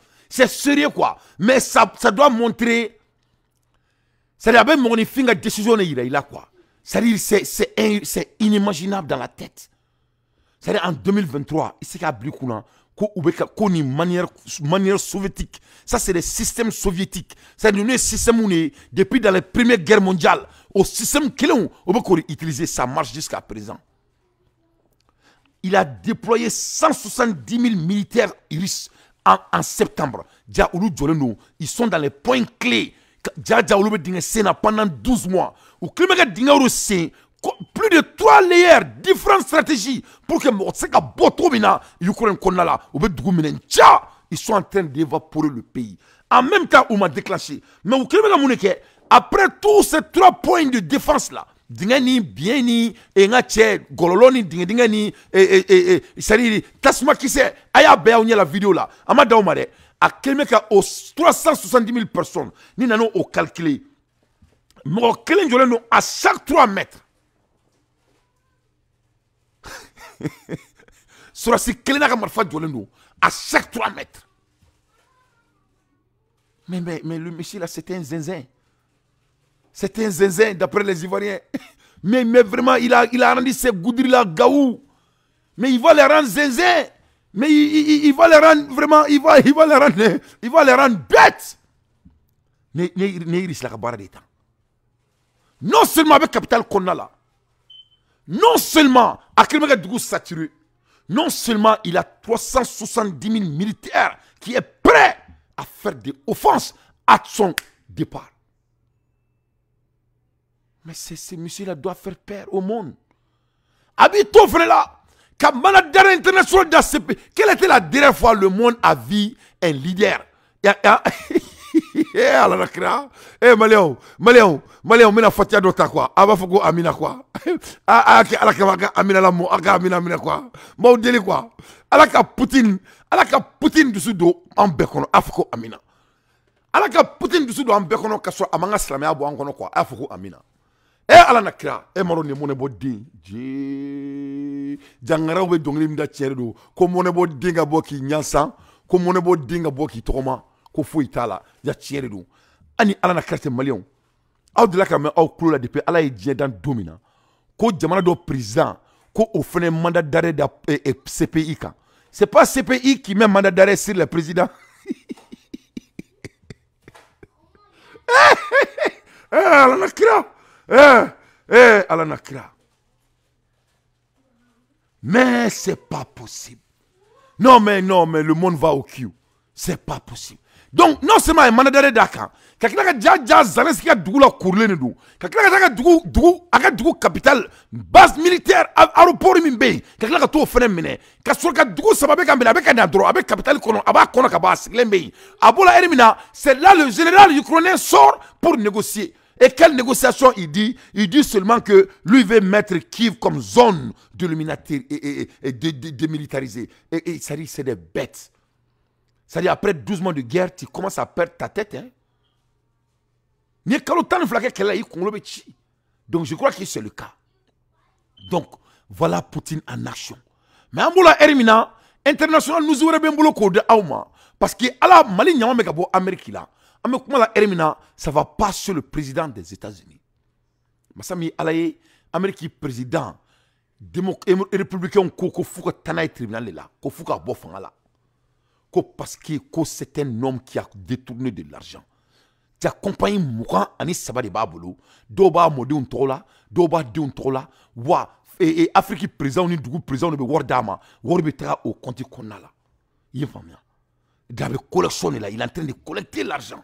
C'est sérieux quoi. Mais ça, doit montrer. C'est-à-dire, mon décision, il a quoi. cest c'est inimaginable dans la tête. C'est-à-dire, en 2023, il s'est qu'à a connu manière, manière soviétique. Ça, c'est le système soviétique. cest le système où depuis dans la première guerre mondiale, au système qu'il on utilisé, ça marche jusqu'à présent. Il a déployé 170 000 militaires russes en, septembre. Ja, olu Ils sont dans les points clés. Ja, ja, olu pendant 12 mois. Ou kelen bɛ plus de trois layers différentes stratégies pour que Motseka Botomina, se ka bɔ cogo min ils sont en train d'évaporer le pays en même temps on ma déclenché mais ou kelen bɛ après tous ces trois points de défense là Dingani, bien, ni e, n ka gololoni gɔlɔlɔ ni dingɛ dingɛ e, e, e, e a la video là. a ma a kelen 370 000 personnes ni nana au calculer mɔgɔ kelen à chaque 3 mètres sur kelen n'a ka marfa à chaque 3 mètres mais mais mais le monsieur là c'était un zinzin c'est un zinzin d'après les Ivoiriens. Mais, mais vraiment, il a, il a rendu ces goudris-là gaou. Mais il va les rendre zinzin. Mais il, va les rendre vraiment, il va, il va les rendre, il va les rendre Non seulement avec capital qu'on là, non seulement Akrimega saturé, non seulement il a 370 000 militaires qui est prêt à faire des offenses à son départ. Mais ces Monsieur, là doit faire peur au monde. Abi là, quand Manadar International dans ce quelle était la dernière fois le monde a vu un leader ala eh, na kira eh maliyɛnw maliyɛnw maliyɛnw Mina fatiya dɔ ta kuwa a b'a fɔ ko amina quoi? a a kɛ amina lamɔ a ka amina minɛ kuwa n b'aw deli kuwa ala ka putin ala ka putin dusu don an amina Alaka Poutine du dusu don an bɛɛ kɔnɔ ka amina e alana na kira e maro ni mɔnɛbɔ den je da tiɲɛ don ko mɔnɛbɔ den ka bɔ k'i ɲansan ko mɔnɛbɔ den ka bɔ k'i tɔgɔma ko foyi itala la ja tiɲɛ ani alana kira tɛ Au aw delila ka mɛn la depi ala ye diɲɛ dan don ko jamana président ko o mandat d'arrêt da eh, CPI ka c'est pas CPI qui met mandat d'arrêt sur le président eh, eh, eh, eh, à nakra Mais c'est pas possible. Non, mais non, mais le monde va au cul. C'est pas possible. Donc, non seulement il manadere daka, kakila déjà déjà ja qui a dugu la kurle ne Quelqu'un a déjà dugu dugu a dugu capital base militaire aéroport min Quelqu'un a tout to fene Qu'est-ce sur ka dugu sababe ka mena be avec capital kono aba kono ka base lembe. Abola ermina, c'est là le général ukrainien sort pour négocier. Et quelle négociation il dit Il dit seulement que lui veut mettre Kiev comme zone de et, et, et démilitarisée. Et, ça dit, c'est des bêtes. Ça dit, après 12 mois de guerre, tu commences à perdre ta tête. Hein? Donc je crois que c'est le cas. Donc voilà Poutine en action. Mais en boulot international nous aurait bien boulot de Auma. Parce que la Mali y a en Amérique là an bɛ kuma ça va pas sur le président des États-Unis ma min ye ala président républicain ko ko f'u tribunal là, la ko f'u ko parce que ko c'est un homme qui a détourné de l'argent Tiens compagnie mourant anis saba de babolo, bolo dɔw b'a mɔdenw tɔgɔ la b'a wa et Afrique président, présidentw ni dugu président de bɛ wari d'a ma wari bɛ taga o compte kɔnɔna la là, collection il est en train de collecter l'argent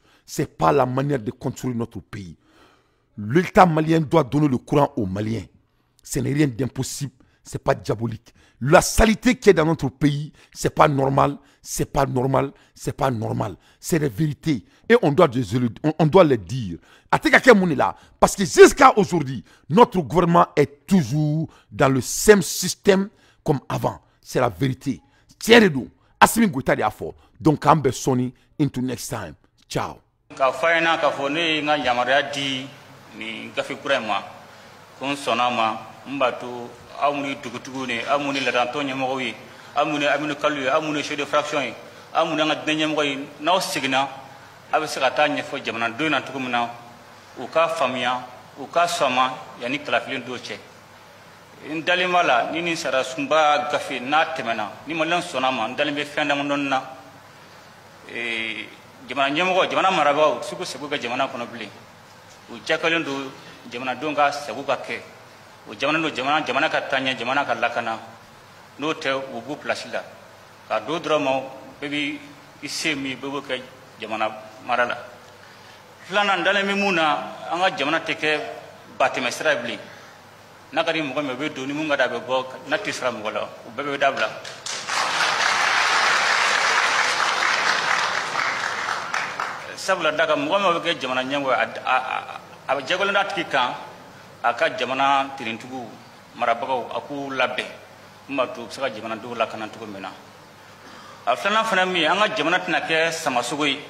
Ce n'est pas la manière de construire notre pays. L'État malien doit donner le courant aux Maliens. Ce n'est rien d'impossible, ce n'est pas diabolique. La saleté qui est dans notre pays, ce n'est pas normal, ce n'est pas normal, ce n'est pas normal. C'est la vérité. Et on doit, on doit le dire. là Parce que jusqu'à aujourd'hui, notre gouvernement est toujours dans le même système comme avant. C'est la vérité. Tiens-le-nous. Asimi Donc, I'm Into next time. Ciao. Ka fa in na k'a fɔ ne ye n ka yamaruya di nin gafe kura in ma ko n sɔnna ma n b'a to aw minnu ye dugutigiw ni aw minnu ye ladantɔn ɲɛmɔgɔw ye aw minnu ye Aminu Kalu ye aw minnu ye chef de fraction ye aw minnu an ka diinɛ ɲɛmɔgɔ ye n'aw seginna aw bɛ se ka taa ɲɛfɔ jamanadenw na cogo min na u k'a faamuya u k'a sama yani yanni kalafilen don cɛ n dalen b'a la ni nin sara sunba gafe n'a tɛmɛna ni maliyɛnw sɔnna a ma n dalen bɛ fɛn damadɔni na ee jamana ɲɛmɔgɔ jamana marabagaw u tɛ se k'u segu kɛ jamana kɔnɔ bilen u jakalen don jamanadenw ka segu ka kɛ o jamana don jamana jamana ka taa ɲɛ jamana ka lakana n'o tɛ u b'u pilasi la ka do dɔrɔn ma bɛɛ bi i se min bɛɛ b'o kɛ jamana mara la filanan dalen bɛ mun na an ka jamana tɛ kɛ batɛmɛsira ye bilen n'a ka di mɔgɔ min o bɛ don ni mun ka di a bɛ bɔ n'a tɛ sira mɔgɔ la o bɛɛ bɛ dabila sabula daga mɔgɔ min bɛ kɛ jamana ɲɛmɔgɔ a bɛ jagolen d'a tigi kan a ka jamana tirintigiw marabagaw a k'u labɛn min b'a to u bɛ se ka jamanadenw lakana cogo min na a filanan fana min ye an ka jamana tɛna kɛ samasogo ye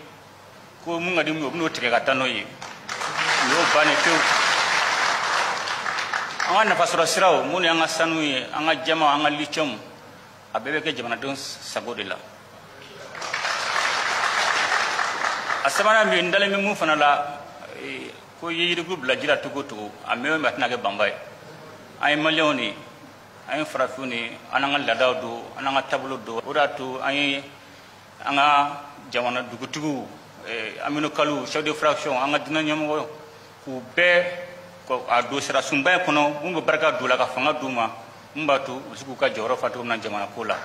ko mun ka di mun ye u bɛ tigɛ ka taa n'o ye u y'o bannen pewu an ka nafasɔrɔ siraw minnu y'an ka sanu ye an ka jama an ka litiyɔmu a bɛɛ bɛ kɛ jamanadenw sago de la a sabanan min dalen bɛ mun fana la e, ko ye yirigu bila ji la cogo e, o a mɛn o mɛn a tɛna kɛ banba ye an ye maliyɛnw de ye an ye farafinw de ye an n'an ka laadaw don an n'an ka taabolo don o de y'a to an ye an ka jamana dugutigiw aminokalo chef de fraction an ka diinɛ ɲɛmɔgɔ k'u bɛɛ a don sira sunba in kɔnɔ mun bɛ barika don u la ka fanga d'u ma mun b'a to u bɛ se k'u ka jɔyɔrɔ fa cogo min na jamana ko la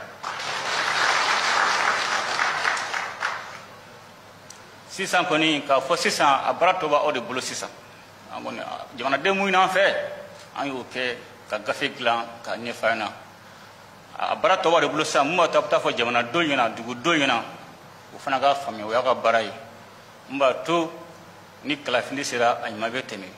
sisan kɔni k'a fɔ sisan a baara tɔ b'aw de bolo sisan an kɔni jamanaden mun ɲin'an fɛ an y'o kɛ ka gafe dilan k'a ɲɛfɔ an ɲɛna a baara tɔ b'aw de bolo sisan mun b'a to a bɛ taa fɔ jamanadenw ɲɛna dugudenw ɲɛna o fana k'a faamuya o y'a ka baara ye mun b'a to ni kalafili sera a ɲuman bɛ tɛmɛ